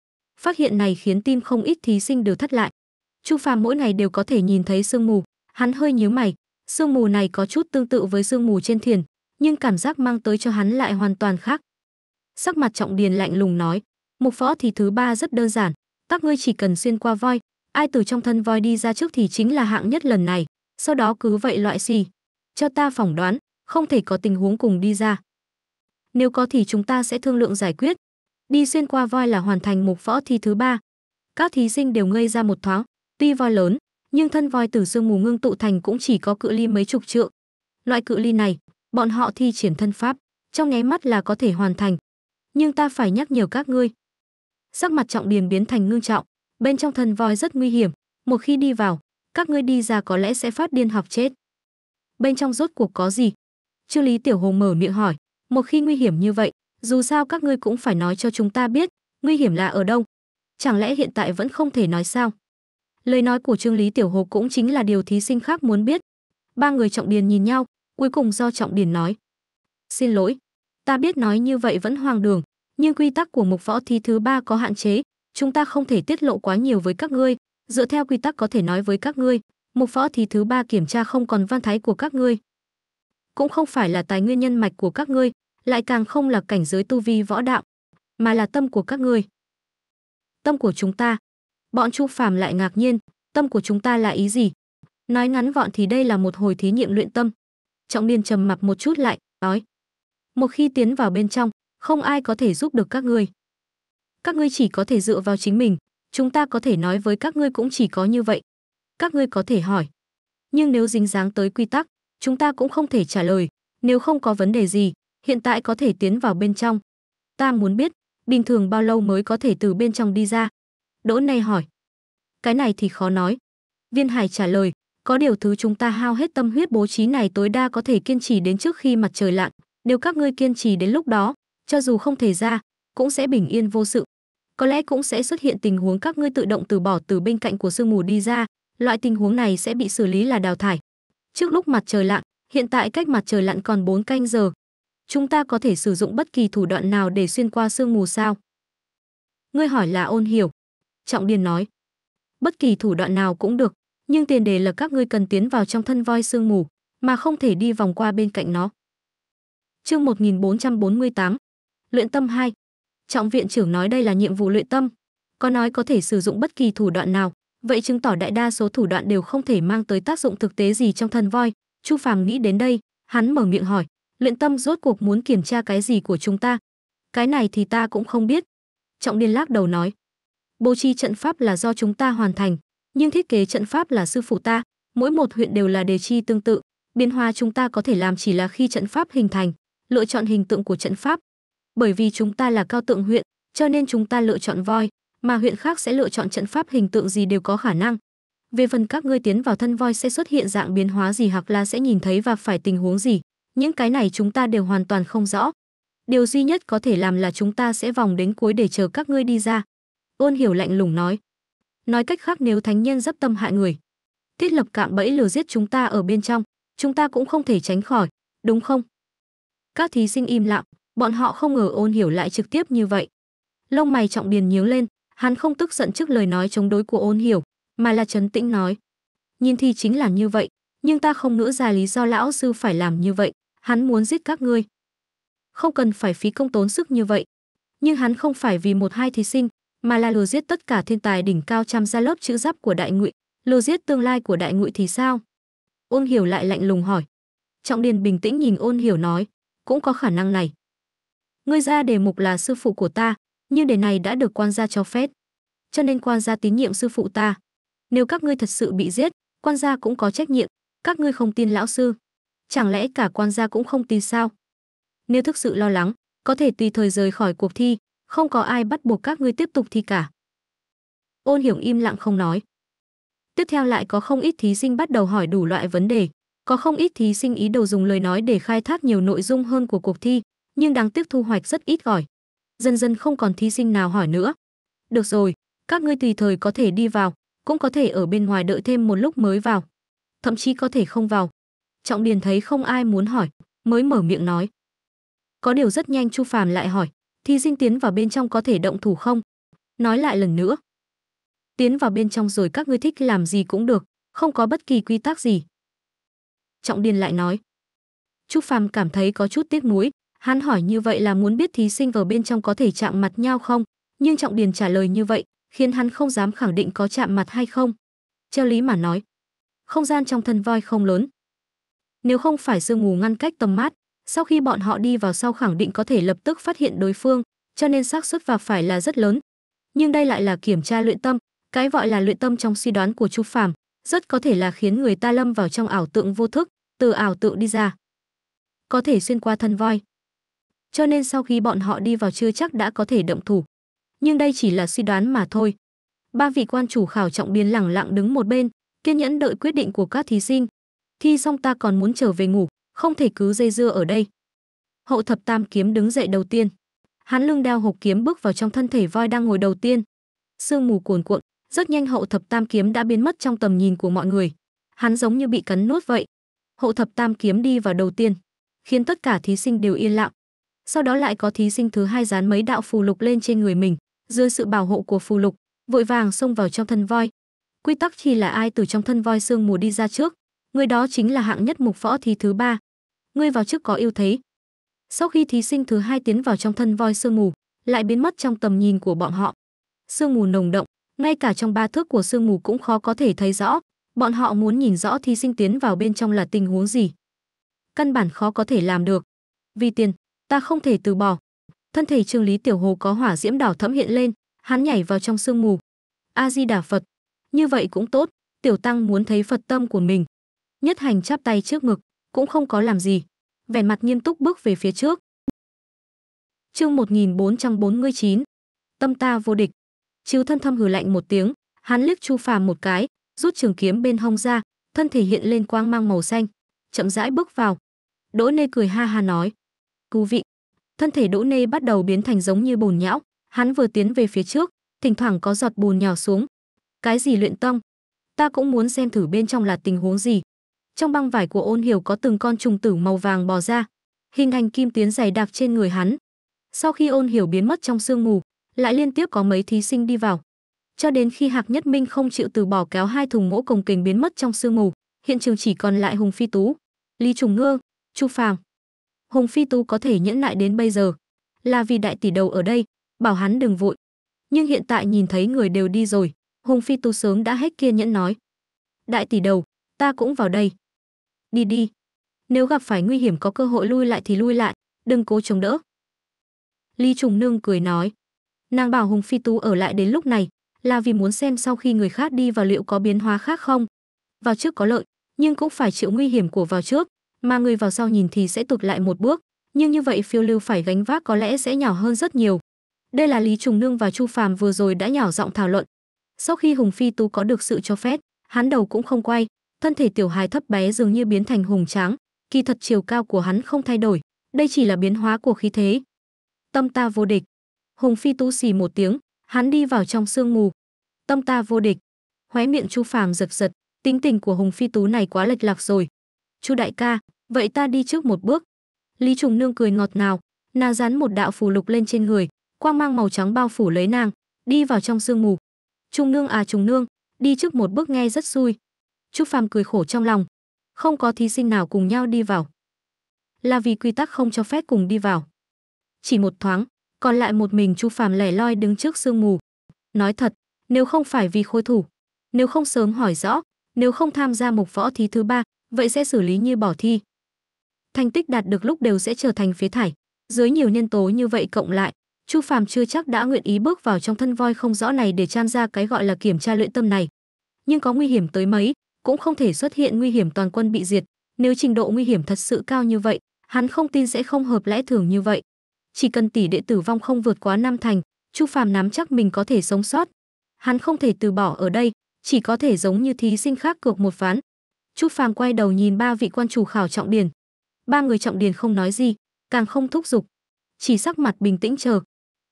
phát hiện này khiến tim không ít thí sinh đều thất lại Chu Phàm mỗi ngày đều có thể nhìn thấy sương mù, hắn hơi nhíu mày, sương mù này có chút tương tự với sương mù trên thuyền, nhưng cảm giác mang tới cho hắn lại hoàn toàn khác. Sắc mặt Trọng Điền lạnh lùng nói, mục võ thì thứ ba rất đơn giản, các ngươi chỉ cần xuyên qua voi, ai từ trong thân voi đi ra trước thì chính là hạng nhất lần này, sau đó cứ vậy loại xì. Cho ta phỏng đoán, không thể có tình huống cùng đi ra. Nếu có thì chúng ta sẽ thương lượng giải quyết. Đi xuyên qua voi là hoàn thành mục võ thi thứ ba. Các thí sinh đều ngây ra một thoáng, Tuy voi lớn, nhưng thân voi từ sương mù ngưng tụ thành cũng chỉ có cự ly mấy chục trượng. Loại cự ly này, bọn họ thi triển thân pháp, trong nháy mắt là có thể hoàn thành. Nhưng ta phải nhắc nhở các ngươi. Sắc mặt trọng điền biến thành ngưng trọng, bên trong thân voi rất nguy hiểm, một khi đi vào, các ngươi đi ra có lẽ sẽ phát điên học chết. Bên trong rốt cuộc có gì? Trương Lý Tiểu Hồng mở miệng hỏi, một khi nguy hiểm như vậy, dù sao các ngươi cũng phải nói cho chúng ta biết, nguy hiểm là ở đâu? Chẳng lẽ hiện tại vẫn không thể nói sao? Lời nói của Trương Lý Tiểu Hộp cũng chính là điều thí sinh khác muốn biết. Ba người Trọng Điền nhìn nhau, cuối cùng do Trọng Điền nói. Xin lỗi, ta biết nói như vậy vẫn hoang đường, nhưng quy tắc của mục võ thi thứ ba có hạn chế, chúng ta không thể tiết lộ quá nhiều với các ngươi, dựa theo quy tắc có thể nói với các ngươi, mục võ thi thứ ba kiểm tra không còn văn thái của các ngươi. Cũng không phải là tài nguyên nhân mạch của các ngươi, lại càng không là cảnh giới tu vi võ đạo, mà là tâm của các ngươi. Tâm của chúng ta, Bọn Chu Phàm lại ngạc nhiên, tâm của chúng ta là ý gì? Nói ngắn gọn thì đây là một hồi thí nghiệm luyện tâm. Trọng Niên trầm mặc một chút lại, nói: "Một khi tiến vào bên trong, không ai có thể giúp được các ngươi. Các ngươi chỉ có thể dựa vào chính mình, chúng ta có thể nói với các ngươi cũng chỉ có như vậy. Các ngươi có thể hỏi, nhưng nếu dính dáng tới quy tắc, chúng ta cũng không thể trả lời, nếu không có vấn đề gì, hiện tại có thể tiến vào bên trong. Ta muốn biết, bình thường bao lâu mới có thể từ bên trong đi ra? Đỗ Nay hỏi. Cái này thì khó nói. Viên Hải trả lời, có điều thứ chúng ta hao hết tâm huyết bố trí này tối đa có thể kiên trì đến trước khi mặt trời lặn, nếu các ngươi kiên trì đến lúc đó, cho dù không thể ra, cũng sẽ bình yên vô sự. Có lẽ cũng sẽ xuất hiện tình huống các ngươi tự động từ bỏ từ bên cạnh của sương mù đi ra, loại tình huống này sẽ bị xử lý là đào thải. Trước lúc mặt trời lặn, hiện tại cách mặt trời lặn còn 4 canh giờ. Chúng ta có thể sử dụng bất kỳ thủ đoạn nào để xuyên qua sương mù sao? Ngươi hỏi là ôn hiểu. Trọng Điền nói. Bất kỳ thủ đoạn nào cũng được, nhưng tiền đề là các ngươi cần tiến vào trong thân voi sương mù, mà không thể đi vòng qua bên cạnh nó. Chương 1448 Luyện tâm 2 Trọng viện trưởng nói đây là nhiệm vụ luyện tâm. Có nói có thể sử dụng bất kỳ thủ đoạn nào, vậy chứng tỏ đại đa số thủ đoạn đều không thể mang tới tác dụng thực tế gì trong thân voi. Chu Phàm nghĩ đến đây, hắn mở miệng hỏi, luyện tâm rốt cuộc muốn kiểm tra cái gì của chúng ta? Cái này thì ta cũng không biết. Trọng điên lắc đầu nói, bố trí trận pháp là do chúng ta hoàn thành, nhưng thiết kế trận pháp là sư phụ ta, mỗi một huyện đều là đề chi tương tự, biến hóa chúng ta có thể làm chỉ là khi trận pháp hình thành, lựa chọn hình tượng của trận pháp. Bởi vì chúng ta là cao tượng huyện, cho nên chúng ta lựa chọn voi, mà huyện khác sẽ lựa chọn trận pháp hình tượng gì đều có khả năng. Về phần các ngươi tiến vào thân voi sẽ xuất hiện dạng biến hóa gì hoặc là sẽ nhìn thấy và phải tình huống gì, những cái này chúng ta đều hoàn toàn không rõ. Điều duy nhất có thể làm là chúng ta sẽ vòng đến cuối để chờ các ngươi đi ra, Ôn hiểu lạnh lùng nói. Nói cách khác nếu thánh nhân dấp tâm hại người, thiết lập cạm bẫy lừa giết chúng ta ở bên trong, chúng ta cũng không thể tránh khỏi, đúng không? Các thí sinh im lặng, bọn họ không ngờ ôn hiểu lại trực tiếp như vậy. Lông mày trọng điền nhướng lên, hắn không tức giận trước lời nói chống đối của ôn hiểu, mà là trấn tĩnh nói. Nhìn thì chính là như vậy, nhưng ta không ngỡ ra lý do lão sư phải làm như vậy, hắn muốn giết các ngươi. Không cần phải phí công tốn sức như vậy, nhưng hắn không phải vì một hai thí sinh mà là lừa giết tất cả thiên tài đỉnh cao trăm gia lớp chữ giáp của đại ngụy lừa giết tương lai của đại ngụy thì sao ôn hiểu lại lạnh lùng hỏi trọng điền bình tĩnh nhìn ôn hiểu nói cũng có khả năng này ngươi ra đề mục là sư phụ của ta nhưng đề này đã được quan gia cho phép cho nên quan gia tín nhiệm sư phụ ta nếu các ngươi thật sự bị giết quan gia cũng có trách nhiệm các ngươi không tin lão sư chẳng lẽ cả quan gia cũng không tin sao nếu thực sự lo lắng có thể tùy thời rời khỏi cuộc thi không có ai bắt buộc các ngươi tiếp tục thi cả. Ôn hiểu im lặng không nói. Tiếp theo lại có không ít thí sinh bắt đầu hỏi đủ loại vấn đề. Có không ít thí sinh ý đồ dùng lời nói để khai thác nhiều nội dung hơn của cuộc thi, nhưng đáng tiếc thu hoạch rất ít ỏi. Dần dần không còn thí sinh nào hỏi nữa. Được rồi, các ngươi tùy thời có thể đi vào, cũng có thể ở bên ngoài đợi thêm một lúc mới vào. Thậm chí có thể không vào. Trọng Điền thấy không ai muốn hỏi, mới mở miệng nói. Có điều rất nhanh Chu Phàm lại hỏi, thì sinh tiến vào bên trong có thể động thủ không? Nói lại lần nữa. Tiến vào bên trong rồi các ngươi thích làm gì cũng được, không có bất kỳ quy tắc gì. Trọng Điền lại nói. Trúc Phàm cảm thấy có chút tiếc nuối, hắn hỏi như vậy là muốn biết thí sinh vào bên trong có thể chạm mặt nhau không, nhưng Trọng Điền trả lời như vậy, khiến hắn không dám khẳng định có chạm mặt hay không. Theo lý mà nói, không gian trong thân voi không lớn. Nếu không phải sương mù ngăn cách tầm mát, sau khi bọn họ đi vào sau khẳng định có thể lập tức phát hiện đối phương, cho nên xác suất và phải là rất lớn. Nhưng đây lại là kiểm tra luyện tâm, cái gọi là luyện tâm trong suy đoán của Chu Phàm, rất có thể là khiến người ta lâm vào trong ảo tượng vô thức, từ ảo tượng đi ra. Có thể xuyên qua thân voi. Cho nên sau khi bọn họ đi vào chưa chắc đã có thể động thủ. Nhưng đây chỉ là suy đoán mà thôi. Ba vị quan chủ khảo trọng biến lẳng lặng đứng một bên, kiên nhẫn đợi quyết định của các thí sinh. Thi xong ta còn muốn trở về ngủ, không thể cứ dây dưa ở đây. Hậu thập tam kiếm đứng dậy đầu tiên. Hắn lưng đao hộp kiếm bước vào trong thân thể voi đang ngồi đầu tiên. Sương mù cuồn cuộn, rất nhanh hậu thập tam kiếm đã biến mất trong tầm nhìn của mọi người. Hắn giống như bị cắn nuốt vậy. Hậu thập tam kiếm đi vào đầu tiên, khiến tất cả thí sinh đều yên lặng. Sau đó lại có thí sinh thứ hai dán mấy đạo phù lục lên trên người mình, dưới sự bảo hộ của phù lục, vội vàng xông vào trong thân voi. Quy tắc chỉ là ai từ trong thân voi sương mù đi ra trước, người đó chính là hạng nhất mục võ thí thứ ba ngươi vào trước có ưu thế sau khi thí sinh thứ hai tiến vào trong thân voi sương mù lại biến mất trong tầm nhìn của bọn họ sương mù nồng động ngay cả trong ba thước của sương mù cũng khó có thể thấy rõ bọn họ muốn nhìn rõ thí sinh tiến vào bên trong là tình huống gì căn bản khó có thể làm được vì tiền ta không thể từ bỏ thân thể trương lý tiểu hồ có hỏa diễm đỏ thẫm hiện lên hắn nhảy vào trong sương mù a di đà phật như vậy cũng tốt tiểu tăng muốn thấy phật tâm của mình Nhất hành chắp tay trước ngực, cũng không có làm gì. Vẻ mặt nghiêm túc bước về phía trước. Chương 1449 Tâm ta vô địch. Chiếu thân thâm hừ lạnh một tiếng, hắn liếc Chu Phàm một cái, rút trường kiếm bên hông ra, thân thể hiện lên quang mang màu xanh, chậm rãi bước vào. Đỗ Nê cười ha ha nói: "Cú vị." Thân thể Đỗ Nê bắt đầu biến thành giống như bùn nhão, hắn vừa tiến về phía trước, thỉnh thoảng có giọt bùn nhỏ xuống. "Cái gì luyện tông? Ta cũng muốn xem thử bên trong là tình huống gì." Trong băng vải của ôn hiểu có từng con trùng tử màu vàng bò ra, hình thành kim tuyến dày đặc trên người hắn. Sau khi ôn hiểu biến mất trong sương mù, lại liên tiếp có mấy thí sinh đi vào. Cho đến khi Hạc Nhất Minh không chịu từ bỏ kéo hai thùng gỗ cồng kềnh biến mất trong sương mù, hiện trường chỉ còn lại Hùng Phi Tú, Lý Trùng Ngương, Chu Phàng. Hùng Phi Tú có thể nhẫn lại đến bây giờ, là vì đại tỷ đầu ở đây, bảo hắn đừng vội. Nhưng hiện tại nhìn thấy người đều đi rồi, Hùng Phi Tú sớm đã hết kiên nhẫn nói. Đại tỷ đầu, ta cũng vào đây đi đi. Nếu gặp phải nguy hiểm có cơ hội lui lại thì lui lại, đừng cố chống đỡ. Lý Trùng Nương cười nói, nàng bảo Hùng Phi Tú ở lại đến lúc này là vì muốn xem sau khi người khác đi vào liệu có biến hóa khác không. Vào trước có lợi, nhưng cũng phải chịu nguy hiểm của vào trước, mà người vào sau nhìn thì sẽ tụt lại một bước, nhưng như vậy phiêu lưu phải gánh vác có lẽ sẽ nhỏ hơn rất nhiều. Đây là Lý Trùng Nương và Chu Phàm vừa rồi đã nhỏ giọng thảo luận. Sau khi Hùng Phi Tú có được sự cho phép, hắn đầu cũng không quay, thân thể tiểu hài thấp bé dường như biến thành hùng tráng, kỳ thật chiều cao của hắn không thay đổi, đây chỉ là biến hóa của khí thế. Tâm ta vô địch. Hùng Phi tú xì một tiếng, hắn đi vào trong sương mù. Tâm ta vô địch. Khóe miệng Chu Phàm giật giật, tính tình của Hùng Phi Tú này quá lệch lạc rồi. Chu đại ca, vậy ta đi trước một bước. Lý Trùng Nương cười ngọt ngào, nàng dán một đạo phù lục lên trên người, quang mang màu trắng bao phủ lấy nàng, đi vào trong sương mù. Trung Nương à Trùng Nương, đi trước một bước nghe rất xui, Trúc Phàm cười khổ trong lòng. Không có thí sinh nào cùng nhau đi vào. Là vì quy tắc không cho phép cùng đi vào. Chỉ một thoáng, còn lại một mình Chu Phàm lẻ loi đứng trước sương mù. Nói thật, nếu không phải vì khối thủ, nếu không sớm hỏi rõ, nếu không tham gia mục võ thí thứ ba, vậy sẽ xử lý như bỏ thi. Thành tích đạt được lúc đều sẽ trở thành phế thải. Dưới nhiều nhân tố như vậy cộng lại, Chu Phàm chưa chắc đã nguyện ý bước vào trong thân voi không rõ này để tham gia cái gọi là kiểm tra luyện tâm này. Nhưng có nguy hiểm tới mấy, cũng không thể xuất hiện nguy hiểm toàn quân bị diệt. Nếu trình độ nguy hiểm thật sự cao như vậy, hắn không tin sẽ không hợp lẽ thường như vậy. Chỉ cần tỷ đệ tử vong không vượt quá năm thành, Chu Phàm nắm chắc mình có thể sống sót. Hắn không thể từ bỏ ở đây, chỉ có thể giống như thí sinh khác cược một ván. Chu Phàm quay đầu nhìn ba vị quan chủ khảo trọng điền. Ba người trọng điền không nói gì, càng không thúc giục, chỉ sắc mặt bình tĩnh chờ.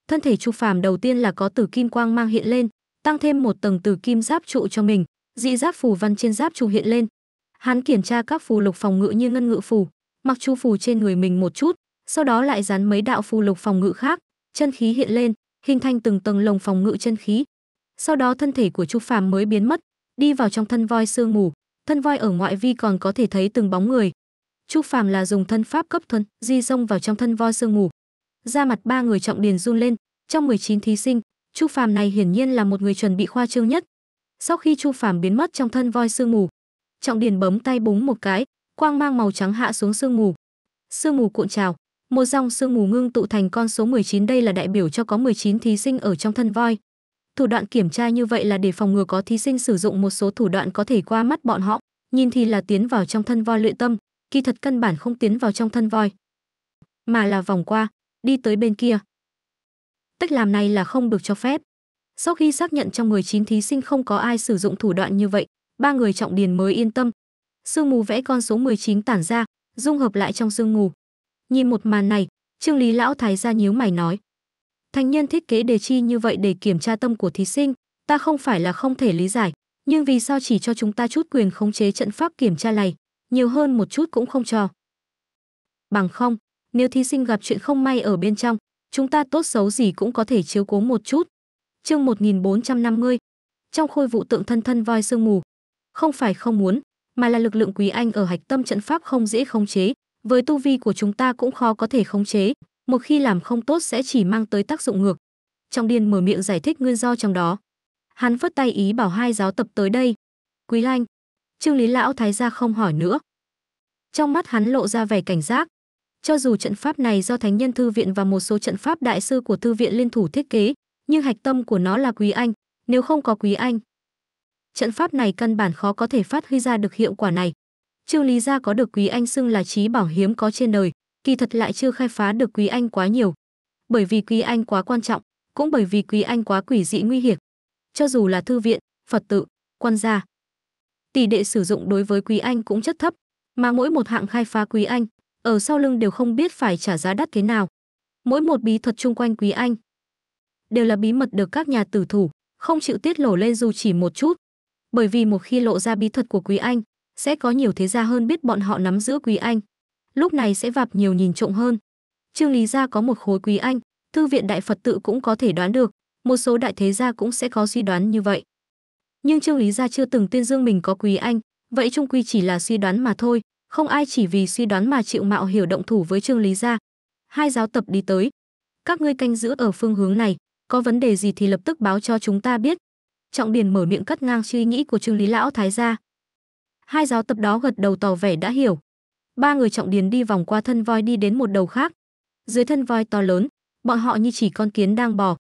Thân thể Chu Phàm đầu tiên là có tử kim quang mang hiện lên, tăng thêm một tầng tử kim giáp trụ cho mình dị giáp phù văn trên giáp trùng hiện lên hắn kiểm tra các phù lục phòng ngự như ngân ngự phù mặc chu phù trên người mình một chút sau đó lại dán mấy đạo phù lục phòng ngự khác chân khí hiện lên hình thành từng tầng lồng phòng ngự chân khí sau đó thân thể của chu phàm mới biến mất đi vào trong thân voi sương mù thân voi ở ngoại vi còn có thể thấy từng bóng người chu phàm là dùng thân pháp cấp thuần di xông vào trong thân voi sương mù ra mặt ba người trọng điền run lên trong 19 thí sinh chu phàm này hiển nhiên là một người chuẩn bị khoa trương nhất sau khi Chu Phàm biến mất trong thân voi sương mù, Trọng Điền bấm tay búng một cái, quang mang màu trắng hạ xuống sương mù. Sương mù cuộn trào, một dòng sương mù ngưng tụ thành con số 19 đây là đại biểu cho có 19 thí sinh ở trong thân voi. Thủ đoạn kiểm tra như vậy là để phòng ngừa có thí sinh sử dụng một số thủ đoạn có thể qua mắt bọn họ, nhìn thì là tiến vào trong thân voi luyện tâm, kỳ thật căn bản không tiến vào trong thân voi, mà là vòng qua, đi tới bên kia. Cách làm này là không được cho phép. Sau khi xác nhận trong 19 thí sinh không có ai sử dụng thủ đoạn như vậy, ba người trọng điền mới yên tâm. Sương mù vẽ con số 19 tản ra, dung hợp lại trong sương mù. Nhìn một màn này, Trương Lý lão thái gia nhíu mày nói: "Thành nhân thiết kế đề chi như vậy để kiểm tra tâm của thí sinh, ta không phải là không thể lý giải, nhưng vì sao chỉ cho chúng ta chút quyền khống chế trận pháp kiểm tra này, nhiều hơn một chút cũng không cho?" Bằng không, nếu thí sinh gặp chuyện không may ở bên trong, chúng ta tốt xấu gì cũng có thể chiếu cố một chút, Chương 1450. Trong khôi vụ tượng thân thân voi sương mù, không phải không muốn, mà là lực lượng quý anh ở hạch tâm trận pháp không dễ khống chế, với tu vi của chúng ta cũng khó có thể khống chế, một khi làm không tốt sẽ chỉ mang tới tác dụng ngược. Trong điên mở miệng giải thích nguyên do trong đó. Hắn phất tay ý bảo hai giáo tập tới đây. Quý anh Trương Lý lão thái gia không hỏi nữa. Trong mắt hắn lộ ra vẻ cảnh giác. Cho dù trận pháp này do Thánh nhân thư viện và một số trận pháp đại sư của thư viện liên thủ thiết kế, nhưng hạch tâm của nó là Quý Anh, nếu không có Quý Anh. Trận pháp này căn bản khó có thể phát huy ra được hiệu quả này. Trương Lý Gia có được Quý Anh xưng là trí bảo hiếm có trên đời, kỳ thật lại chưa khai phá được Quý Anh quá nhiều. Bởi vì Quý Anh quá quan trọng, cũng bởi vì Quý Anh quá quỷ dị nguy hiểm. Cho dù là thư viện, Phật tự, quan gia. Tỷ đệ sử dụng đối với Quý Anh cũng chất thấp, mà mỗi một hạng khai phá Quý Anh, ở sau lưng đều không biết phải trả giá đắt thế nào. Mỗi một bí thuật chung quanh Quý Anh đều là bí mật được các nhà tử thủ, không chịu tiết lộ lên dù chỉ một chút. Bởi vì một khi lộ ra bí thuật của Quý Anh, sẽ có nhiều thế gia hơn biết bọn họ nắm giữ Quý Anh. Lúc này sẽ vạp nhiều nhìn trộm hơn. Trương Lý gia có một khối Quý Anh, thư viện đại Phật tự cũng có thể đoán được, một số đại thế gia cũng sẽ có suy đoán như vậy. Nhưng Trương Lý gia chưa từng tuyên dương mình có Quý Anh, vậy trung quy chỉ là suy đoán mà thôi, không ai chỉ vì suy đoán mà chịu mạo hiểu động thủ với Trương Lý gia. Hai giáo tập đi tới, các ngươi canh giữ ở phương hướng này, có vấn đề gì thì lập tức báo cho chúng ta biết. Trọng Điền mở miệng cắt ngang suy nghĩ của Trương Lý Lão Thái gia. Hai giáo tập đó gật đầu tỏ vẻ đã hiểu. Ba người Trọng Điền đi vòng qua thân voi đi đến một đầu khác. Dưới thân voi to lớn, bọn họ như chỉ con kiến đang bò.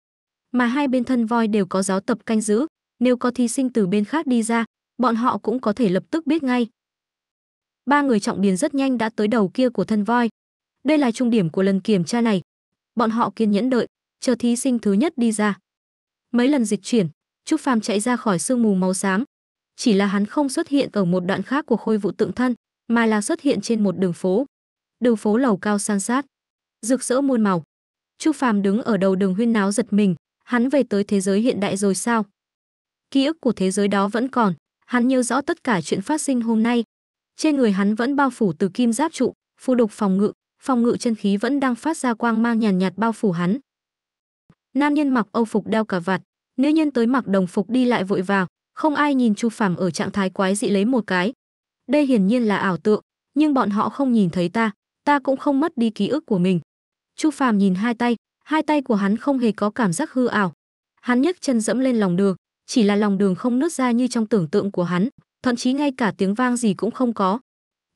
Mà hai bên thân voi đều có giáo tập canh giữ, nếu có thí sinh từ bên khác đi ra, bọn họ cũng có thể lập tức biết ngay. Ba người Trọng Điền rất nhanh đã tới đầu kia của thân voi. Đây là trung điểm của lần kiểm tra này. Bọn họ kiên nhẫn đợi, chờ thí sinh thứ nhất đi ra. Mấy lần dịch chuyển, Trúc Phàm chạy ra khỏi sương mù màu xám. Chỉ là hắn không xuất hiện ở một đoạn khác của khôi vụ tượng thân, mà là xuất hiện trên một đường phố. Đường phố lầu cao san sát, rực rỡ muôn màu. Trúc Phàm đứng ở đầu đường huyên náo giật mình, hắn về tới thế giới hiện đại rồi sao? Ký ức của thế giới đó vẫn còn, hắn nhớ rõ tất cả chuyện phát sinh hôm nay. Trên người hắn vẫn bao phủ từ kim giáp trụ, phù đục phòng ngự, phòng ngự chân khí vẫn đang phát ra quang mang nhàn nhạt, nhạt bao phủ hắn, Nam nhân mặc âu phục đeo cà vạt, nữ nhân tới mặc đồng phục đi lại vội vào, không ai nhìn Chu Phàm ở trạng thái quái dị lấy một cái. Đây hiển nhiên là ảo tượng, nhưng bọn họ không nhìn thấy ta, ta cũng không mất đi ký ức của mình. Chu Phàm nhìn hai tay, hai tay của hắn không hề có cảm giác hư ảo. Hắn nhấc chân dẫm lên lòng đường, chỉ là lòng đường không nứt ra như trong tưởng tượng của hắn, thậm chí ngay cả tiếng vang gì cũng không có.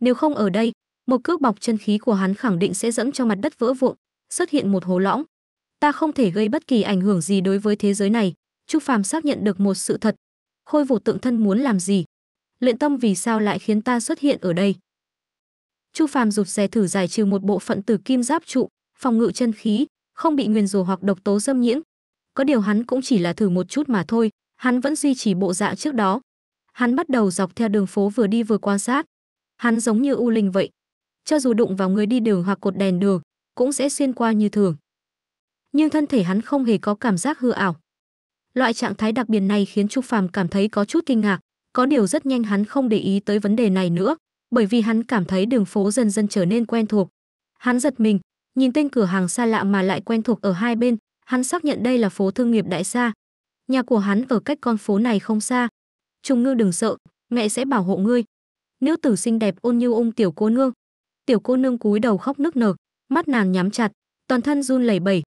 Nếu không ở đây, một cước bọc chân khí của hắn khẳng định sẽ dẫn cho mặt đất vỡ vụn, xuất hiện một hố lõng ta không thể gây bất kỳ ảnh hưởng gì đối với thế giới này Chu phàm xác nhận được một sự thật khôi phục tượng thân muốn làm gì luyện tâm vì sao lại khiến ta xuất hiện ở đây chu phàm rụt rè thử giải trừ một bộ phận từ kim giáp trụ phòng ngự chân khí không bị nguyền rủa hoặc độc tố xâm nhiễm có điều hắn cũng chỉ là thử một chút mà thôi hắn vẫn duy trì bộ dạng trước đó hắn bắt đầu dọc theo đường phố vừa đi vừa quan sát hắn giống như u linh vậy cho dù đụng vào người đi đường hoặc cột đèn đường cũng sẽ xuyên qua như thường nhưng thân thể hắn không hề có cảm giác hư ảo. Loại trạng thái đặc biệt này khiến Trúc Phàm cảm thấy có chút kinh ngạc, có điều rất nhanh hắn không để ý tới vấn đề này nữa, bởi vì hắn cảm thấy đường phố dần dần trở nên quen thuộc. Hắn giật mình, nhìn tên cửa hàng xa lạ mà lại quen thuộc ở hai bên, hắn xác nhận đây là phố thương nghiệp đại gia. Nhà của hắn ở cách con phố này không xa. Trung ngư đừng sợ, mẹ sẽ bảo hộ ngươi. Nữ tử xinh đẹp ôn như ung tiểu cô nương. Tiểu cô nương cúi đầu khóc nức nở, mắt nàng nhắm chặt, toàn thân run lẩy bẩy,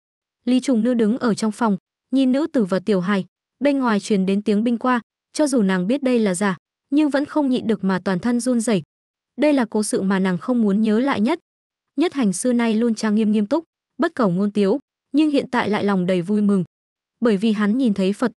Lý Trùng Nữ đứng ở trong phòng, nhìn nữ tử và tiểu hài, bên ngoài truyền đến tiếng binh qua, cho dù nàng biết đây là giả, nhưng vẫn không nhịn được mà toàn thân run rẩy. Đây là cố sự mà nàng không muốn nhớ lại nhất. Nhất hành xưa nay luôn trang nghiêm nghiêm túc, bất cẩu ngôn tiếu, nhưng hiện tại lại lòng đầy vui mừng, bởi vì hắn nhìn thấy Phật,